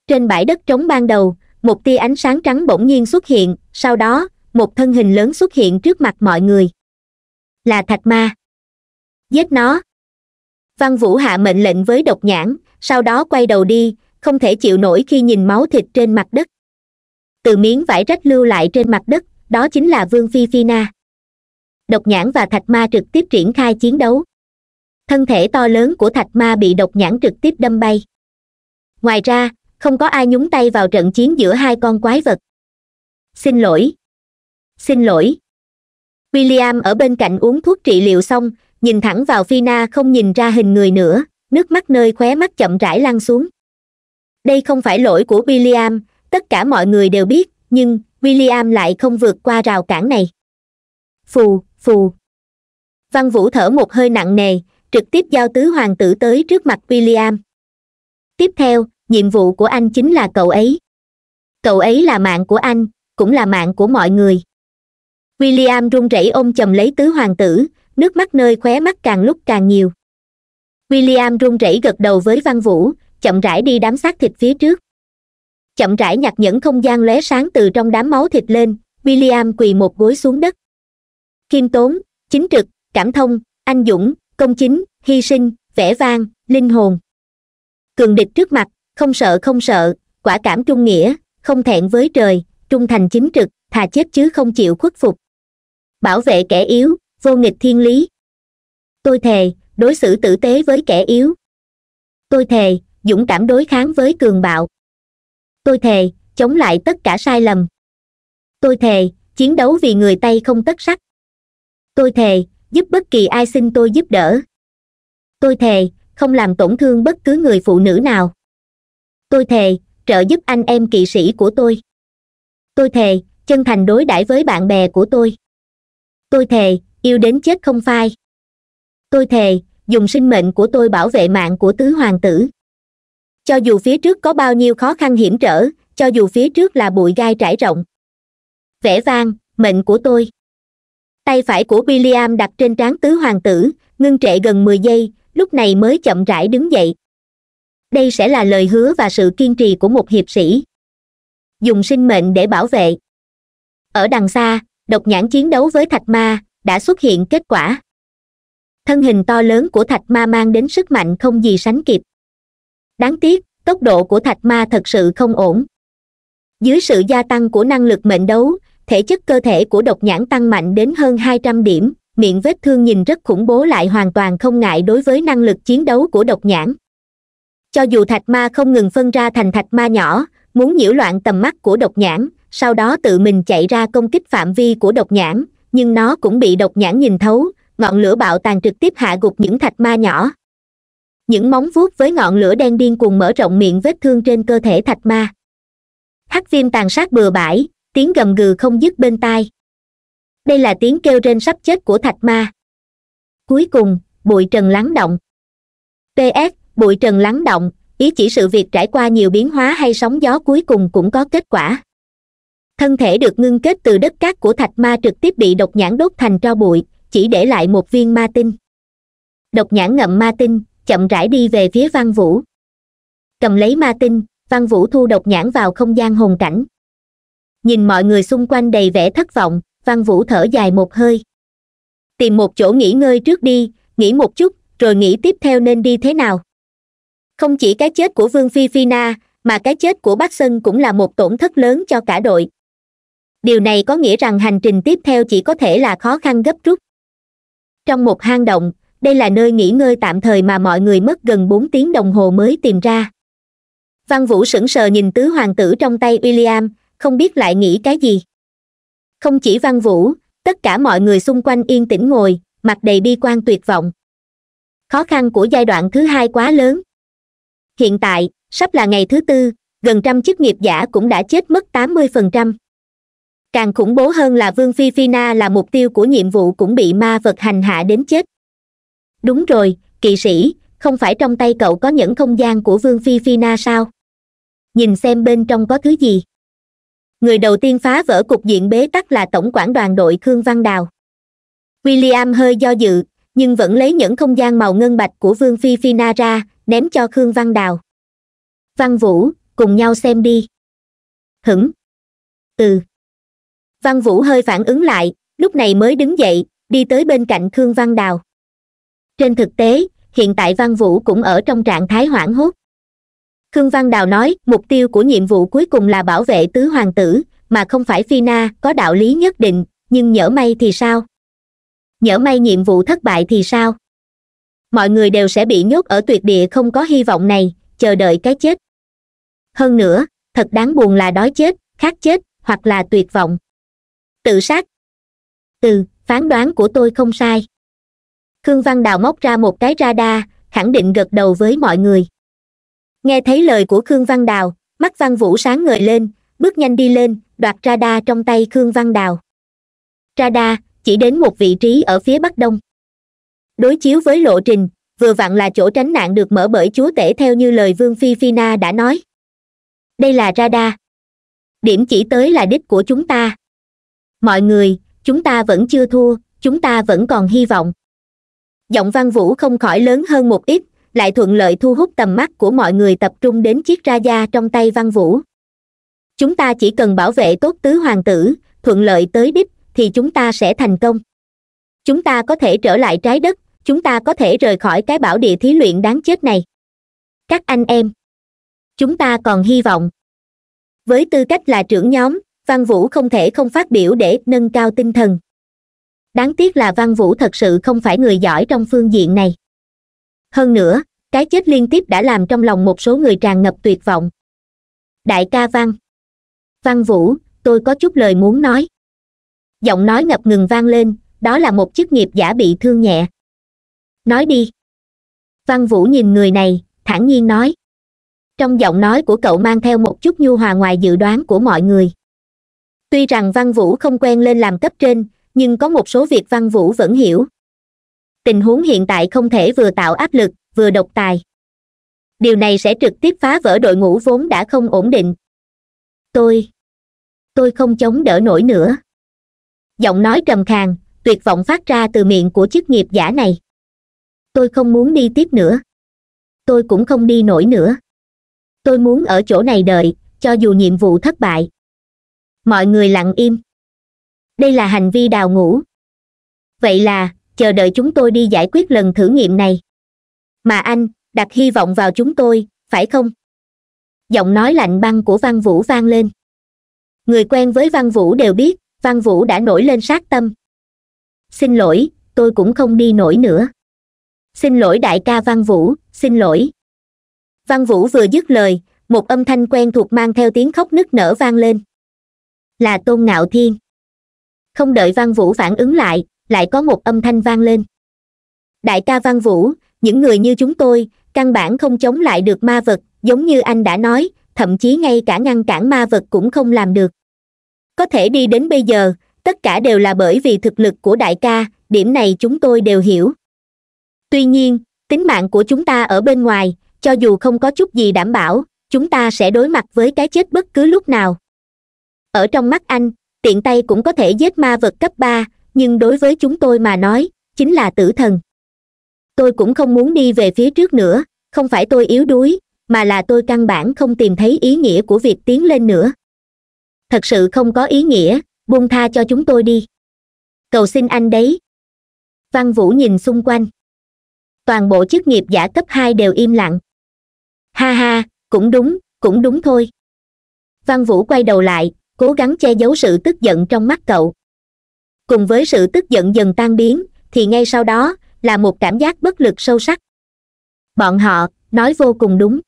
trên bãi đất trống ban đầu một tia ánh sáng trắng bỗng nhiên xuất hiện sau đó một thân hình lớn xuất hiện trước mặt mọi người là thạch ma giết nó văn vũ hạ mệnh lệnh với độc nhãn sau đó quay đầu đi không thể chịu nổi khi nhìn máu thịt trên mặt đất từ miếng vải rách lưu lại trên mặt đất đó chính là vương phi phi na độc nhãn và thạch ma trực tiếp triển khai chiến đấu thân thể to lớn của thạch ma bị độc nhãn trực tiếp đâm bay ngoài ra không có ai nhúng tay vào trận chiến giữa hai con quái vật xin lỗi xin lỗi william ở bên cạnh uống thuốc trị liệu xong nhìn thẳng vào phi không nhìn ra hình người nữa nước mắt nơi khóe mắt chậm rãi lăn xuống đây không phải lỗi của william tất cả mọi người đều biết nhưng william lại không vượt qua rào cản này phù phù văn vũ thở một hơi nặng nề trực tiếp giao tứ hoàng tử tới trước mặt william tiếp theo nhiệm vụ của anh chính là cậu ấy cậu ấy là mạng của anh cũng là mạng của mọi người william run rẩy ôm chầm lấy tứ hoàng tử nước mắt nơi khóe mắt càng lúc càng nhiều william run rẩy gật đầu với văn vũ chậm rãi đi đám xác thịt phía trước chậm rãi nhặt những không gian lóe sáng từ trong đám máu thịt lên william quỳ một gối xuống đất Kim tốn chính trực cảm thông anh dũng công chính hy sinh vẻ vang linh hồn cường địch trước mặt không sợ không sợ quả cảm trung nghĩa không thẹn với trời trung thành chính trực thà chết chứ không chịu khuất phục bảo vệ kẻ yếu vô nghịch thiên lý tôi thề đối xử tử tế với kẻ yếu tôi thề dũng cảm đối kháng với cường bạo tôi thề chống lại tất cả sai lầm tôi thề chiến đấu vì người tây không tất sắt tôi thề giúp bất kỳ ai xin tôi giúp đỡ tôi thề không làm tổn thương bất cứ người phụ nữ nào tôi thề trợ giúp anh em kỵ sĩ của tôi tôi thề chân thành đối đãi với bạn bè của tôi tôi thề yêu đến chết không phai tôi thề dùng sinh mệnh của tôi bảo vệ mạng của tứ hoàng tử cho dù phía trước có bao nhiêu khó khăn hiểm trở cho dù phía trước là bụi gai trải rộng vẻ vang mệnh của tôi tay phải của william đặt trên trán tứ hoàng tử ngưng trệ gần mười giây lúc này mới chậm rãi đứng dậy đây sẽ là lời hứa và sự kiên trì của một hiệp sĩ dùng sinh mệnh để bảo vệ ở đằng xa độc nhãn chiến đấu với thạch ma đã xuất hiện kết quả thân hình to lớn của thạch ma mang đến sức mạnh không gì sánh kịp đáng tiếc tốc độ của thạch ma thật sự không ổn dưới sự gia tăng của năng lực mệnh đấu thể chất cơ thể của độc nhãn tăng mạnh đến hơn hai trăm điểm miệng vết thương nhìn rất khủng bố lại hoàn toàn không ngại đối với năng lực chiến đấu của độc nhãn cho dù thạch ma không ngừng phân ra thành thạch ma nhỏ muốn nhiễu loạn tầm mắt của độc nhãn sau đó tự mình chạy ra công kích phạm vi của độc nhãn nhưng nó cũng bị độc nhãn nhìn thấu ngọn lửa bạo tàn trực tiếp hạ gục những thạch ma nhỏ những móng vuốt với ngọn lửa đen điên cuồng mở rộng miệng vết thương trên cơ thể thạch ma hắc viêm tàn sát bừa bãi tiếng gầm gừ không dứt bên tai đây là tiếng kêu rên sắp chết của thạch ma cuối cùng bụi trần lắng động ps bụi trần lắng động ý chỉ sự việc trải qua nhiều biến hóa hay sóng gió cuối cùng cũng có kết quả thân thể được ngưng kết từ đất cát của thạch ma trực tiếp bị độc nhãn đốt thành tro bụi chỉ để lại một viên ma tinh độc nhãn ngậm ma tinh chậm rãi đi về phía văn vũ cầm lấy ma tinh văn vũ thu độc nhãn vào không gian hồn cảnh nhìn mọi người xung quanh đầy vẻ thất vọng văn vũ thở dài một hơi tìm một chỗ nghỉ ngơi trước đi nghỉ một chút rồi nghĩ tiếp theo nên đi thế nào không chỉ cái chết của vương phi phi na mà cái chết của bác sơn cũng là một tổn thất lớn cho cả đội điều này có nghĩa rằng hành trình tiếp theo chỉ có thể là khó khăn gấp rút trong một hang động đây là nơi nghỉ ngơi tạm thời mà mọi người mất gần bốn tiếng đồng hồ mới tìm ra văn vũ sững sờ nhìn tứ hoàng tử trong tay william không biết lại nghĩ cái gì không chỉ văn vũ tất cả mọi người xung quanh yên tĩnh ngồi mặt đầy bi quan tuyệt vọng khó khăn của giai đoạn thứ hai quá lớn hiện tại sắp là ngày thứ tư gần trăm chức nghiệp giả cũng đã chết mất tám mươi phần trăm càng khủng bố hơn là vương phi phi na là mục tiêu của nhiệm vụ cũng bị ma vật hành hạ đến chết đúng rồi kỵ sĩ không phải trong tay cậu có những không gian của vương phi phi na sao nhìn xem bên trong có thứ gì người đầu tiên phá vỡ cục diện bế tắc là tổng quản đoàn đội khương văn đào william hơi do dự nhưng vẫn lấy những không gian màu ngân bạch của vương phi phi na ra ném cho khương văn đào văn vũ cùng nhau xem đi hửng ừ văn vũ hơi phản ứng lại lúc này mới đứng dậy đi tới bên cạnh khương văn đào trên thực tế hiện tại văn vũ cũng ở trong trạng thái hoảng hốt khương văn đào nói mục tiêu của nhiệm vụ cuối cùng là bảo vệ tứ hoàng tử mà không phải phi na có đạo lý nhất định nhưng nhỡ may thì sao nhỡ may nhiệm vụ thất bại thì sao mọi người đều sẽ bị nhốt ở tuyệt địa không có hy vọng này chờ đợi cái chết hơn nữa thật đáng buồn là đói chết khát chết hoặc là tuyệt vọng tự sát từ phán đoán của tôi không sai khương văn đào móc ra một cái radar khẳng định gật đầu với mọi người nghe thấy lời của khương văn đào mắt văn vũ sáng ngời lên bước nhanh đi lên đoạt radar trong tay khương văn đào radar chỉ đến một vị trí ở phía bắc đông đối chiếu với lộ trình vừa vặn là chỗ tránh nạn được mở bởi chúa tể theo như lời vương phi phi na đã nói đây là radar điểm chỉ tới là đích của chúng ta mọi người chúng ta vẫn chưa thua chúng ta vẫn còn hy vọng giọng văn vũ không khỏi lớn hơn một ít lại thuận lợi thu hút tầm mắt của mọi người tập trung đến chiếc ra da trong tay văn vũ chúng ta chỉ cần bảo vệ tốt tứ hoàng tử thuận lợi tới đích thì chúng ta sẽ thành công chúng ta có thể trở lại trái đất chúng ta có thể rời khỏi cái bảo địa thí luyện đáng chết này các anh em chúng ta còn hy vọng với tư cách là trưởng nhóm văn vũ không thể không phát biểu để nâng cao tinh thần đáng tiếc là văn vũ thật sự không phải người giỏi trong phương diện này hơn nữa cái chết liên tiếp đã làm trong lòng một số người tràn ngập tuyệt vọng đại ca văn văn vũ tôi có chút lời muốn nói giọng nói ngập ngừng vang lên đó là một chức nghiệp giả bị thương nhẹ nói đi văn vũ nhìn người này thản nhiên nói trong giọng nói của cậu mang theo một chút nhu hòa ngoài dự đoán của mọi người tuy rằng văn vũ không quen lên làm cấp trên nhưng có một số việc văn vũ vẫn hiểu tình huống hiện tại không thể vừa tạo áp lực vừa độc tài điều này sẽ trực tiếp phá vỡ đội ngũ vốn đã không ổn định tôi tôi không chống đỡ nổi nữa giọng nói trầm khàn tuyệt vọng phát ra từ miệng của chức nghiệp giả này tôi không muốn đi tiếp nữa tôi cũng không đi nổi nữa tôi muốn ở chỗ này đợi cho dù nhiệm vụ thất bại mọi người lặng im đây là hành vi đào ngũ vậy là chờ đợi chúng tôi đi giải quyết lần thử nghiệm này mà anh đặt hy vọng vào chúng tôi phải không giọng nói lạnh băng của văn vũ vang lên người quen với văn vũ đều biết văn vũ đã nổi lên sát tâm xin lỗi tôi cũng không đi nổi nữa xin lỗi đại ca văn vũ xin lỗi văn vũ vừa dứt lời một âm thanh quen thuộc mang theo tiếng khóc nức nở vang lên là tôn ngạo thiên không đợi văn vũ phản ứng lại lại có một âm thanh vang lên đại ca văn vũ những người như chúng tôi căn bản không chống lại được ma vật giống như anh đã nói thậm chí ngay cả ngăn cản ma vật cũng không làm được có thể đi đến bây giờ tất cả đều là bởi vì thực lực của đại ca điểm này chúng tôi đều hiểu tuy nhiên tính mạng của chúng ta ở bên ngoài cho dù không có chút gì đảm bảo chúng ta sẽ đối mặt với cái chết bất cứ lúc nào ở trong mắt anh tiện tay cũng có thể giết ma vật cấp ba nhưng đối với chúng tôi mà nói chính là tử thần tôi cũng không muốn đi về phía trước nữa không phải tôi yếu đuối mà là tôi căn bản không tìm thấy ý nghĩa của việc tiến lên nữa thật sự không có ý nghĩa buông tha cho chúng tôi đi cầu xin anh đấy văn vũ nhìn xung quanh toàn bộ chức nghiệp giả cấp hai đều im lặng ha ha cũng đúng cũng đúng thôi văn vũ quay đầu lại cố gắng che giấu sự tức giận trong mắt cậu cùng với sự tức giận dần tan biến thì ngay sau đó là một cảm giác bất lực sâu sắc bọn họ nói vô cùng đúng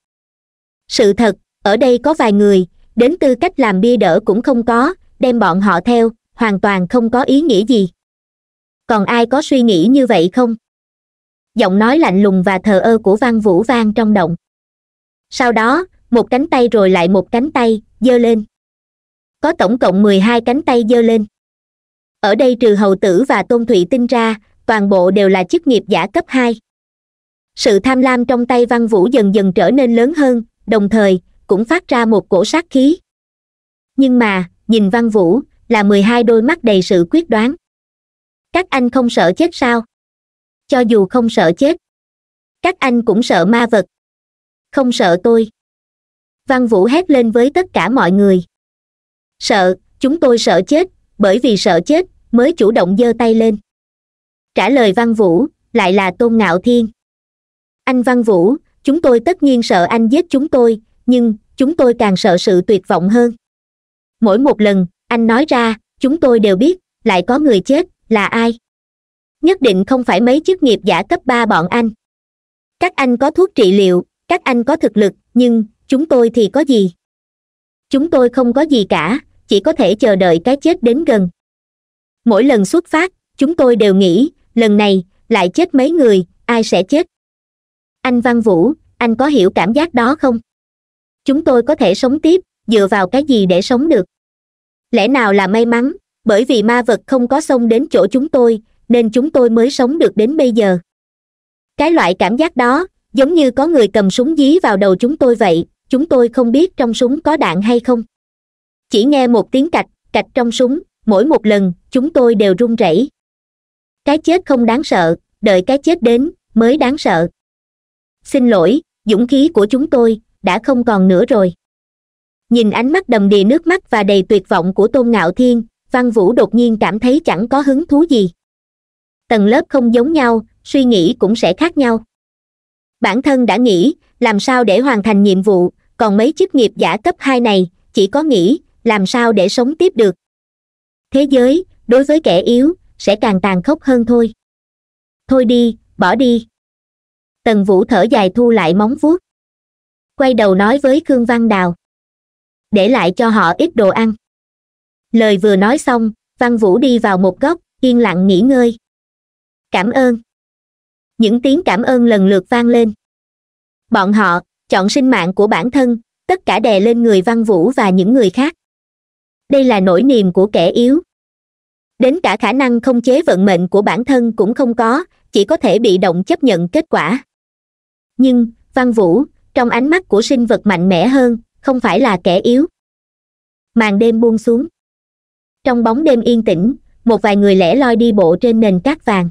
sự thật ở đây có vài người đến tư cách làm bia đỡ cũng không có đem bọn họ theo hoàn toàn không có ý nghĩa gì còn ai có suy nghĩ như vậy không giọng nói lạnh lùng và thờ ơ của văn vũ vang trong động sau đó một cánh tay rồi lại một cánh tay dơ lên có tổng cộng mười hai cánh tay giơ lên ở đây trừ hầu tử và tôn thụy tinh ra toàn bộ đều là chức nghiệp giả cấp hai sự tham lam trong tay văn vũ dần dần trở nên lớn hơn đồng thời cũng phát ra một cổ sát khí nhưng mà nhìn văn vũ là mười hai đôi mắt đầy sự quyết đoán các anh không sợ chết sao cho dù không sợ chết các anh cũng sợ ma vật không sợ tôi văn vũ hét lên với tất cả mọi người sợ chúng tôi sợ chết bởi vì sợ chết mới chủ động giơ tay lên trả lời văn vũ lại là tôn ngạo thiên anh văn vũ chúng tôi tất nhiên sợ anh giết chúng tôi nhưng chúng tôi càng sợ sự tuyệt vọng hơn mỗi một lần anh nói ra chúng tôi đều biết lại có người chết là ai nhất định không phải mấy chức nghiệp giả cấp ba bọn anh các anh có thuốc trị liệu các anh có thực lực nhưng chúng tôi thì có gì chúng tôi không có gì cả chỉ có thể chờ đợi cái chết đến gần mỗi lần xuất phát chúng tôi đều nghĩ lần này lại chết mấy người ai sẽ chết anh văn vũ anh có hiểu cảm giác đó không chúng tôi có thể sống tiếp dựa vào cái gì để sống được lẽ nào là may mắn bởi vì ma vật không có xông đến chỗ chúng tôi nên chúng tôi mới sống được đến bây giờ cái loại cảm giác đó giống như có người cầm súng dí vào đầu chúng tôi vậy chúng tôi không biết trong súng có đạn hay không chỉ nghe một tiếng cạch cạch trong súng mỗi một lần chúng tôi đều run rẩy cái chết không đáng sợ đợi cái chết đến mới đáng sợ xin lỗi dũng khí của chúng tôi đã không còn nữa rồi nhìn ánh mắt đầm đìa nước mắt và đầy tuyệt vọng của tôn ngạo thiên văn vũ đột nhiên cảm thấy chẳng có hứng thú gì tầng lớp không giống nhau suy nghĩ cũng sẽ khác nhau bản thân đã nghĩ làm sao để hoàn thành nhiệm vụ còn mấy chức nghiệp giả cấp hai này chỉ có nghĩ làm sao để sống tiếp được thế giới đối với kẻ yếu sẽ càng tàn khốc hơn thôi thôi đi bỏ đi tần vũ thở dài thu lại móng vuốt quay đầu nói với khương văn đào để lại cho họ ít đồ ăn lời vừa nói xong văn vũ đi vào một góc yên lặng nghỉ ngơi cảm ơn những tiếng cảm ơn lần lượt vang lên bọn họ chọn sinh mạng của bản thân tất cả đè lên người văn vũ và những người khác đây là nỗi niềm của kẻ yếu đến cả khả năng không chế vận mệnh của bản thân cũng không có chỉ có thể bị động chấp nhận kết quả nhưng văn vũ trong ánh mắt của sinh vật mạnh mẽ hơn không phải là kẻ yếu màn đêm buông xuống trong bóng đêm yên tĩnh một vài người lẻ loi đi bộ trên nền cát vàng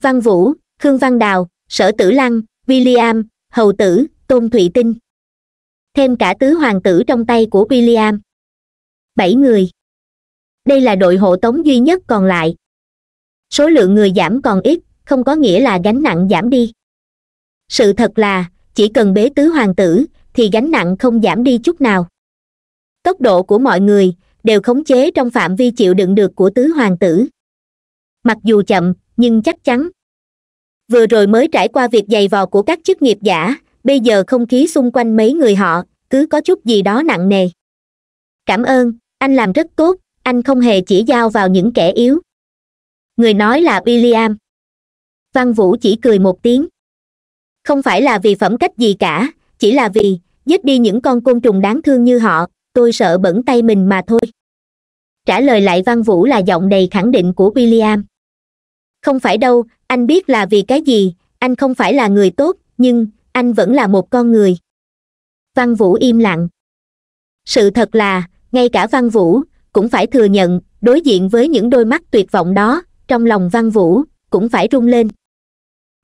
văn vũ khương văn đào sở tử lăng william hầu tử tôn thụy tinh thêm cả tứ hoàng tử trong tay của william bảy người đây là đội hộ tống duy nhất còn lại số lượng người giảm còn ít không có nghĩa là gánh nặng giảm đi sự thật là chỉ cần bế tứ hoàng tử thì gánh nặng không giảm đi chút nào tốc độ của mọi người đều khống chế trong phạm vi chịu đựng được của tứ hoàng tử mặc dù chậm nhưng chắc chắn vừa rồi mới trải qua việc giày vò của các chức nghiệp giả bây giờ không khí xung quanh mấy người họ cứ có chút gì đó nặng nề cảm ơn anh làm rất tốt anh không hề chỉ giao vào những kẻ yếu người nói là william văn vũ chỉ cười một tiếng không phải là vì phẩm cách gì cả chỉ là vì giết đi những con côn trùng đáng thương như họ tôi sợ bẩn tay mình mà thôi trả lời lại văn vũ là giọng đầy khẳng định của william không phải đâu anh biết là vì cái gì anh không phải là người tốt nhưng anh vẫn là một con người văn vũ im lặng sự thật là ngay cả văn vũ cũng phải thừa nhận đối diện với những đôi mắt tuyệt vọng đó trong lòng văn vũ cũng phải run lên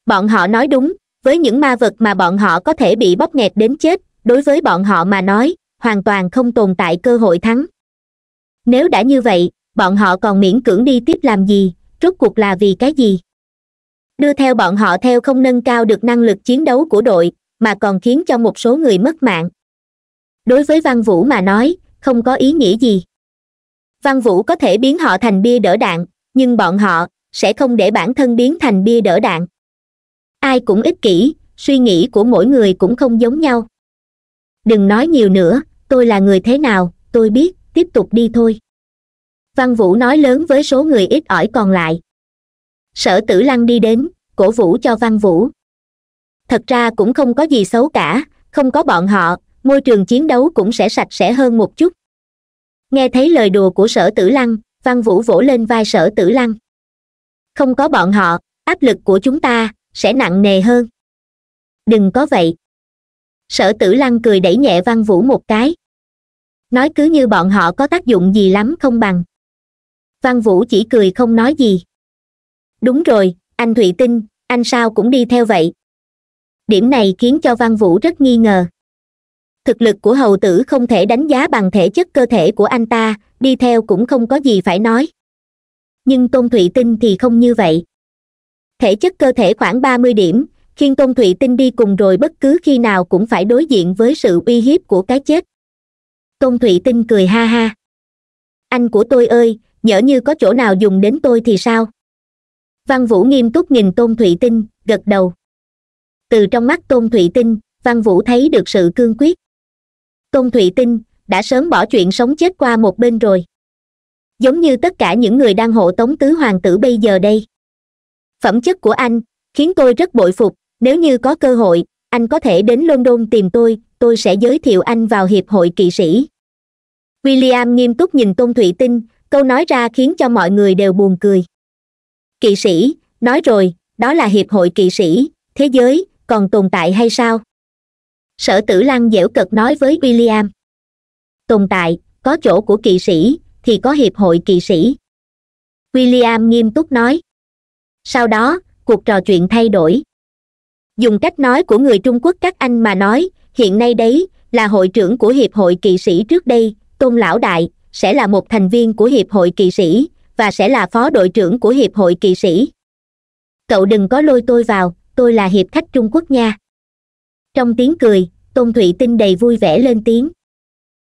bọn họ nói đúng với những ma vật mà bọn họ có thể bị bóp nghẹt đến chết đối với bọn họ mà nói hoàn toàn không tồn tại cơ hội thắng nếu đã như vậy bọn họ còn miễn cưỡng đi tiếp làm gì rốt cuộc là vì cái gì đưa theo bọn họ theo không nâng cao được năng lực chiến đấu của đội mà còn khiến cho một số người mất mạng đối với văn vũ mà nói không có ý nghĩa gì văn vũ có thể biến họ thành bia đỡ đạn nhưng bọn họ sẽ không để bản thân biến thành bia đỡ đạn ai cũng ích kỷ suy nghĩ của mỗi người cũng không giống nhau đừng nói nhiều nữa tôi là người thế nào tôi biết tiếp tục đi thôi văn vũ nói lớn với số người ít ỏi còn lại sở tử lăng đi đến cổ vũ cho văn vũ thật ra cũng không có gì xấu cả không có bọn họ môi trường chiến đấu cũng sẽ sạch sẽ hơn một chút nghe thấy lời đùa của sở tử lăng văn vũ vỗ lên vai sở tử lăng không có bọn họ áp lực của chúng ta sẽ nặng nề hơn đừng có vậy sở tử lăng cười đẩy nhẹ văn vũ một cái nói cứ như bọn họ có tác dụng gì lắm không bằng văn vũ chỉ cười không nói gì đúng rồi anh thụy tinh anh sao cũng đi theo vậy điểm này khiến cho văn vũ rất nghi ngờ thực lực của hầu tử không thể đánh giá bằng thể chất cơ thể của anh ta đi theo cũng không có gì phải nói nhưng tôn thụy tinh thì không như vậy thể chất cơ thể khoảng ba mươi điểm khiên tôn thụy tinh đi cùng rồi bất cứ khi nào cũng phải đối diện với sự uy hiếp của cái chết tôn thụy tinh cười ha ha anh của tôi ơi nhỡ như có chỗ nào dùng đến tôi thì sao văn vũ nghiêm túc nhìn tôn thụy tinh gật đầu từ trong mắt tôn thụy tinh văn vũ thấy được sự cương quyết tôn thụy tinh đã sớm bỏ chuyện sống chết qua một bên rồi giống như tất cả những người đang hộ tống tứ hoàng tử bây giờ đây phẩm chất của anh khiến tôi rất bội phục nếu như có cơ hội anh có thể đến london tìm tôi tôi sẽ giới thiệu anh vào hiệp hội kỵ sĩ william nghiêm túc nhìn tôn thụy tinh câu nói ra khiến cho mọi người đều buồn cười kỵ sĩ nói rồi đó là hiệp hội kỵ sĩ thế giới còn tồn tại hay sao sở tử lăng dẻo cật nói với william tồn tại có chỗ của kỵ sĩ thì có hiệp hội kỵ sĩ william nghiêm túc nói sau đó cuộc trò chuyện thay đổi dùng cách nói của người trung quốc các anh mà nói hiện nay đấy là hội trưởng của hiệp hội kỵ sĩ trước đây tôn lão đại sẽ là một thành viên của hiệp hội kỵ sĩ và sẽ là phó đội trưởng của hiệp hội kỵ sĩ cậu đừng có lôi tôi vào tôi là hiệp khách trung quốc nha trong tiếng cười tôn thụy tinh đầy vui vẻ lên tiếng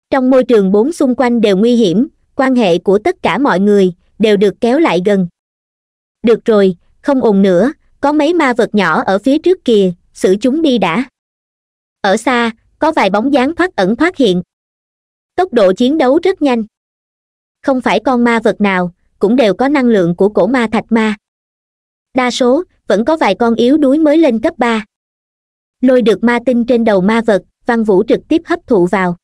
trong môi trường bốn xung quanh đều nguy hiểm quan hệ của tất cả mọi người đều được kéo lại gần được rồi không ồn nữa có mấy ma vật nhỏ ở phía trước kìa xử chúng đi đã ở xa có vài bóng dáng thoát ẩn thoát hiện tốc độ chiến đấu rất nhanh không phải con ma vật nào cũng đều có năng lượng của cổ ma thạch ma đa số vẫn có vài con yếu đuối mới lên cấp ba lôi được ma tinh trên đầu ma vật văn vũ trực tiếp hấp thụ vào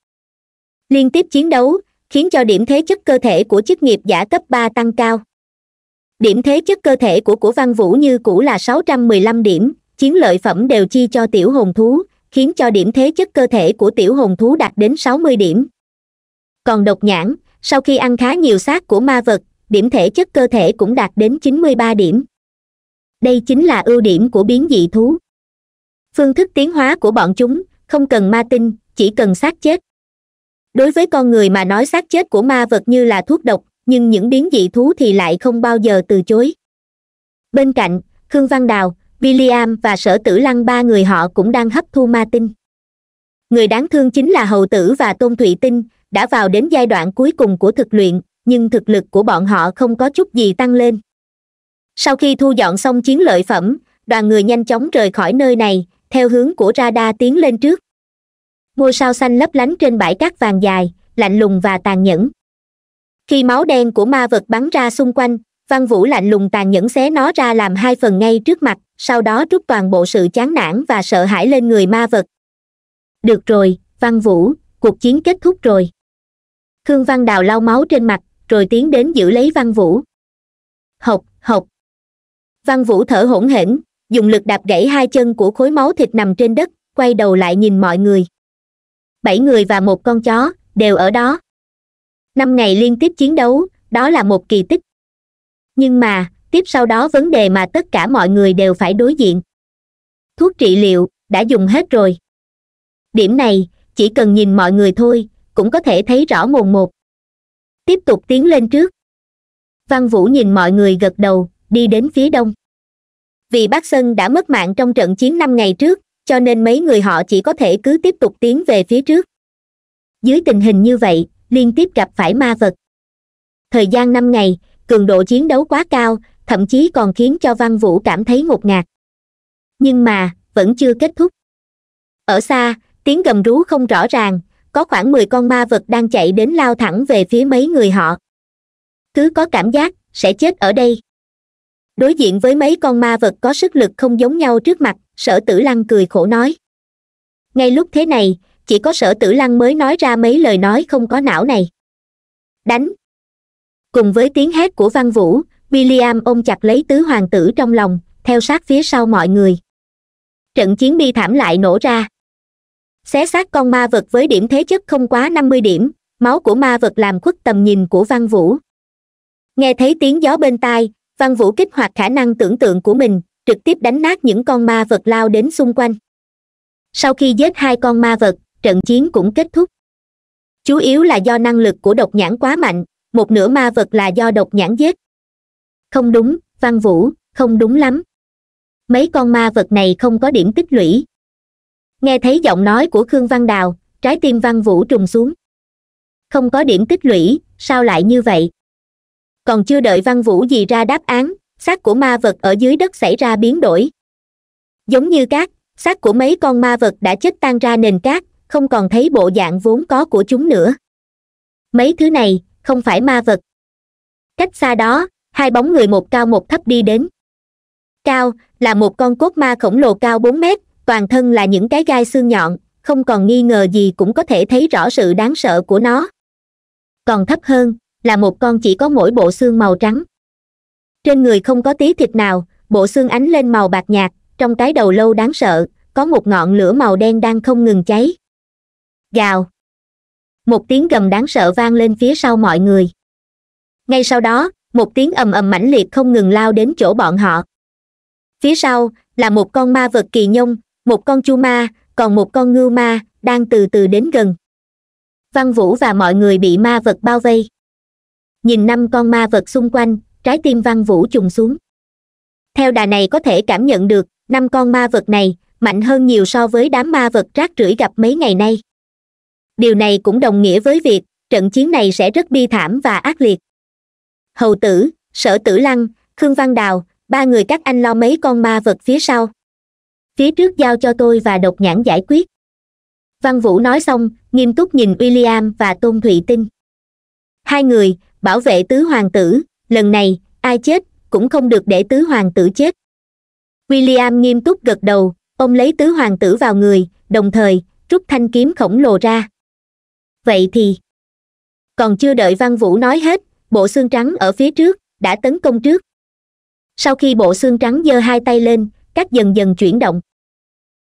liên tiếp chiến đấu khiến cho điểm thế chất cơ thể của chức nghiệp giả cấp ba tăng cao điểm thế chất cơ thể của của văn vũ như cũ là sáu trăm mười lăm điểm chiến lợi phẩm đều chi cho tiểu hồn thú khiến cho điểm thế chất cơ thể của tiểu hồn thú đạt đến sáu mươi điểm còn độc nhãn sau khi ăn khá nhiều xác của ma vật điểm thể chất cơ thể cũng đạt đến chín mươi ba điểm đây chính là ưu điểm của biến dị thú phương thức tiến hóa của bọn chúng không cần ma tinh chỉ cần xác chết đối với con người mà nói xác chết của ma vật như là thuốc độc nhưng những biến dị thú thì lại không bao giờ từ chối bên cạnh khương văn đào william và sở tử lăng ba người họ cũng đang hấp thu ma tinh người đáng thương chính là hầu tử và tôn thụy tinh đã vào đến giai đoạn cuối cùng của thực luyện nhưng thực lực của bọn họ không có chút gì tăng lên sau khi thu dọn xong chiến lợi phẩm đoàn người nhanh chóng rời khỏi nơi này theo hướng của radar tiến lên trước ngôi sao xanh lấp lánh trên bãi cát vàng dài lạnh lùng và tàn nhẫn khi máu đen của ma vật bắn ra xung quanh văn vũ lạnh lùng tàn nhẫn xé nó ra làm hai phần ngay trước mặt sau đó rút toàn bộ sự chán nản và sợ hãi lên người ma vật được rồi văn vũ cuộc chiến kết thúc rồi khương văn đào lau máu trên mặt rồi tiến đến giữ lấy văn vũ học, học. văn vũ thở hỗn hển dùng lực đạp gãy hai chân của khối máu thịt nằm trên đất quay đầu lại nhìn mọi người bảy người và một con chó đều ở đó năm ngày liên tiếp chiến đấu đó là một kỳ tích nhưng mà tiếp sau đó vấn đề mà tất cả mọi người đều phải đối diện thuốc trị liệu đã dùng hết rồi điểm này chỉ cần nhìn mọi người thôi cũng có thể thấy rõ mồn một tiếp tục tiến lên trước văn vũ nhìn mọi người gật đầu đi đến phía đông vì bác sơn đã mất mạng trong trận chiến năm ngày trước cho nên mấy người họ chỉ có thể cứ tiếp tục tiến về phía trước dưới tình hình như vậy liên tiếp gặp phải ma vật thời gian năm ngày cường độ chiến đấu quá cao thậm chí còn khiến cho văn vũ cảm thấy ngột ngạt nhưng mà vẫn chưa kết thúc ở xa tiếng gầm rú không rõ ràng có khoảng mười con ma vật đang chạy đến lao thẳng về phía mấy người họ cứ có cảm giác sẽ chết ở đây đối diện với mấy con ma vật có sức lực không giống nhau trước mặt sở tử lăng cười khổ nói ngay lúc thế này chỉ có sở tử lăng mới nói ra mấy lời nói không có não này đánh cùng với tiếng hét của văn vũ william ôm chặt lấy tứ hoàng tử trong lòng theo sát phía sau mọi người trận chiến bi thảm lại nổ ra xé xác con ma vật với điểm thế chất không quá năm mươi điểm máu của ma vật làm khuất tầm nhìn của văn vũ nghe thấy tiếng gió bên tai văn vũ kích hoạt khả năng tưởng tượng của mình trực tiếp đánh nát những con ma vật lao đến xung quanh sau khi giết hai con ma vật trận chiến cũng kết thúc chủ yếu là do năng lực của độc nhãn quá mạnh một nửa ma vật là do độc nhãn giết không đúng văn vũ không đúng lắm mấy con ma vật này không có điểm tích lũy nghe thấy giọng nói của khương văn đào trái tim văn vũ trùng xuống không có điểm tích lũy sao lại như vậy còn chưa đợi văn vũ gì ra đáp án xác của ma vật ở dưới đất xảy ra biến đổi giống như cát xác của mấy con ma vật đã chết tan ra nền cát không còn thấy bộ dạng vốn có của chúng nữa mấy thứ này không phải ma vật cách xa đó hai bóng người một cao một thấp đi đến cao là một con cốt ma khổng lồ cao bốn mét toàn thân là những cái gai xương nhọn không còn nghi ngờ gì cũng có thể thấy rõ sự đáng sợ của nó còn thấp hơn là một con chỉ có mỗi bộ xương màu trắng trên người không có tí thịt nào bộ xương ánh lên màu bạc nhạt trong cái đầu lâu đáng sợ có một ngọn lửa màu đen đang không ngừng cháy gào một tiếng gầm đáng sợ vang lên phía sau mọi người ngay sau đó một tiếng ầm ầm mãnh liệt không ngừng lao đến chỗ bọn họ phía sau là một con ma vật kỳ nhông một con chu ma còn một con ngưu ma đang từ từ đến gần văn vũ và mọi người bị ma vật bao vây nhìn năm con ma vật xung quanh trái tim văn vũ trùng xuống theo đà này có thể cảm nhận được năm con ma vật này mạnh hơn nhiều so với đám ma vật rác rưởi gặp mấy ngày nay điều này cũng đồng nghĩa với việc trận chiến này sẽ rất bi thảm và ác liệt hầu tử sở tử lăng khương văn đào ba người các anh lo mấy con ma vật phía sau phía trước giao cho tôi và độc nhãn giải quyết văn vũ nói xong nghiêm túc nhìn william và tôn thụy tinh hai người bảo vệ tứ hoàng tử lần này ai chết cũng không được để tứ hoàng tử chết william nghiêm túc gật đầu ông lấy tứ hoàng tử vào người đồng thời rút thanh kiếm khổng lồ ra vậy thì còn chưa đợi văn vũ nói hết bộ xương trắng ở phía trước đã tấn công trước sau khi bộ xương trắng giơ hai tay lên các dần dần chuyển động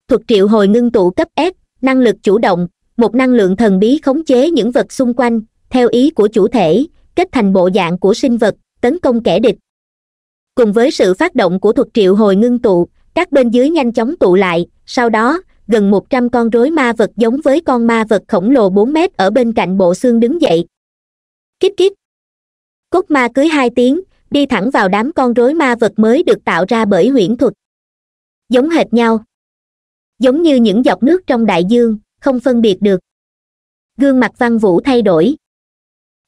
thuật triệu hồi ngưng tụ cấp s năng lực chủ động một năng lượng thần bí khống chế những vật xung quanh theo ý của chủ thể kết thành bộ dạng của sinh vật tấn công kẻ địch cùng với sự phát động của thuật triệu hồi ngưng tụ các bên dưới nhanh chóng tụ lại sau đó gần một trăm con rối ma vật giống với con ma vật khổng lồ bốn mét ở bên cạnh bộ xương đứng dậy Kíp kíp, cốt ma cưới hai tiếng đi thẳng vào đám con rối ma vật mới được tạo ra bởi huyễn thuật giống hệt nhau giống như những giọt nước trong đại dương không phân biệt được gương mặt văn vũ thay đổi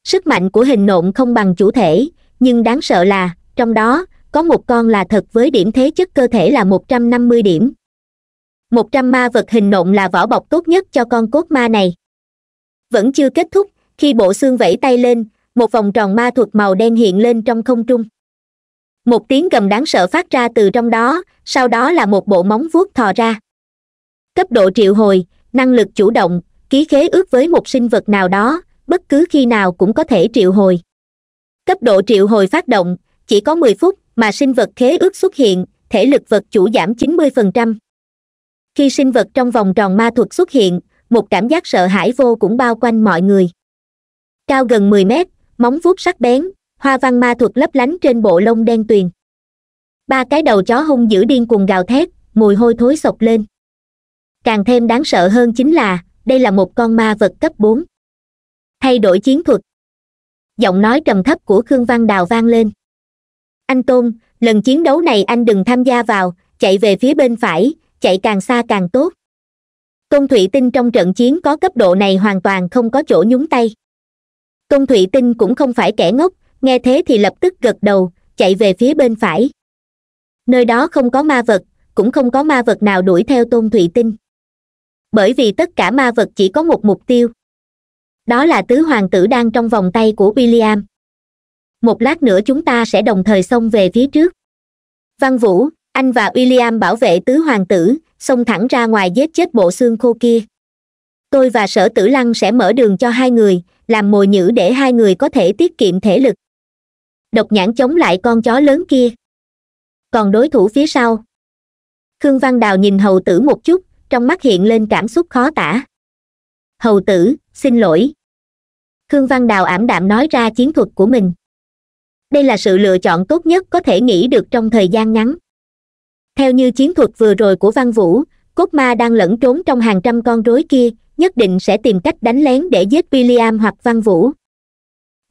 sức mạnh của hình nộm không bằng chủ thể nhưng đáng sợ là trong đó có một con là thật với điểm thế chất cơ thể là một trăm năm mươi điểm một trăm ma vật hình nộm là vỏ bọc tốt nhất cho con cốt ma này vẫn chưa kết thúc khi bộ xương vẫy tay lên một vòng tròn ma thuật màu đen hiện lên trong không trung một tiếng gầm đáng sợ phát ra từ trong đó sau đó là một bộ móng vuốt thò ra cấp độ triệu hồi năng lực chủ động ký khế ước với một sinh vật nào đó bất cứ khi nào cũng có thể triệu hồi cấp độ triệu hồi phát động chỉ có 10 phút mà sinh vật khế ước xuất hiện thể lực vật chủ giảm 90%. khi sinh vật trong vòng tròn ma thuật xuất hiện một cảm giác sợ hãi vô cũng bao quanh mọi người cao gần 10 mét móng vuốt sắc bén hoa văn ma thuật lấp lánh trên bộ lông đen tuyền ba cái đầu chó hung dữ điên cuồng gào thét mùi hôi thối sộc lên càng thêm đáng sợ hơn chính là đây là một con ma vật cấp bốn thay đổi chiến thuật giọng nói trầm thấp của khương văn đào vang lên anh tôn lần chiến đấu này anh đừng tham gia vào chạy về phía bên phải chạy càng xa càng tốt công thụy tinh trong trận chiến có cấp độ này hoàn toàn không có chỗ nhúng tay công thụy tinh cũng không phải kẻ ngốc nghe thế thì lập tức gật đầu chạy về phía bên phải nơi đó không có ma vật cũng không có ma vật nào đuổi theo tôn thụy tinh bởi vì tất cả ma vật chỉ có một mục tiêu đó là tứ hoàng tử đang trong vòng tay của william một lát nữa chúng ta sẽ đồng thời xông về phía trước văn vũ anh và william bảo vệ tứ hoàng tử xông thẳng ra ngoài giết chết bộ xương khô kia tôi và sở tử lăng sẽ mở đường cho hai người làm mồi nhữ để hai người có thể tiết kiệm thể lực độc nhãn chống lại con chó lớn kia còn đối thủ phía sau khương văn đào nhìn hầu tử một chút trong mắt hiện lên cảm xúc khó tả hầu tử xin lỗi khương văn đào ảm đạm nói ra chiến thuật của mình đây là sự lựa chọn tốt nhất có thể nghĩ được trong thời gian ngắn theo như chiến thuật vừa rồi của văn vũ cốt ma đang lẫn trốn trong hàng trăm con rối kia nhất định sẽ tìm cách đánh lén để giết william hoặc văn vũ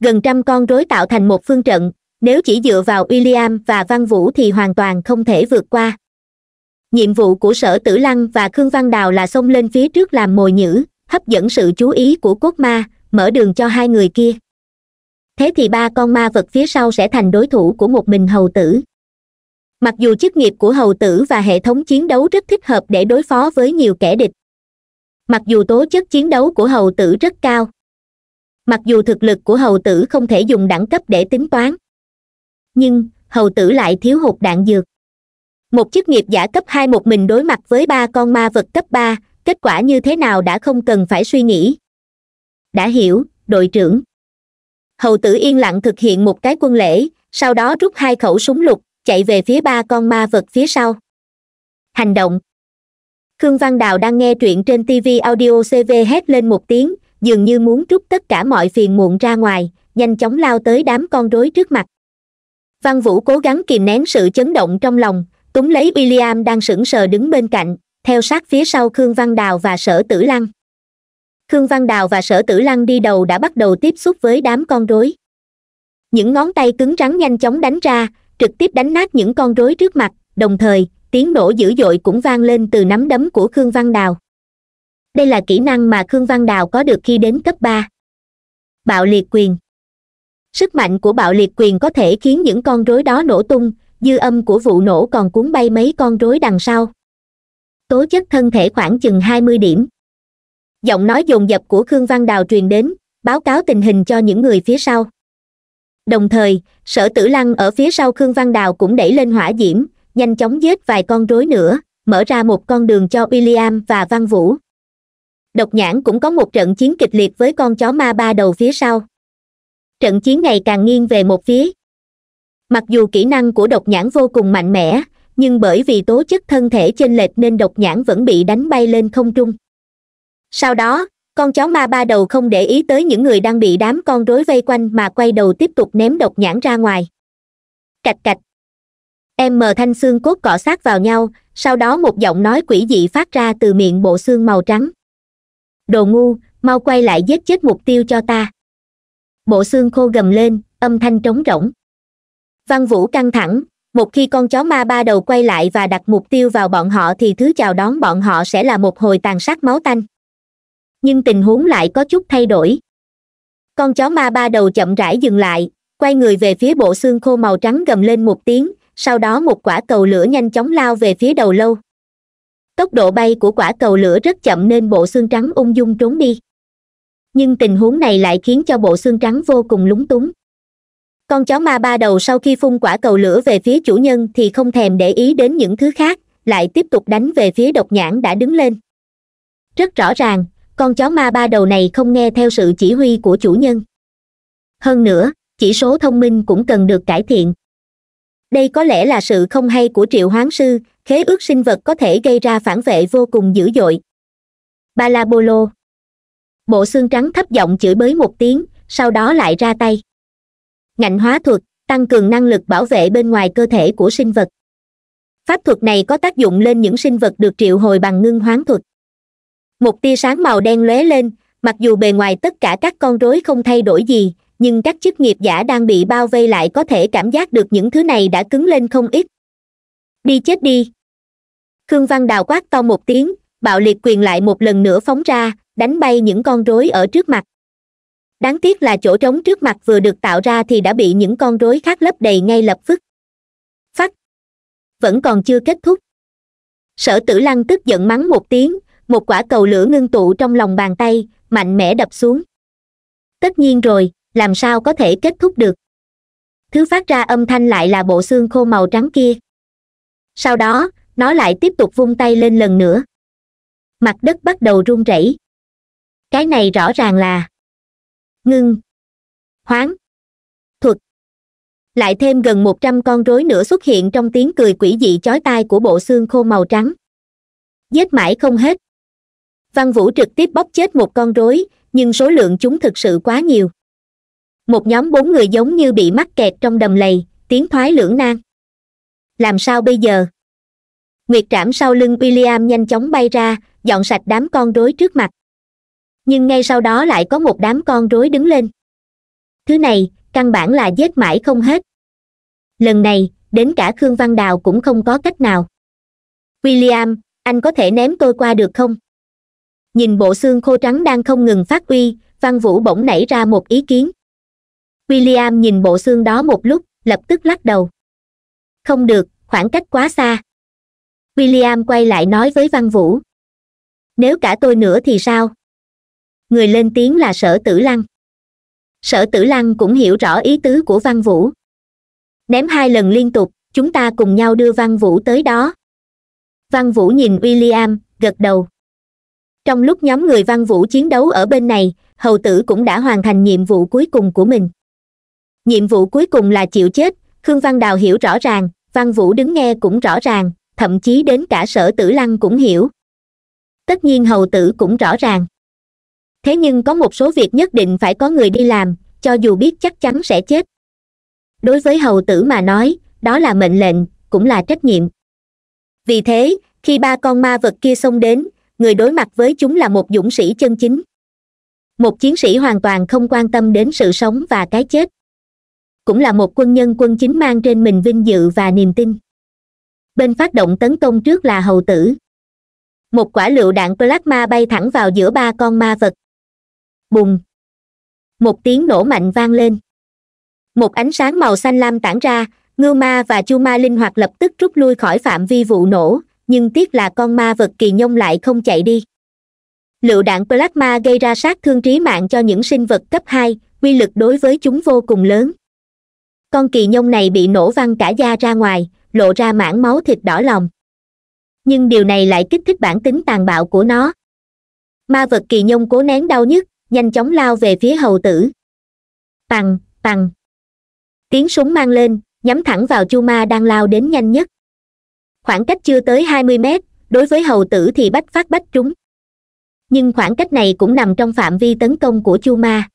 gần trăm con rối tạo thành một phương trận nếu chỉ dựa vào william và văn vũ thì hoàn toàn không thể vượt qua nhiệm vụ của sở tử lăng và khương văn đào là xông lên phía trước làm mồi nhữ hấp dẫn sự chú ý của quốc ma mở đường cho hai người kia thế thì ba con ma vật phía sau sẽ thành đối thủ của một mình hầu tử mặc dù chức nghiệp của hầu tử và hệ thống chiến đấu rất thích hợp để đối phó với nhiều kẻ địch mặc dù tố chất chiến đấu của hầu tử rất cao mặc dù thực lực của hầu tử không thể dùng đẳng cấp để tính toán nhưng hầu tử lại thiếu hụt đạn dược một chức nghiệp giả cấp hai một mình đối mặt với ba con ma vật cấp ba kết quả như thế nào đã không cần phải suy nghĩ đã hiểu đội trưởng hầu tử yên lặng thực hiện một cái quân lễ sau đó rút hai khẩu súng lục chạy về phía ba con ma vật phía sau hành động khương văn đào đang nghe truyện trên tv audio cv hét lên một tiếng dường như muốn trút tất cả mọi phiền muộn ra ngoài nhanh chóng lao tới đám con rối trước mặt văn vũ cố gắng kìm nén sự chấn động trong lòng túng lấy William đang sững sờ đứng bên cạnh theo sát phía sau khương văn đào và sở tử lăng khương văn đào và sở tử lăng đi đầu đã bắt đầu tiếp xúc với đám con rối những ngón tay cứng rắn nhanh chóng đánh ra trực tiếp đánh nát những con rối trước mặt đồng thời tiếng nổ dữ dội cũng vang lên từ nắm đấm của khương văn đào đây là kỹ năng mà khương văn đào có được khi đến cấp ba bạo liệt quyền sức mạnh của bạo liệt quyền có thể khiến những con rối đó nổ tung dư âm của vụ nổ còn cuốn bay mấy con rối đằng sau tố chất thân thể khoảng chừng hai mươi điểm giọng nói dồn dập của khương văn đào truyền đến báo cáo tình hình cho những người phía sau đồng thời sở tử lăng ở phía sau khương văn đào cũng đẩy lên hỏa diễm nhanh chóng giết vài con rối nữa mở ra một con đường cho william và văn vũ độc nhãn cũng có một trận chiến kịch liệt với con chó ma ba đầu phía sau trận chiến này càng nghiêng về một phía mặc dù kỹ năng của độc nhãn vô cùng mạnh mẽ nhưng bởi vì tố chất thân thể chênh lệch nên độc nhãn vẫn bị đánh bay lên không trung sau đó con chó ma ba đầu không để ý tới những người đang bị đám con rối vây quanh mà quay đầu tiếp tục ném độc nhãn ra ngoài cạch cạch em mờ thanh xương cốt cọ sát vào nhau sau đó một giọng nói quỷ dị phát ra từ miệng bộ xương màu trắng đồ ngu mau quay lại giết chết mục tiêu cho ta bộ xương khô gầm lên âm thanh trống rỗng văn vũ căng thẳng một khi con chó ma ba đầu quay lại và đặt mục tiêu vào bọn họ thì thứ chào đón bọn họ sẽ là một hồi tàn sát máu tanh nhưng tình huống lại có chút thay đổi con chó ma ba đầu chậm rãi dừng lại quay người về phía bộ xương khô màu trắng gầm lên một tiếng sau đó một quả cầu lửa nhanh chóng lao về phía đầu lâu tốc độ bay của quả cầu lửa rất chậm nên bộ xương trắng ung dung trốn đi nhưng tình huống này lại khiến cho bộ xương trắng vô cùng lúng túng con chó ma ba đầu sau khi phun quả cầu lửa về phía chủ nhân thì không thèm để ý đến những thứ khác lại tiếp tục đánh về phía độc nhãn đã đứng lên rất rõ ràng con chó ma ba đầu này không nghe theo sự chỉ huy của chủ nhân hơn nữa chỉ số thông minh cũng cần được cải thiện đây có lẽ là sự không hay của triệu hoán sư khế ước sinh vật có thể gây ra phản vệ vô cùng dữ dội balabolo bộ xương trắng thấp giọng chửi bới một tiếng sau đó lại ra tay ngạnh hóa thuật tăng cường năng lực bảo vệ bên ngoài cơ thể của sinh vật pháp thuật này có tác dụng lên những sinh vật được triệu hồi bằng ngưng hoán thuật một tia sáng màu đen lóe lên mặc dù bề ngoài tất cả các con rối không thay đổi gì nhưng các chức nghiệp giả đang bị bao vây lại có thể cảm giác được những thứ này đã cứng lên không ít đi chết đi khương văn đào quát to một tiếng bạo liệt quyền lại một lần nữa phóng ra đánh bay những con rối ở trước mặt đáng tiếc là chỗ trống trước mặt vừa được tạo ra thì đã bị những con rối khác lấp đầy ngay lập tức phắt vẫn còn chưa kết thúc sở tử lăng tức giận mắng một tiếng một quả cầu lửa ngưng tụ trong lòng bàn tay mạnh mẽ đập xuống tất nhiên rồi làm sao có thể kết thúc được thứ phát ra âm thanh lại là bộ xương khô màu trắng kia sau đó nó lại tiếp tục vung tay lên lần nữa mặt đất bắt đầu run rẩy cái này rõ ràng là ngưng hoáng thuật lại thêm gần một trăm con rối nữa xuất hiện trong tiếng cười quỷ dị chói tai của bộ xương khô màu trắng giết mãi không hết văn vũ trực tiếp bóc chết một con rối nhưng số lượng chúng thực sự quá nhiều một nhóm bốn người giống như bị mắc kẹt trong đầm lầy tiếng thoái lưỡng nan làm sao bây giờ nguyệt trảm sau lưng William nhanh chóng bay ra dọn sạch đám con rối trước mặt nhưng ngay sau đó lại có một đám con rối đứng lên thứ này căn bản là giết mãi không hết lần này đến cả khương văn đào cũng không có cách nào william anh có thể ném tôi qua được không nhìn bộ xương khô trắng đang không ngừng phát uy văn vũ bỗng nảy ra một ý kiến william nhìn bộ xương đó một lúc lập tức lắc đầu không được khoảng cách quá xa william quay lại nói với văn vũ nếu cả tôi nữa thì sao người lên tiếng là sở tử lăng sở tử lăng cũng hiểu rõ ý tứ của văn vũ ném hai lần liên tục chúng ta cùng nhau đưa văn vũ tới đó văn vũ nhìn William, gật đầu trong lúc nhóm người văn vũ chiến đấu ở bên này hầu tử cũng đã hoàn thành nhiệm vụ cuối cùng của mình nhiệm vụ cuối cùng là chịu chết khương văn đào hiểu rõ ràng văn vũ đứng nghe cũng rõ ràng thậm chí đến cả sở tử lăng cũng hiểu tất nhiên hầu tử cũng rõ ràng thế nhưng có một số việc nhất định phải có người đi làm cho dù biết chắc chắn sẽ chết đối với hầu tử mà nói đó là mệnh lệnh cũng là trách nhiệm vì thế khi ba con ma vật kia xông đến người đối mặt với chúng là một dũng sĩ chân chính một chiến sĩ hoàn toàn không quan tâm đến sự sống và cái chết cũng là một quân nhân quân chính mang trên mình vinh dự và niềm tin bên phát động tấn công trước là hầu tử một quả lựu đạn plasma bay thẳng vào giữa ba con ma vật bùng một tiếng nổ mạnh vang lên một ánh sáng màu xanh lam tản ra ngưu ma và chu ma linh hoạt lập tức rút lui khỏi phạm vi vụ nổ nhưng tiếc là con ma vật kỳ nhông lại không chạy đi lựu đạn plasma gây ra sát thương trí mạng cho những sinh vật cấp hai uy lực đối với chúng vô cùng lớn con kỳ nhông này bị nổ văng cả da ra ngoài lộ ra mảng máu thịt đỏ lòng nhưng điều này lại kích thích bản tính tàn bạo của nó ma vật kỳ nhông cố nén đau nhức nhanh chóng lao về phía hầu tử Bằng, bằng. tiếng súng mang lên nhắm thẳng vào chu ma đang lao đến nhanh nhất khoảng cách chưa tới hai mươi mét đối với hầu tử thì bách phát bách trúng nhưng khoảng cách này cũng nằm trong phạm vi tấn công của chu ma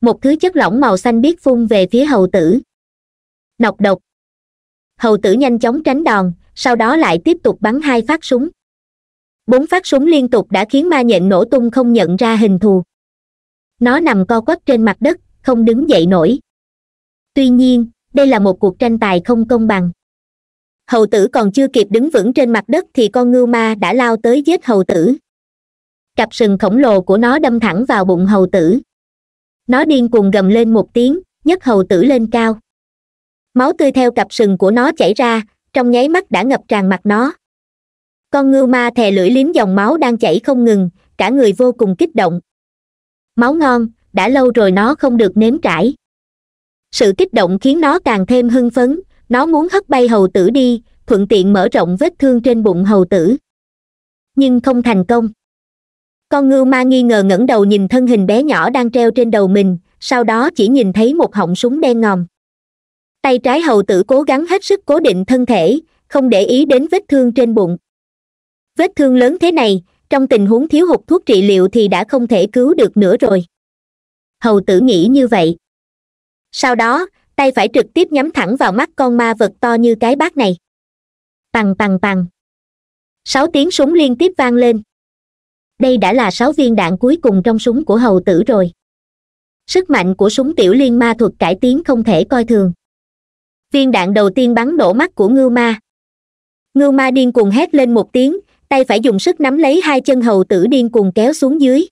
một thứ chất lỏng màu xanh biết phun về phía hầu tử nọc độc hầu tử nhanh chóng tránh đòn sau đó lại tiếp tục bắn hai phát súng bốn phát súng liên tục đã khiến ma nhện nổ tung không nhận ra hình thù nó nằm co quắp trên mặt đất không đứng dậy nổi tuy nhiên đây là một cuộc tranh tài không công bằng hầu tử còn chưa kịp đứng vững trên mặt đất thì con ngưu ma đã lao tới giết hầu tử cặp sừng khổng lồ của nó đâm thẳng vào bụng hầu tử nó điên cuồng gầm lên một tiếng nhấc hầu tử lên cao máu tươi theo cặp sừng của nó chảy ra trong nháy mắt đã ngập tràn mặt nó con ngưu ma thè lưỡi liếm dòng máu đang chảy không ngừng cả người vô cùng kích động máu ngon đã lâu rồi nó không được nếm trải sự kích động khiến nó càng thêm hưng phấn nó muốn hất bay hầu tử đi thuận tiện mở rộng vết thương trên bụng hầu tử nhưng không thành công con ngưu ma nghi ngờ ngẩng đầu nhìn thân hình bé nhỏ đang treo trên đầu mình sau đó chỉ nhìn thấy một họng súng đen ngòm tay trái hầu tử cố gắng hết sức cố định thân thể không để ý đến vết thương trên bụng vết thương lớn thế này trong tình huống thiếu hụt thuốc trị liệu thì đã không thể cứu được nữa rồi hầu tử nghĩ như vậy sau đó tay phải trực tiếp nhắm thẳng vào mắt con ma vật to như cái bát này tằng tằng tằng sáu tiếng súng liên tiếp vang lên đây đã là sáu viên đạn cuối cùng trong súng của hầu tử rồi sức mạnh của súng tiểu liên ma thuật cải tiến không thể coi thường viên đạn đầu tiên bắn đổ mắt của ngưu ma ngưu ma điên cuồng hét lên một tiếng tay phải dùng sức nắm lấy hai chân hầu tử điên cuồng kéo xuống dưới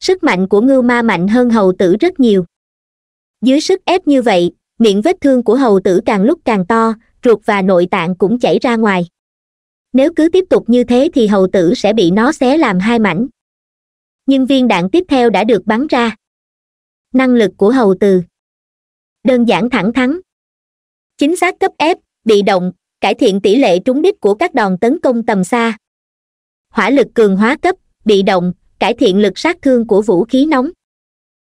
sức mạnh của ngưu ma mạnh hơn hầu tử rất nhiều dưới sức ép như vậy miệng vết thương của hầu tử càng lúc càng to ruột và nội tạng cũng chảy ra ngoài nếu cứ tiếp tục như thế thì hầu tử sẽ bị nó xé làm hai mảnh nhưng viên đạn tiếp theo đã được bắn ra năng lực của hầu từ đơn giản thẳng thắng chính xác cấp ép bị động cải thiện tỷ lệ trúng đích của các đòn tấn công tầm xa hỏa lực cường hóa cấp bị động cải thiện lực sát thương của vũ khí nóng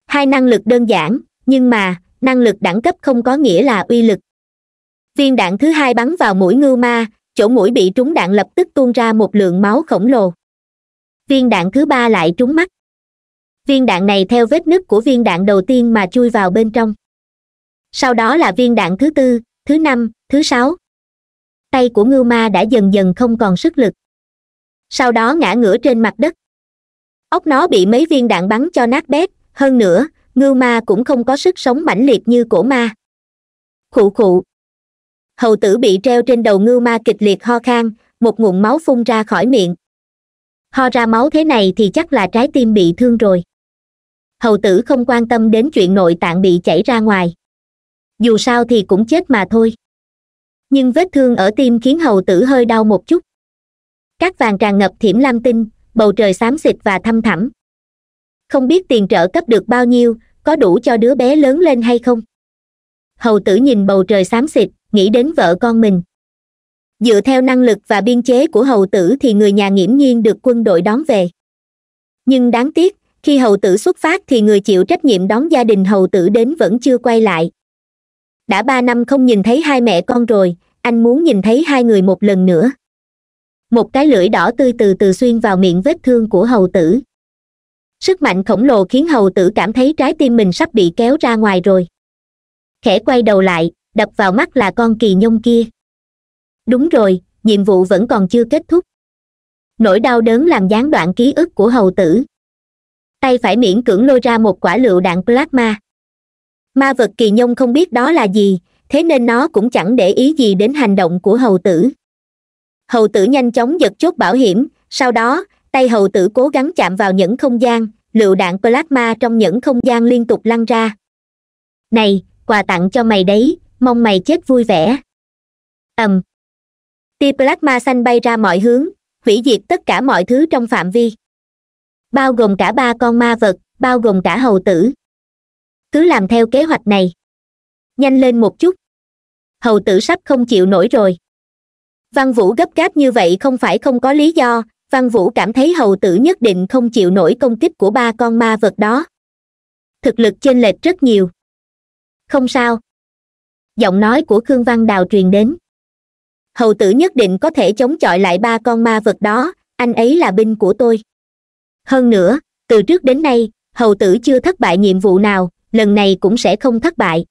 hai năng lực đơn giản nhưng mà năng lực đẳng cấp không có nghĩa là uy lực viên đạn thứ hai bắn vào mũi ngưu ma chỗ mũi bị trúng đạn lập tức tuôn ra một lượng máu khổng lồ viên đạn thứ ba lại trúng mắt viên đạn này theo vết nứt của viên đạn đầu tiên mà chui vào bên trong sau đó là viên đạn thứ tư thứ năm thứ sáu tay của ngưu ma đã dần dần không còn sức lực sau đó ngã ngửa trên mặt đất ốc nó bị mấy viên đạn bắn cho nát bét hơn nữa ngưu ma cũng không có sức sống mãnh liệt như cổ ma khụ khụ hầu tử bị treo trên đầu ngưu ma kịch liệt ho khan một nguồn máu phun ra khỏi miệng ho ra máu thế này thì chắc là trái tim bị thương rồi hầu tử không quan tâm đến chuyện nội tạng bị chảy ra ngoài dù sao thì cũng chết mà thôi nhưng vết thương ở tim khiến hầu tử hơi đau một chút các vàng tràn ngập thiểm lam tinh bầu trời xám xịt và thâm thẳm không biết tiền trợ cấp được bao nhiêu có đủ cho đứa bé lớn lên hay không hầu tử nhìn bầu trời xám xịt nghĩ đến vợ con mình dựa theo năng lực và biên chế của hầu tử thì người nhà nghiễm nhiên được quân đội đón về nhưng đáng tiếc khi hầu tử xuất phát thì người chịu trách nhiệm đón gia đình hầu tử đến vẫn chưa quay lại đã ba năm không nhìn thấy hai mẹ con rồi anh muốn nhìn thấy hai người một lần nữa một cái lưỡi đỏ tươi từ từ xuyên vào miệng vết thương của hầu tử sức mạnh khổng lồ khiến hầu tử cảm thấy trái tim mình sắp bị kéo ra ngoài rồi khẽ quay đầu lại đập vào mắt là con kỳ nhông kia đúng rồi nhiệm vụ vẫn còn chưa kết thúc nỗi đau đớn làm gián đoạn ký ức của hầu tử tay phải miễn cưỡng lôi ra một quả lựu đạn plasma ma vật kỳ nhông không biết đó là gì thế nên nó cũng chẳng để ý gì đến hành động của hầu tử hầu tử nhanh chóng giật chốt bảo hiểm sau đó tay hầu tử cố gắng chạm vào những không gian lựu đạn plasma trong những không gian liên tục lăn ra này quà tặng cho mày đấy mong mày chết vui vẻ ầm um. tia plasma xanh bay ra mọi hướng hủy diệt tất cả mọi thứ trong phạm vi bao gồm cả ba con ma vật bao gồm cả hầu tử cứ làm theo kế hoạch này nhanh lên một chút hầu tử sắp không chịu nổi rồi văn vũ gấp gáp như vậy không phải không có lý do văn vũ cảm thấy hầu tử nhất định không chịu nổi công kích của ba con ma vật đó thực lực chênh lệch rất nhiều không sao giọng nói của khương văn đào truyền đến hầu tử nhất định có thể chống chọi lại ba con ma vật đó anh ấy là binh của tôi hơn nữa từ trước đến nay hầu tử chưa thất bại nhiệm vụ nào lần này cũng sẽ không thất bại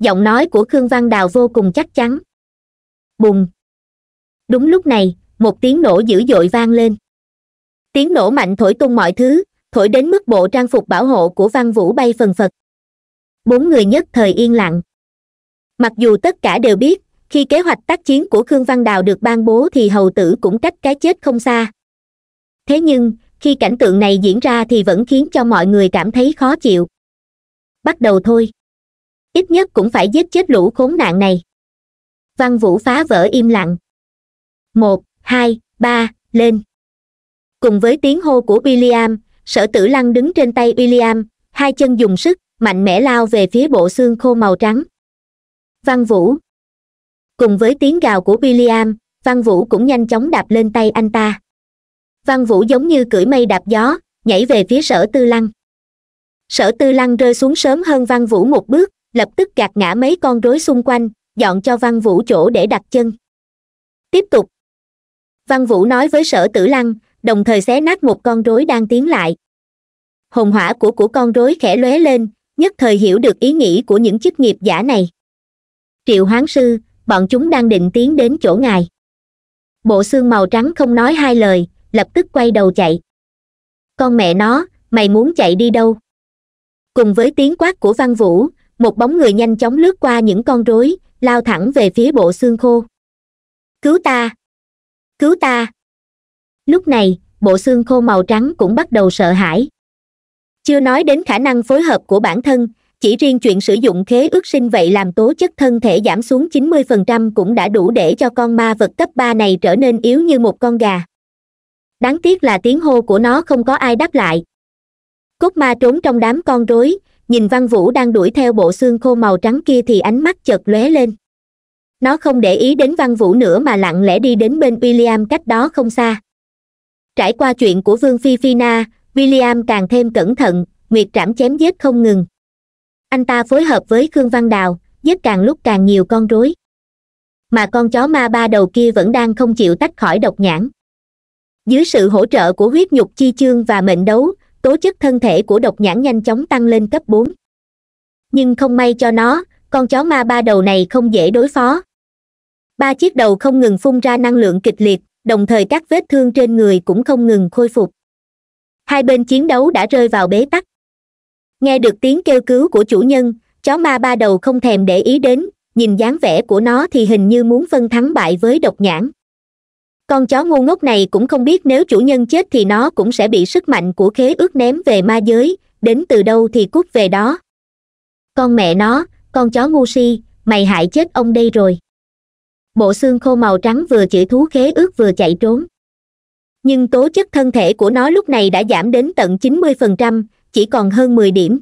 giọng nói của khương văn đào vô cùng chắc chắn bùng đúng lúc này một tiếng nổ dữ dội vang lên tiếng nổ mạnh thổi tung mọi thứ thổi đến mức bộ trang phục bảo hộ của văn vũ bay phần phật bốn người nhất thời yên lặng mặc dù tất cả đều biết khi kế hoạch tác chiến của khương văn đào được ban bố thì hầu tử cũng cách cái chết không xa thế nhưng khi cảnh tượng này diễn ra thì vẫn khiến cho mọi người cảm thấy khó chịu bắt đầu thôi ít nhất cũng phải giết chết lũ khốn nạn này văn vũ phá vỡ im lặng một hai ba lên cùng với tiếng hô của william sở tử lăng đứng trên tay william hai chân dùng sức mạnh mẽ lao về phía bộ xương khô màu trắng văn vũ cùng với tiếng gào của william văn vũ cũng nhanh chóng đạp lên tay anh ta văn vũ giống như cưỡi mây đạp gió nhảy về phía sở tư lăng sở tư lăng rơi xuống sớm hơn văn vũ một bước lập tức gạt ngã mấy con rối xung quanh dọn cho văn vũ chỗ để đặt chân tiếp tục văn vũ nói với sở tử lăng đồng thời xé nát một con rối đang tiến lại hồn hỏa của của con rối khẽ lóe lên nhất thời hiểu được ý nghĩ của những chức nghiệp giả này triệu hoán sư bọn chúng đang định tiến đến chỗ ngài bộ xương màu trắng không nói hai lời lập tức quay đầu chạy con mẹ nó mày muốn chạy đi đâu cùng với tiếng quát của văn vũ một bóng người nhanh chóng lướt qua những con rối lao thẳng về phía bộ xương khô cứu ta cứu ta lúc này bộ xương khô màu trắng cũng bắt đầu sợ hãi chưa nói đến khả năng phối hợp của bản thân chỉ riêng chuyện sử dụng khế ước sinh vậy làm tố chất thân thể giảm xuống 90% cũng đã đủ để cho con ma vật cấp 3 này trở nên yếu như một con gà đáng tiếc là tiếng hô của nó không có ai đáp lại cốt ma trốn trong đám con rối nhìn văn vũ đang đuổi theo bộ xương khô màu trắng kia thì ánh mắt chợt lóe lên nó không để ý đến văn vũ nữa mà lặng lẽ đi đến bên william cách đó không xa trải qua chuyện của vương phi fina, william càng thêm cẩn thận nguyệt trảm chém giết không ngừng anh ta phối hợp với khương văn đào giết càng lúc càng nhiều con rối mà con chó ma ba đầu kia vẫn đang không chịu tách khỏi độc nhãn dưới sự hỗ trợ của huyết nhục chi chương và mệnh đấu tố chất thân thể của độc nhãn nhanh chóng tăng lên cấp bốn nhưng không may cho nó con chó ma ba đầu này không dễ đối phó ba chiếc đầu không ngừng phun ra năng lượng kịch liệt đồng thời các vết thương trên người cũng không ngừng khôi phục hai bên chiến đấu đã rơi vào bế tắc nghe được tiếng kêu cứu của chủ nhân chó ma ba đầu không thèm để ý đến nhìn dáng vẻ của nó thì hình như muốn phân thắng bại với độc nhãn con chó ngu ngốc này cũng không biết nếu chủ nhân chết thì nó cũng sẽ bị sức mạnh của khế ước ném về ma giới đến từ đâu thì cút về đó con mẹ nó con chó ngu si mày hại chết ông đây rồi bộ xương khô màu trắng vừa chửi thú khế ước vừa chạy trốn nhưng tố chất thân thể của nó lúc này đã giảm đến tận chín mươi phần trăm chỉ còn hơn mười điểm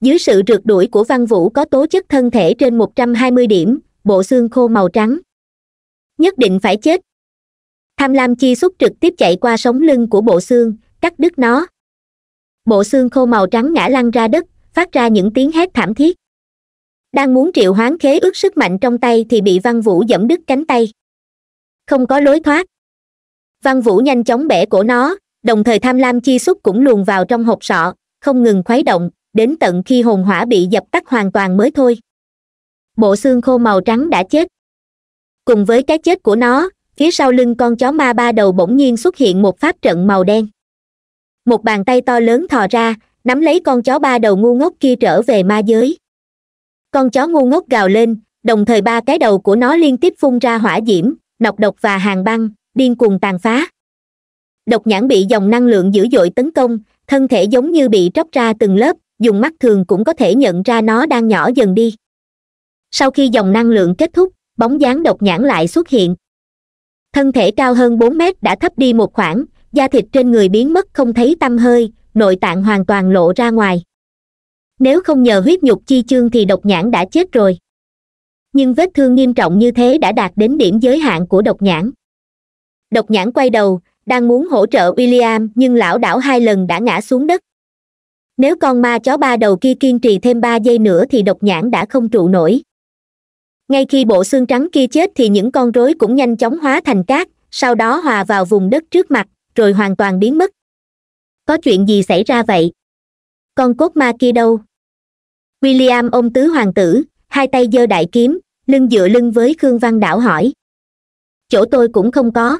dưới sự rượt đuổi của văn vũ có tố chất thân thể trên một trăm hai mươi điểm bộ xương khô màu trắng nhất định phải chết tham lam chi xúc trực tiếp chạy qua sống lưng của bộ xương cắt đứt nó bộ xương khô màu trắng ngã lăn ra đất phát ra những tiếng hét thảm thiết đang muốn triệu hoán khế ước sức mạnh trong tay thì bị văn vũ dẫm đứt cánh tay không có lối thoát văn vũ nhanh chóng bẻ cổ nó đồng thời tham lam chi xúc cũng luồn vào trong hộp sọ không ngừng khuấy động đến tận khi hồn hỏa bị dập tắt hoàn toàn mới thôi bộ xương khô màu trắng đã chết cùng với cái chết của nó phía sau lưng con chó ma ba đầu bỗng nhiên xuất hiện một pháp trận màu đen một bàn tay to lớn thò ra nắm lấy con chó ba đầu ngu ngốc kia trở về ma giới con chó ngu ngốc gào lên đồng thời ba cái đầu của nó liên tiếp phun ra hỏa diễm nọc độc và hàng băng điên cuồng tàn phá độc nhãn bị dòng năng lượng dữ dội tấn công thân thể giống như bị tróc ra từng lớp dùng mắt thường cũng có thể nhận ra nó đang nhỏ dần đi sau khi dòng năng lượng kết thúc bóng dáng độc nhãn lại xuất hiện thân thể cao hơn bốn mét đã thấp đi một khoảng da thịt trên người biến mất không thấy tăm hơi nội tạng hoàn toàn lộ ra ngoài nếu không nhờ huyết nhục chi chương thì độc nhãn đã chết rồi nhưng vết thương nghiêm trọng như thế đã đạt đến điểm giới hạn của độc nhãn độc nhãn quay đầu đang muốn hỗ trợ william nhưng lão đảo hai lần đã ngã xuống đất nếu con ma chó ba đầu kia kiên trì thêm ba giây nữa thì độc nhãn đã không trụ nổi ngay khi bộ xương trắng kia chết thì những con rối cũng nhanh chóng hóa thành cát sau đó hòa vào vùng đất trước mặt rồi hoàn toàn biến mất có chuyện gì xảy ra vậy con cốt ma kia đâu william ôm tứ hoàng tử hai tay giơ đại kiếm lưng dựa lưng với khương văn đảo hỏi chỗ tôi cũng không có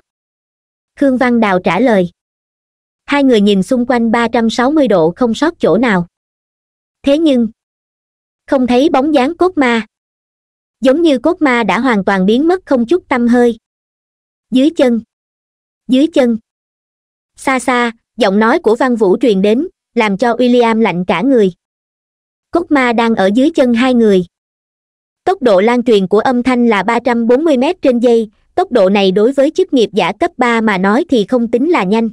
khương văn đào trả lời hai người nhìn xung quanh ba trăm sáu mươi độ không sót chỗ nào thế nhưng không thấy bóng dáng cốt ma giống như cốt ma đã hoàn toàn biến mất không chút tâm hơi dưới chân dưới chân xa xa giọng nói của văn vũ truyền đến làm cho William lạnh cả người cốt ma đang ở dưới chân hai người tốc độ lan truyền của âm thanh là 340 m trên giây tốc độ này đối với chức nghiệp giả cấp ba mà nói thì không tính là nhanh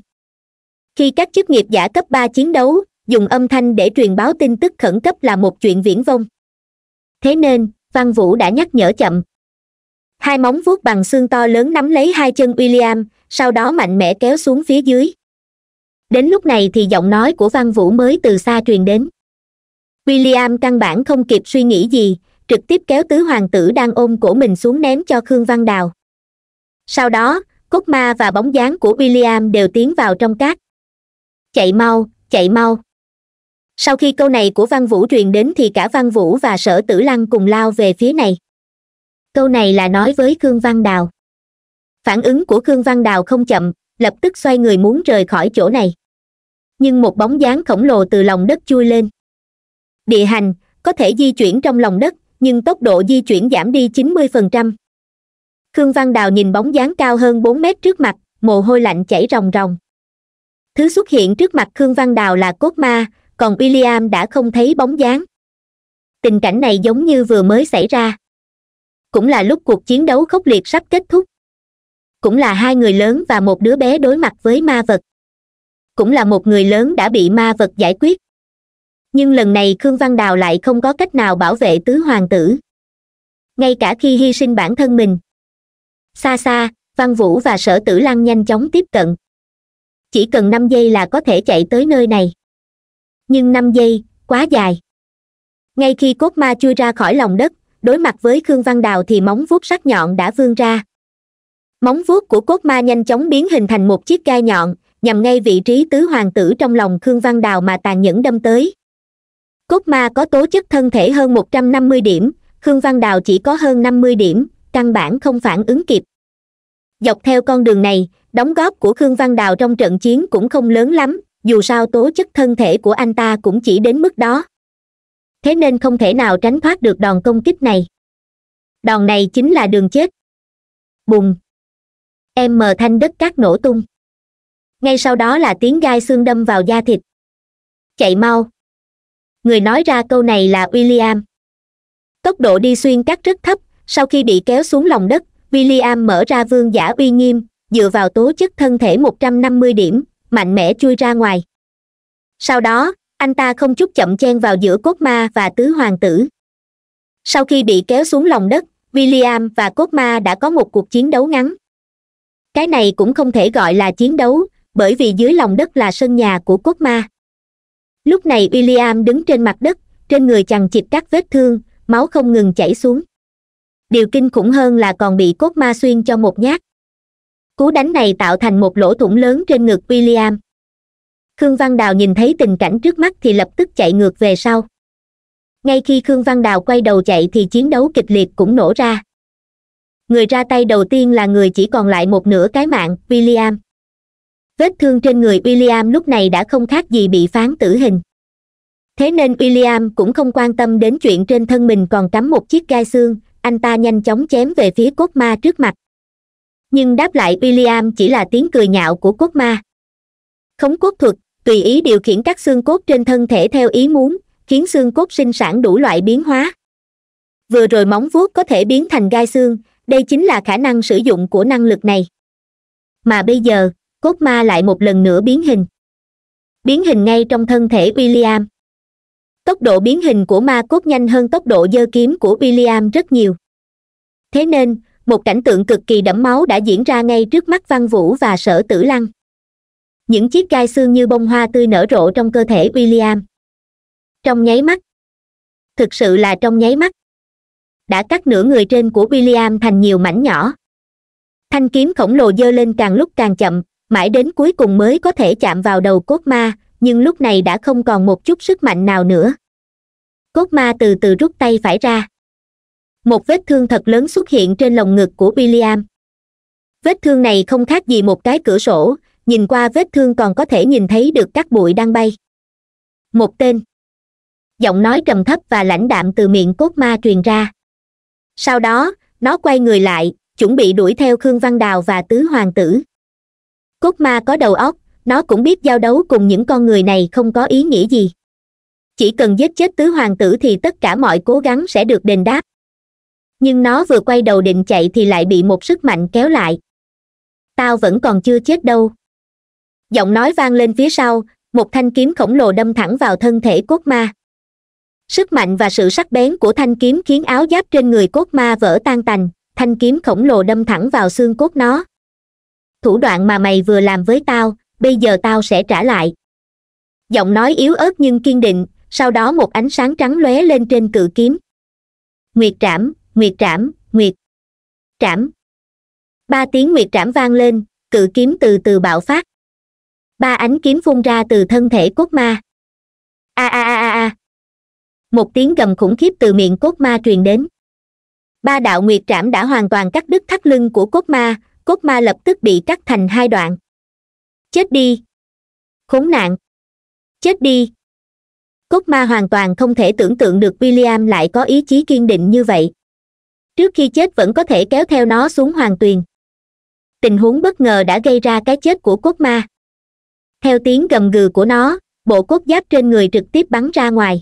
khi các chức nghiệp giả cấp ba chiến đấu dùng âm thanh để truyền báo tin tức khẩn cấp là một chuyện viễn vông thế nên văn vũ đã nhắc nhở chậm hai móng vuốt bằng xương to lớn nắm lấy hai chân william sau đó mạnh mẽ kéo xuống phía dưới đến lúc này thì giọng nói của văn vũ mới từ xa truyền đến william căn bản không kịp suy nghĩ gì trực tiếp kéo tứ hoàng tử đang ôm cổ mình xuống ném cho khương văn đào sau đó cốt ma và bóng dáng của william đều tiến vào trong cát chạy mau chạy mau sau khi câu này của văn vũ truyền đến thì cả văn vũ và sở tử lăng cùng lao về phía này câu này là nói với khương văn đào phản ứng của khương văn đào không chậm lập tức xoay người muốn rời khỏi chỗ này nhưng một bóng dáng khổng lồ từ lòng đất chui lên địa hành có thể di chuyển trong lòng đất nhưng tốc độ di chuyển giảm đi chín mươi phần trăm khương văn đào nhìn bóng dáng cao hơn bốn mét trước mặt mồ hôi lạnh chảy ròng ròng thứ xuất hiện trước mặt khương văn đào là cốt ma còn william đã không thấy bóng dáng tình cảnh này giống như vừa mới xảy ra cũng là lúc cuộc chiến đấu khốc liệt sắp kết thúc cũng là hai người lớn và một đứa bé đối mặt với ma vật cũng là một người lớn đã bị ma vật giải quyết nhưng lần này khương văn đào lại không có cách nào bảo vệ tứ hoàng tử ngay cả khi hy sinh bản thân mình xa xa văn vũ và sở tử lăng nhanh chóng tiếp cận chỉ cần năm giây là có thể chạy tới nơi này nhưng năm giây quá dài ngay khi cốt ma chui ra khỏi lòng đất đối mặt với khương văn đào thì móng vuốt sắc nhọn đã vươn ra móng vuốt của cốt ma nhanh chóng biến hình thành một chiếc gai nhọn nhằm ngay vị trí tứ hoàng tử trong lòng khương văn đào mà tàn nhẫn đâm tới cốt ma có tố chất thân thể hơn một trăm năm mươi điểm khương văn đào chỉ có hơn năm mươi điểm căn bản không phản ứng kịp dọc theo con đường này đóng góp của khương văn đào trong trận chiến cũng không lớn lắm dù sao tố chất thân thể của anh ta cũng chỉ đến mức đó thế nên không thể nào tránh thoát được đòn công kích này đòn này chính là đường chết bùng em mờ thanh đất cát nổ tung ngay sau đó là tiếng gai xương đâm vào da thịt chạy mau người nói ra câu này là william tốc độ đi xuyên cát rất thấp sau khi bị kéo xuống lòng đất william mở ra vương giả uy nghiêm dựa vào tố chất thân thể 150 điểm mạnh mẽ chui ra ngoài sau đó anh ta không chút chậm chen vào giữa cốt ma và tứ hoàng tử sau khi bị kéo xuống lòng đất william và cốt ma đã có một cuộc chiến đấu ngắn cái này cũng không thể gọi là chiến đấu bởi vì dưới lòng đất là sân nhà của cốt ma lúc này william đứng trên mặt đất trên người chằng chịt các vết thương máu không ngừng chảy xuống điều kinh khủng hơn là còn bị cốt ma xuyên cho một nhát cú đánh này tạo thành một lỗ thủng lớn trên ngực william khương văn đào nhìn thấy tình cảnh trước mắt thì lập tức chạy ngược về sau ngay khi khương văn đào quay đầu chạy thì chiến đấu kịch liệt cũng nổ ra người ra tay đầu tiên là người chỉ còn lại một nửa cái mạng william vết thương trên người william lúc này đã không khác gì bị phán tử hình thế nên william cũng không quan tâm đến chuyện trên thân mình còn cắm một chiếc gai xương anh ta nhanh chóng chém về phía cốt ma trước mặt nhưng đáp lại william chỉ là tiếng cười nhạo của cốt ma khống cốt thuật tùy ý điều khiển các xương cốt trên thân thể theo ý muốn khiến xương cốt sinh sản đủ loại biến hóa vừa rồi móng vuốt có thể biến thành gai xương đây chính là khả năng sử dụng của năng lực này mà bây giờ cốt ma lại một lần nữa biến hình biến hình ngay trong thân thể william tốc độ biến hình của ma cốt nhanh hơn tốc độ dơ kiếm của william rất nhiều thế nên một cảnh tượng cực kỳ đẫm máu đã diễn ra ngay trước mắt văn vũ và sở tử lăng những chiếc gai xương như bông hoa tươi nở rộ trong cơ thể william trong nháy mắt thực sự là trong nháy mắt đã cắt nửa người trên của william thành nhiều mảnh nhỏ thanh kiếm khổng lồ dơ lên càng lúc càng chậm mãi đến cuối cùng mới có thể chạm vào đầu cốt ma nhưng lúc này đã không còn một chút sức mạnh nào nữa cốt ma từ từ rút tay phải ra một vết thương thật lớn xuất hiện trên lồng ngực của william vết thương này không khác gì một cái cửa sổ nhìn qua vết thương còn có thể nhìn thấy được các bụi đang bay một tên giọng nói trầm thấp và lãnh đạm từ miệng cốt ma truyền ra sau đó nó quay người lại chuẩn bị đuổi theo khương văn đào và tứ hoàng tử cốt ma có đầu óc nó cũng biết giao đấu cùng những con người này không có ý nghĩa gì chỉ cần giết chết tứ hoàng tử thì tất cả mọi cố gắng sẽ được đền đáp nhưng nó vừa quay đầu định chạy thì lại bị một sức mạnh kéo lại tao vẫn còn chưa chết đâu giọng nói vang lên phía sau một thanh kiếm khổng lồ đâm thẳng vào thân thể cốt ma sức mạnh và sự sắc bén của thanh kiếm khiến áo giáp trên người cốt ma vỡ tan tành thanh kiếm khổng lồ đâm thẳng vào xương cốt nó thủ đoạn mà mày vừa làm với tao bây giờ tao sẽ trả lại giọng nói yếu ớt nhưng kiên định sau đó một ánh sáng trắng lóe lên trên cự kiếm nguyệt trảm nguyệt trảm nguyệt trảm ba tiếng nguyệt trảm vang lên cự kiếm từ từ bạo phát ba ánh kiếm phun ra từ thân thể cốt ma a a a a a một tiếng gầm khủng khiếp từ miệng cốt ma truyền đến ba đạo nguyệt trảm đã hoàn toàn cắt đứt thắt lưng của cốt ma cốt ma lập tức bị cắt thành hai đoạn chết đi khốn nạn chết đi cốt ma hoàn toàn không thể tưởng tượng được william lại có ý chí kiên định như vậy trước khi chết vẫn có thể kéo theo nó xuống hoàng tuyền tình huống bất ngờ đã gây ra cái chết của cốt ma theo tiếng gầm gừ của nó bộ cốt giáp trên người trực tiếp bắn ra ngoài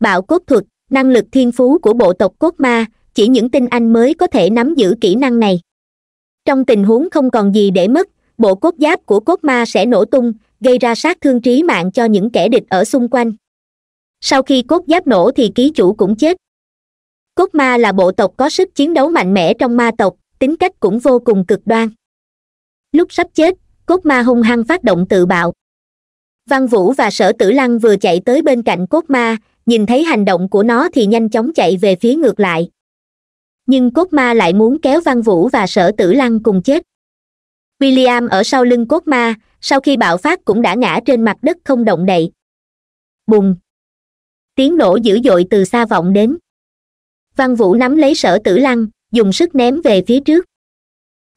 bạo cốt thuật năng lực thiên phú của bộ tộc cốt ma chỉ những tinh anh mới có thể nắm giữ kỹ năng này trong tình huống không còn gì để mất bộ cốt giáp của cốt ma sẽ nổ tung gây ra sát thương trí mạng cho những kẻ địch ở xung quanh sau khi cốt giáp nổ thì ký chủ cũng chết cốt ma là bộ tộc có sức chiến đấu mạnh mẽ trong ma tộc tính cách cũng vô cùng cực đoan lúc sắp chết cốt ma hung hăng phát động tự bạo văn vũ và sở tử lăng vừa chạy tới bên cạnh cốt ma nhìn thấy hành động của nó thì nhanh chóng chạy về phía ngược lại nhưng cốt ma lại muốn kéo văn vũ và sở tử lăng cùng chết william ở sau lưng cốt ma sau khi bạo phát cũng đã ngã trên mặt đất không động đậy bùng tiếng nổ dữ dội từ xa vọng đến văn vũ nắm lấy sở tử lăng dùng sức ném về phía trước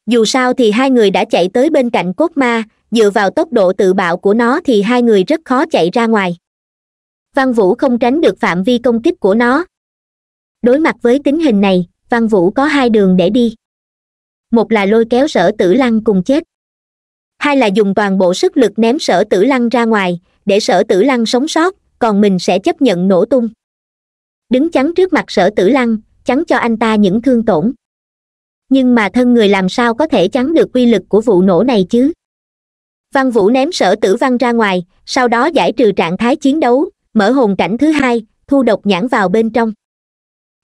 dù sao thì hai người đã chạy tới bên cạnh cốt ma dựa vào tốc độ tự bạo của nó thì hai người rất khó chạy ra ngoài văn vũ không tránh được phạm vi công kích của nó đối mặt với tính hình này văn vũ có hai đường để đi một là lôi kéo sở tử lăng cùng chết hai là dùng toàn bộ sức lực ném sở tử lăng ra ngoài để sở tử lăng sống sót còn mình sẽ chấp nhận nổ tung đứng chắn trước mặt sở tử lăng chắn cho anh ta những thương tổn nhưng mà thân người làm sao có thể chắn được quy lực của vụ nổ này chứ văn vũ ném sở tử văn ra ngoài sau đó giải trừ trạng thái chiến đấu mở hồn cảnh thứ hai thu độc nhãn vào bên trong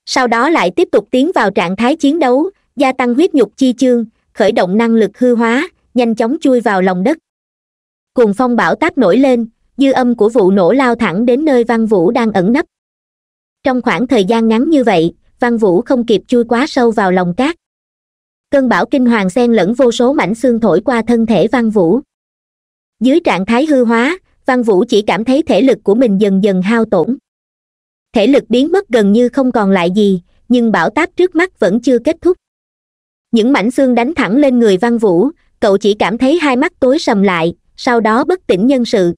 sau đó lại tiếp tục tiến vào trạng thái chiến đấu gia tăng huyết nhục chi chương khởi động năng lực hư hóa nhanh chóng chui vào lòng đất cùng phong bão táp nổi lên dư âm của vụ nổ lao thẳng đến nơi văn vũ đang ẩn nấp trong khoảng thời gian ngắn như vậy văn vũ không kịp chui quá sâu vào lòng cát cơn bão kinh hoàng xen lẫn vô số mảnh xương thổi qua thân thể văn vũ dưới trạng thái hư hóa văn vũ chỉ cảm thấy thể lực của mình dần dần hao tổn thể lực biến mất gần như không còn lại gì nhưng bão táp trước mắt vẫn chưa kết thúc những mảnh xương đánh thẳng lên người văn vũ cậu chỉ cảm thấy hai mắt tối sầm lại sau đó bất tỉnh nhân sự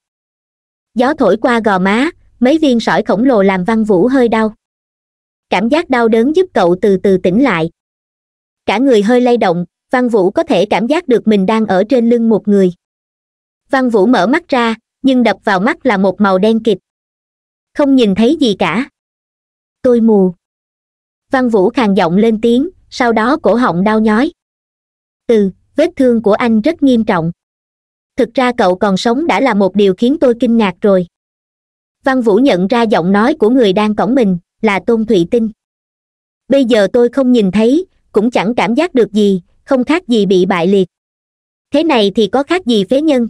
gió thổi qua gò má mấy viên sỏi khổng lồ làm văn vũ hơi đau cảm giác đau đớn giúp cậu từ từ tỉnh lại cả người hơi lay động văn vũ có thể cảm giác được mình đang ở trên lưng một người văn vũ mở mắt ra nhưng đập vào mắt là một màu đen kịt không nhìn thấy gì cả tôi mù văn vũ khàn giọng lên tiếng sau đó cổ họng đau nhói ừ vết thương của anh rất nghiêm trọng thực ra cậu còn sống đã là một điều khiến tôi kinh ngạc rồi văn vũ nhận ra giọng nói của người đang cổng mình là tôn thụy tinh bây giờ tôi không nhìn thấy cũng chẳng cảm giác được gì không khác gì bị bại liệt thế này thì có khác gì phế nhân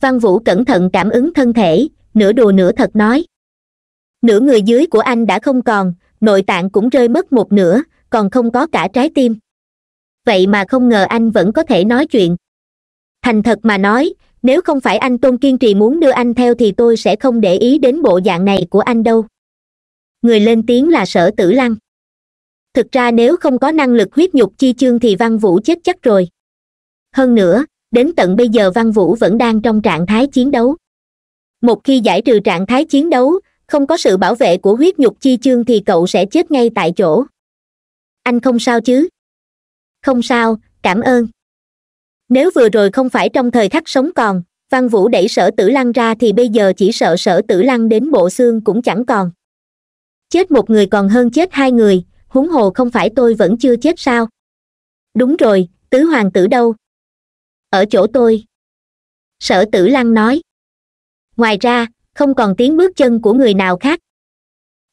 văn vũ cẩn thận cảm ứng thân thể nửa đùa nửa thật nói nửa người dưới của anh đã không còn nội tạng cũng rơi mất một nửa còn không có cả trái tim vậy mà không ngờ anh vẫn có thể nói chuyện thành thật mà nói nếu không phải anh tôn kiên trì muốn đưa anh theo thì tôi sẽ không để ý đến bộ dạng này của anh đâu người lên tiếng là sở tử lăng thực ra nếu không có năng lực huyết nhục chi chương thì văn vũ chết chắc rồi hơn nữa đến tận bây giờ văn vũ vẫn đang trong trạng thái chiến đấu một khi giải trừ trạng thái chiến đấu không có sự bảo vệ của huyết nhục chi chương thì cậu sẽ chết ngay tại chỗ anh không sao chứ không sao cảm ơn nếu vừa rồi không phải trong thời khắc sống còn văn vũ đẩy sở tử lăng ra thì bây giờ chỉ sợ sở tử lăng đến bộ xương cũng chẳng còn chết một người còn hơn chết hai người huống hồ không phải tôi vẫn chưa chết sao đúng rồi tứ hoàng tử đâu ở chỗ tôi sở tử lăng nói ngoài ra không còn tiếng bước chân của người nào khác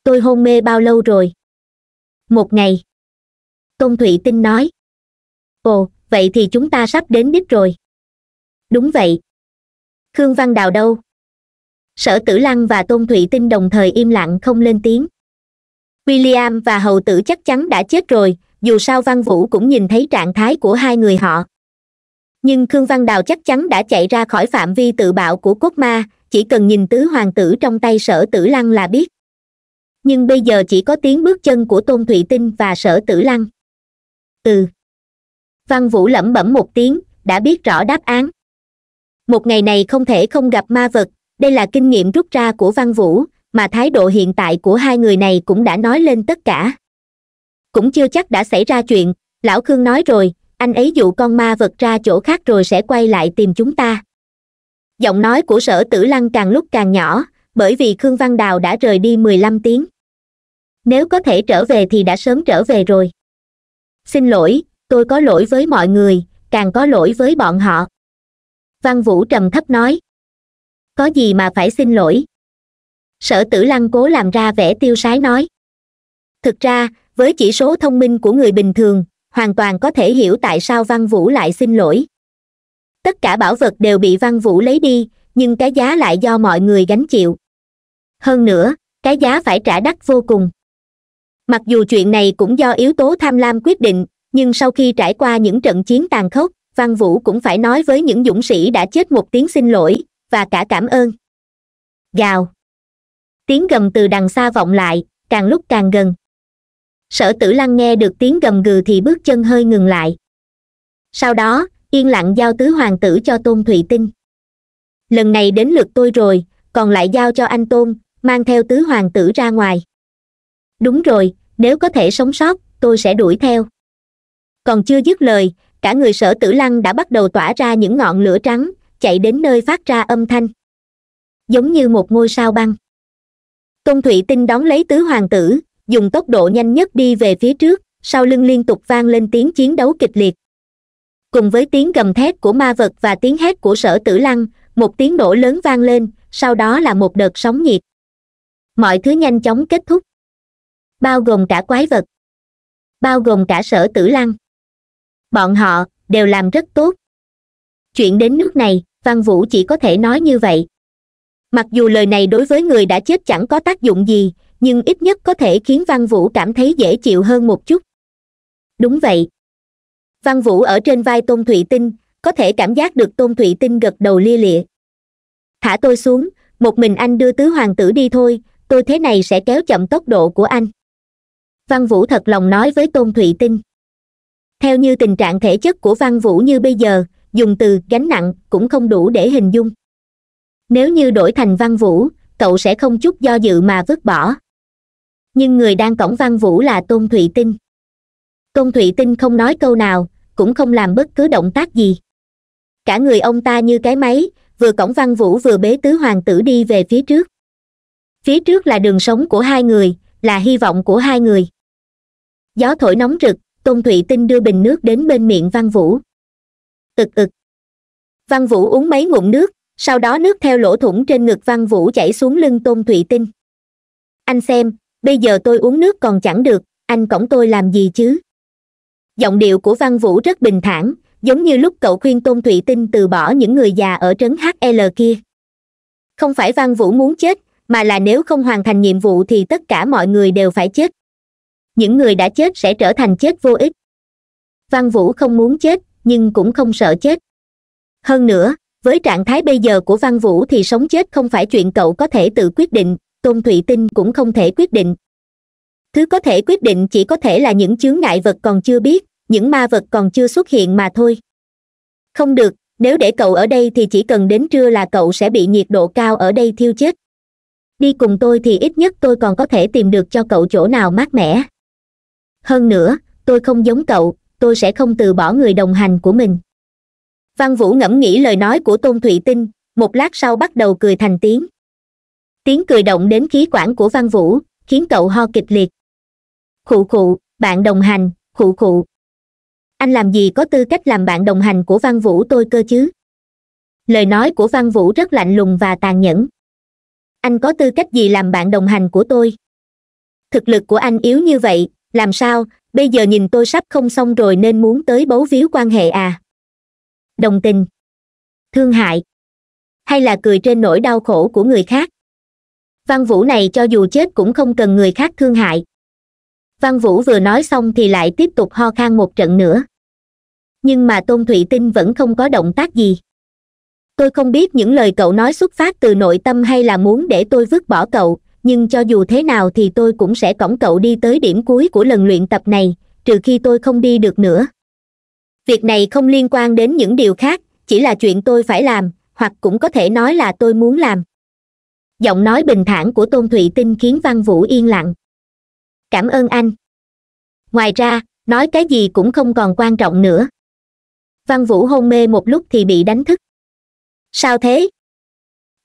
tôi hôn mê bao lâu rồi một ngày tôn thụy tinh nói ồ vậy thì chúng ta sắp đến đích rồi đúng vậy khương văn đào đâu sở tử lăng và tôn thụy tinh đồng thời im lặng không lên tiếng william và hầu tử chắc chắn đã chết rồi dù sao văn vũ cũng nhìn thấy trạng thái của hai người họ nhưng khương văn đào chắc chắn đã chạy ra khỏi phạm vi tự bạo của cốt ma chỉ cần nhìn tứ hoàng tử trong tay sở tử lăng là biết nhưng bây giờ chỉ có tiếng bước chân của tôn thụy tinh và sở tử lăng ừ văn vũ lẩm bẩm một tiếng đã biết rõ đáp án một ngày này không thể không gặp ma vật đây là kinh nghiệm rút ra của văn vũ mà thái độ hiện tại của hai người này cũng đã nói lên tất cả cũng chưa chắc đã xảy ra chuyện lão khương nói rồi anh ấy dụ con ma vật ra chỗ khác rồi sẽ quay lại tìm chúng ta giọng nói của sở tử lăng càng lúc càng nhỏ bởi vì khương văn đào đã rời đi mười lăm tiếng nếu có thể trở về thì đã sớm trở về rồi xin lỗi tôi có lỗi với mọi người càng có lỗi với bọn họ văn vũ trầm thấp nói có gì mà phải xin lỗi sở tử lăng cố làm ra vẻ tiêu sái nói thực ra với chỉ số thông minh của người bình thường hoàn toàn có thể hiểu tại sao văn vũ lại xin lỗi tất cả bảo vật đều bị văn vũ lấy đi nhưng cái giá lại do mọi người gánh chịu hơn nữa cái giá phải trả đắt vô cùng mặc dù chuyện này cũng do yếu tố tham lam quyết định nhưng sau khi trải qua những trận chiến tàn khốc văn vũ cũng phải nói với những dũng sĩ đã chết một tiếng xin lỗi và cả cảm ơn gào tiếng gầm từ đằng xa vọng lại càng lúc càng gần sở tử lăng nghe được tiếng gầm gừ thì bước chân hơi ngừng lại sau đó yên lặng giao tứ hoàng tử cho tôn thụy tinh lần này đến lượt tôi rồi còn lại giao cho anh tôn mang theo tứ hoàng tử ra ngoài đúng rồi nếu có thể sống sót tôi sẽ đuổi theo còn chưa dứt lời cả người sở tử lăng đã bắt đầu tỏa ra những ngọn lửa trắng chạy đến nơi phát ra âm thanh giống như một ngôi sao băng công thụy tinh đón lấy tứ hoàng tử dùng tốc độ nhanh nhất đi về phía trước sau lưng liên tục vang lên tiếng chiến đấu kịch liệt cùng với tiếng gầm thét của ma vật và tiếng hét của sở tử lăng một tiếng nổ lớn vang lên sau đó là một đợt sóng nhiệt mọi thứ nhanh chóng kết thúc bao gồm cả quái vật bao gồm cả sở tử lăng bọn họ đều làm rất tốt chuyện đến nước này văn vũ chỉ có thể nói như vậy mặc dù lời này đối với người đã chết chẳng có tác dụng gì nhưng ít nhất có thể khiến văn vũ cảm thấy dễ chịu hơn một chút đúng vậy văn vũ ở trên vai tôn thụy tinh có thể cảm giác được tôn thụy tinh gật đầu lia lịa thả tôi xuống một mình anh đưa tứ hoàng tử đi thôi tôi thế này sẽ kéo chậm tốc độ của anh văn vũ thật lòng nói với tôn thụy tinh theo như tình trạng thể chất của văn vũ như bây giờ dùng từ gánh nặng cũng không đủ để hình dung nếu như đổi thành văn vũ cậu sẽ không chút do dự mà vứt bỏ nhưng người đang cổng văn vũ là tôn thụy tinh tôn thụy tinh không nói câu nào cũng không làm bất cứ động tác gì cả người ông ta như cái máy vừa cổng văn vũ vừa bế tứ hoàng tử đi về phía trước phía trước là đường sống của hai người là hy vọng của hai người gió thổi nóng rực tôn thụy tinh đưa bình nước đến bên miệng văn vũ ực ực văn vũ uống mấy ngụm nước sau đó nước theo lỗ thủng trên ngực văn vũ chảy xuống lưng tôn thụy tinh anh xem bây giờ tôi uống nước còn chẳng được anh cổng tôi làm gì chứ giọng điệu của văn vũ rất bình thản giống như lúc cậu khuyên tôn thụy tinh từ bỏ những người già ở trấn hl kia không phải văn vũ muốn chết mà là nếu không hoàn thành nhiệm vụ thì tất cả mọi người đều phải chết những người đã chết sẽ trở thành chết vô ích văn vũ không muốn chết nhưng cũng không sợ chết hơn nữa với trạng thái bây giờ của văn vũ thì sống chết không phải chuyện cậu có thể tự quyết định tôn thụy tinh cũng không thể quyết định thứ có thể quyết định chỉ có thể là những chướng ngại vật còn chưa biết những ma vật còn chưa xuất hiện mà thôi không được nếu để cậu ở đây thì chỉ cần đến trưa là cậu sẽ bị nhiệt độ cao ở đây thiêu chết đi cùng tôi thì ít nhất tôi còn có thể tìm được cho cậu chỗ nào mát mẻ hơn nữa tôi không giống cậu tôi sẽ không từ bỏ người đồng hành của mình văn vũ ngẫm nghĩ lời nói của tôn thụy tinh một lát sau bắt đầu cười thành tiếng tiếng cười động đến khí quản của văn vũ khiến cậu ho kịch liệt khụ khụ bạn đồng hành khụ khụ anh làm gì có tư cách làm bạn đồng hành của văn vũ tôi cơ chứ lời nói của văn vũ rất lạnh lùng và tàn nhẫn anh có tư cách gì làm bạn đồng hành của tôi thực lực của anh yếu như vậy làm sao bây giờ nhìn tôi sắp không xong rồi nên muốn tới bấu víu quan hệ à đồng tình thương hại hay là cười trên nỗi đau khổ của người khác văn vũ này cho dù chết cũng không cần người khác thương hại văn vũ vừa nói xong thì lại tiếp tục ho khan một trận nữa nhưng mà tôn thụy tinh vẫn không có động tác gì tôi không biết những lời cậu nói xuất phát từ nội tâm hay là muốn để tôi vứt bỏ cậu nhưng cho dù thế nào thì tôi cũng sẽ cổng cậu đi tới điểm cuối của lần luyện tập này trừ khi tôi không đi được nữa việc này không liên quan đến những điều khác chỉ là chuyện tôi phải làm hoặc cũng có thể nói là tôi muốn làm giọng nói bình thản của tôn thụy tinh khiến văn vũ yên lặng cảm ơn anh ngoài ra nói cái gì cũng không còn quan trọng nữa văn vũ hôn mê một lúc thì bị đánh thức sao thế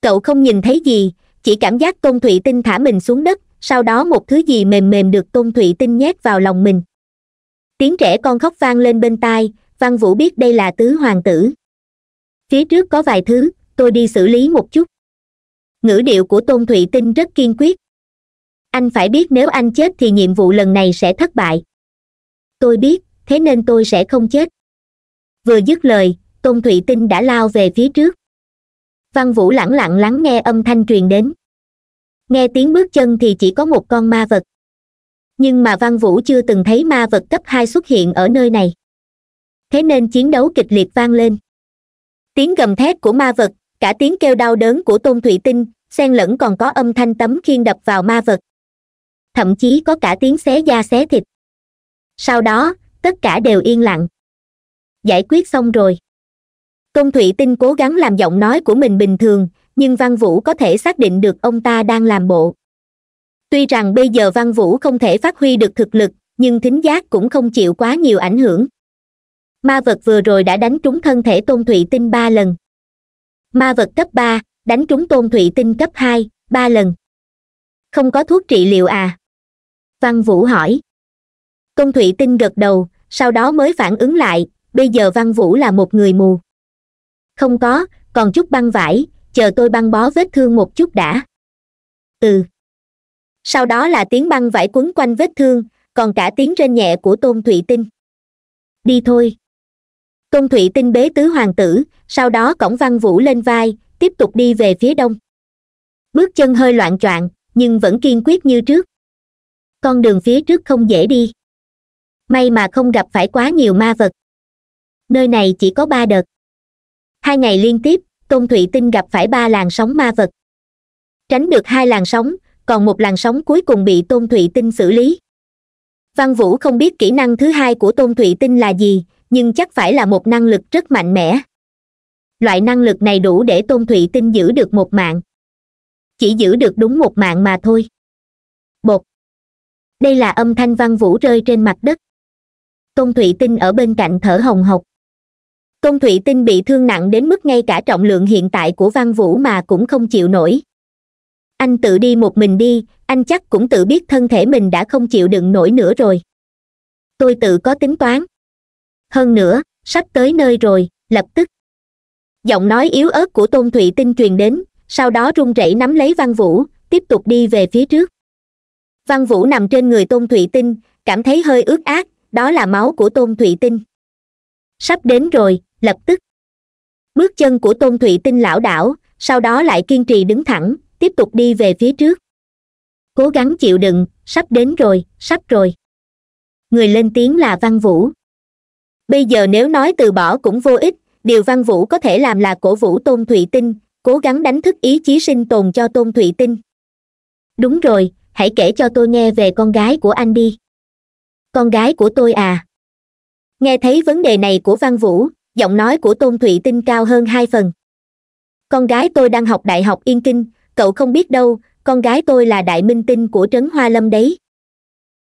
cậu không nhìn thấy gì chỉ cảm giác tôn thụy tinh thả mình xuống đất sau đó một thứ gì mềm mềm được tôn thụy tinh nhét vào lòng mình tiếng trẻ con khóc vang lên bên tai văn vũ biết đây là tứ hoàng tử phía trước có vài thứ tôi đi xử lý một chút ngữ điệu của tôn thụy tinh rất kiên quyết anh phải biết nếu anh chết thì nhiệm vụ lần này sẽ thất bại tôi biết thế nên tôi sẽ không chết vừa dứt lời tôn thụy tinh đã lao về phía trước văn vũ lẳng lặng lắng nghe âm thanh truyền đến nghe tiếng bước chân thì chỉ có một con ma vật nhưng mà văn vũ chưa từng thấy ma vật cấp hai xuất hiện ở nơi này thế nên chiến đấu kịch liệt vang lên tiếng gầm thét của ma vật cả tiếng kêu đau đớn của tôn thụy tinh xen lẫn còn có âm thanh tấm khiên đập vào ma vật thậm chí có cả tiếng xé da xé thịt sau đó tất cả đều yên lặng giải quyết xong rồi công thụy tinh cố gắng làm giọng nói của mình bình thường nhưng văn vũ có thể xác định được ông ta đang làm bộ tuy rằng bây giờ văn vũ không thể phát huy được thực lực nhưng thính giác cũng không chịu quá nhiều ảnh hưởng ma vật vừa rồi đã đánh trúng thân thể tôn thụy tinh ba lần ma vật cấp ba đánh trúng tôn thụy tinh cấp hai ba lần không có thuốc trị liệu à văn vũ hỏi Công thụy tinh gật đầu sau đó mới phản ứng lại bây giờ văn vũ là một người mù không có còn chút băng vải chờ tôi băng bó vết thương một chút đã ừ sau đó là tiếng băng vải quấn quanh vết thương còn cả tiếng rên nhẹ của tôn thụy tinh đi thôi tôn thụy tinh bế tứ hoàng tử sau đó cổng văn vũ lên vai tiếp tục đi về phía đông bước chân hơi loạn t nhưng vẫn kiên quyết như trước con đường phía trước không dễ đi may mà không gặp phải quá nhiều ma vật nơi này chỉ có ba đợt hai ngày liên tiếp tôn thụy tinh gặp phải ba làn sóng ma vật tránh được hai làn sóng còn một làn sóng cuối cùng bị tôn thụy tinh xử lý văn vũ không biết kỹ năng thứ hai của tôn thụy tinh là gì nhưng chắc phải là một năng lực rất mạnh mẽ loại năng lực này đủ để tôn thụy tinh giữ được một mạng chỉ giữ được đúng một mạng mà thôi bột đây là âm thanh văn vũ rơi trên mặt đất tôn thụy tinh ở bên cạnh thở hồng hộc công thụy tinh bị thương nặng đến mức ngay cả trọng lượng hiện tại của văn vũ mà cũng không chịu nổi anh tự đi một mình đi anh chắc cũng tự biết thân thể mình đã không chịu đựng nổi nữa rồi tôi tự có tính toán hơn nữa sắp tới nơi rồi lập tức giọng nói yếu ớt của tôn thụy tinh truyền đến sau đó run rẩy nắm lấy văn vũ tiếp tục đi về phía trước văn vũ nằm trên người tôn thụy tinh cảm thấy hơi ướt át đó là máu của tôn thụy tinh sắp đến rồi lập tức bước chân của tôn thụy tinh lão đảo sau đó lại kiên trì đứng thẳng tiếp tục đi về phía trước cố gắng chịu đựng sắp đến rồi sắp rồi người lên tiếng là văn vũ bây giờ nếu nói từ bỏ cũng vô ích điều văn vũ có thể làm là cổ vũ tôn thụy tinh cố gắng đánh thức ý chí sinh tồn cho tôn thụy tinh đúng rồi hãy kể cho tôi nghe về con gái của anh đi con gái của tôi à nghe thấy vấn đề này của văn vũ giọng nói của tôn thụy tinh cao hơn hai phần con gái tôi đang học đại học yên kinh cậu không biết đâu con gái tôi là đại minh tinh của trấn hoa lâm đấy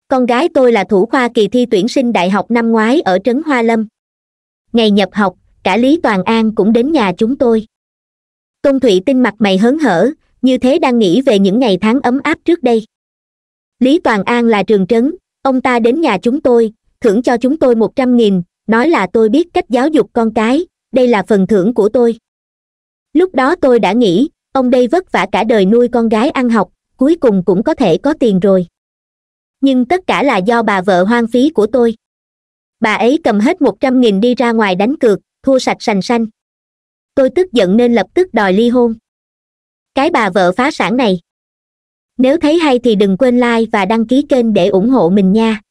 con gái tôi là thủ khoa kỳ thi tuyển sinh đại học năm ngoái ở trấn hoa lâm ngày nhập học cả lý toàn an cũng đến nhà chúng tôi tôn thụy tinh mặt mày hớn hở như thế đang nghĩ về những ngày tháng ấm áp trước đây lý toàn an là trường trấn ông ta đến nhà chúng tôi thưởng cho chúng tôi một trăm nghìn nói là tôi biết cách giáo dục con cái đây là phần thưởng của tôi lúc đó tôi đã nghĩ ông đây vất vả cả đời nuôi con gái ăn học cuối cùng cũng có thể có tiền rồi nhưng tất cả là do bà vợ hoang phí của tôi bà ấy cầm hết một trăm nghìn đi ra ngoài đánh cược thua sạch sành xanh tôi tức giận nên lập tức đòi ly hôn cái bà vợ phá sản này nếu thấy hay thì đừng quên like và đăng ký kênh để ủng hộ mình nha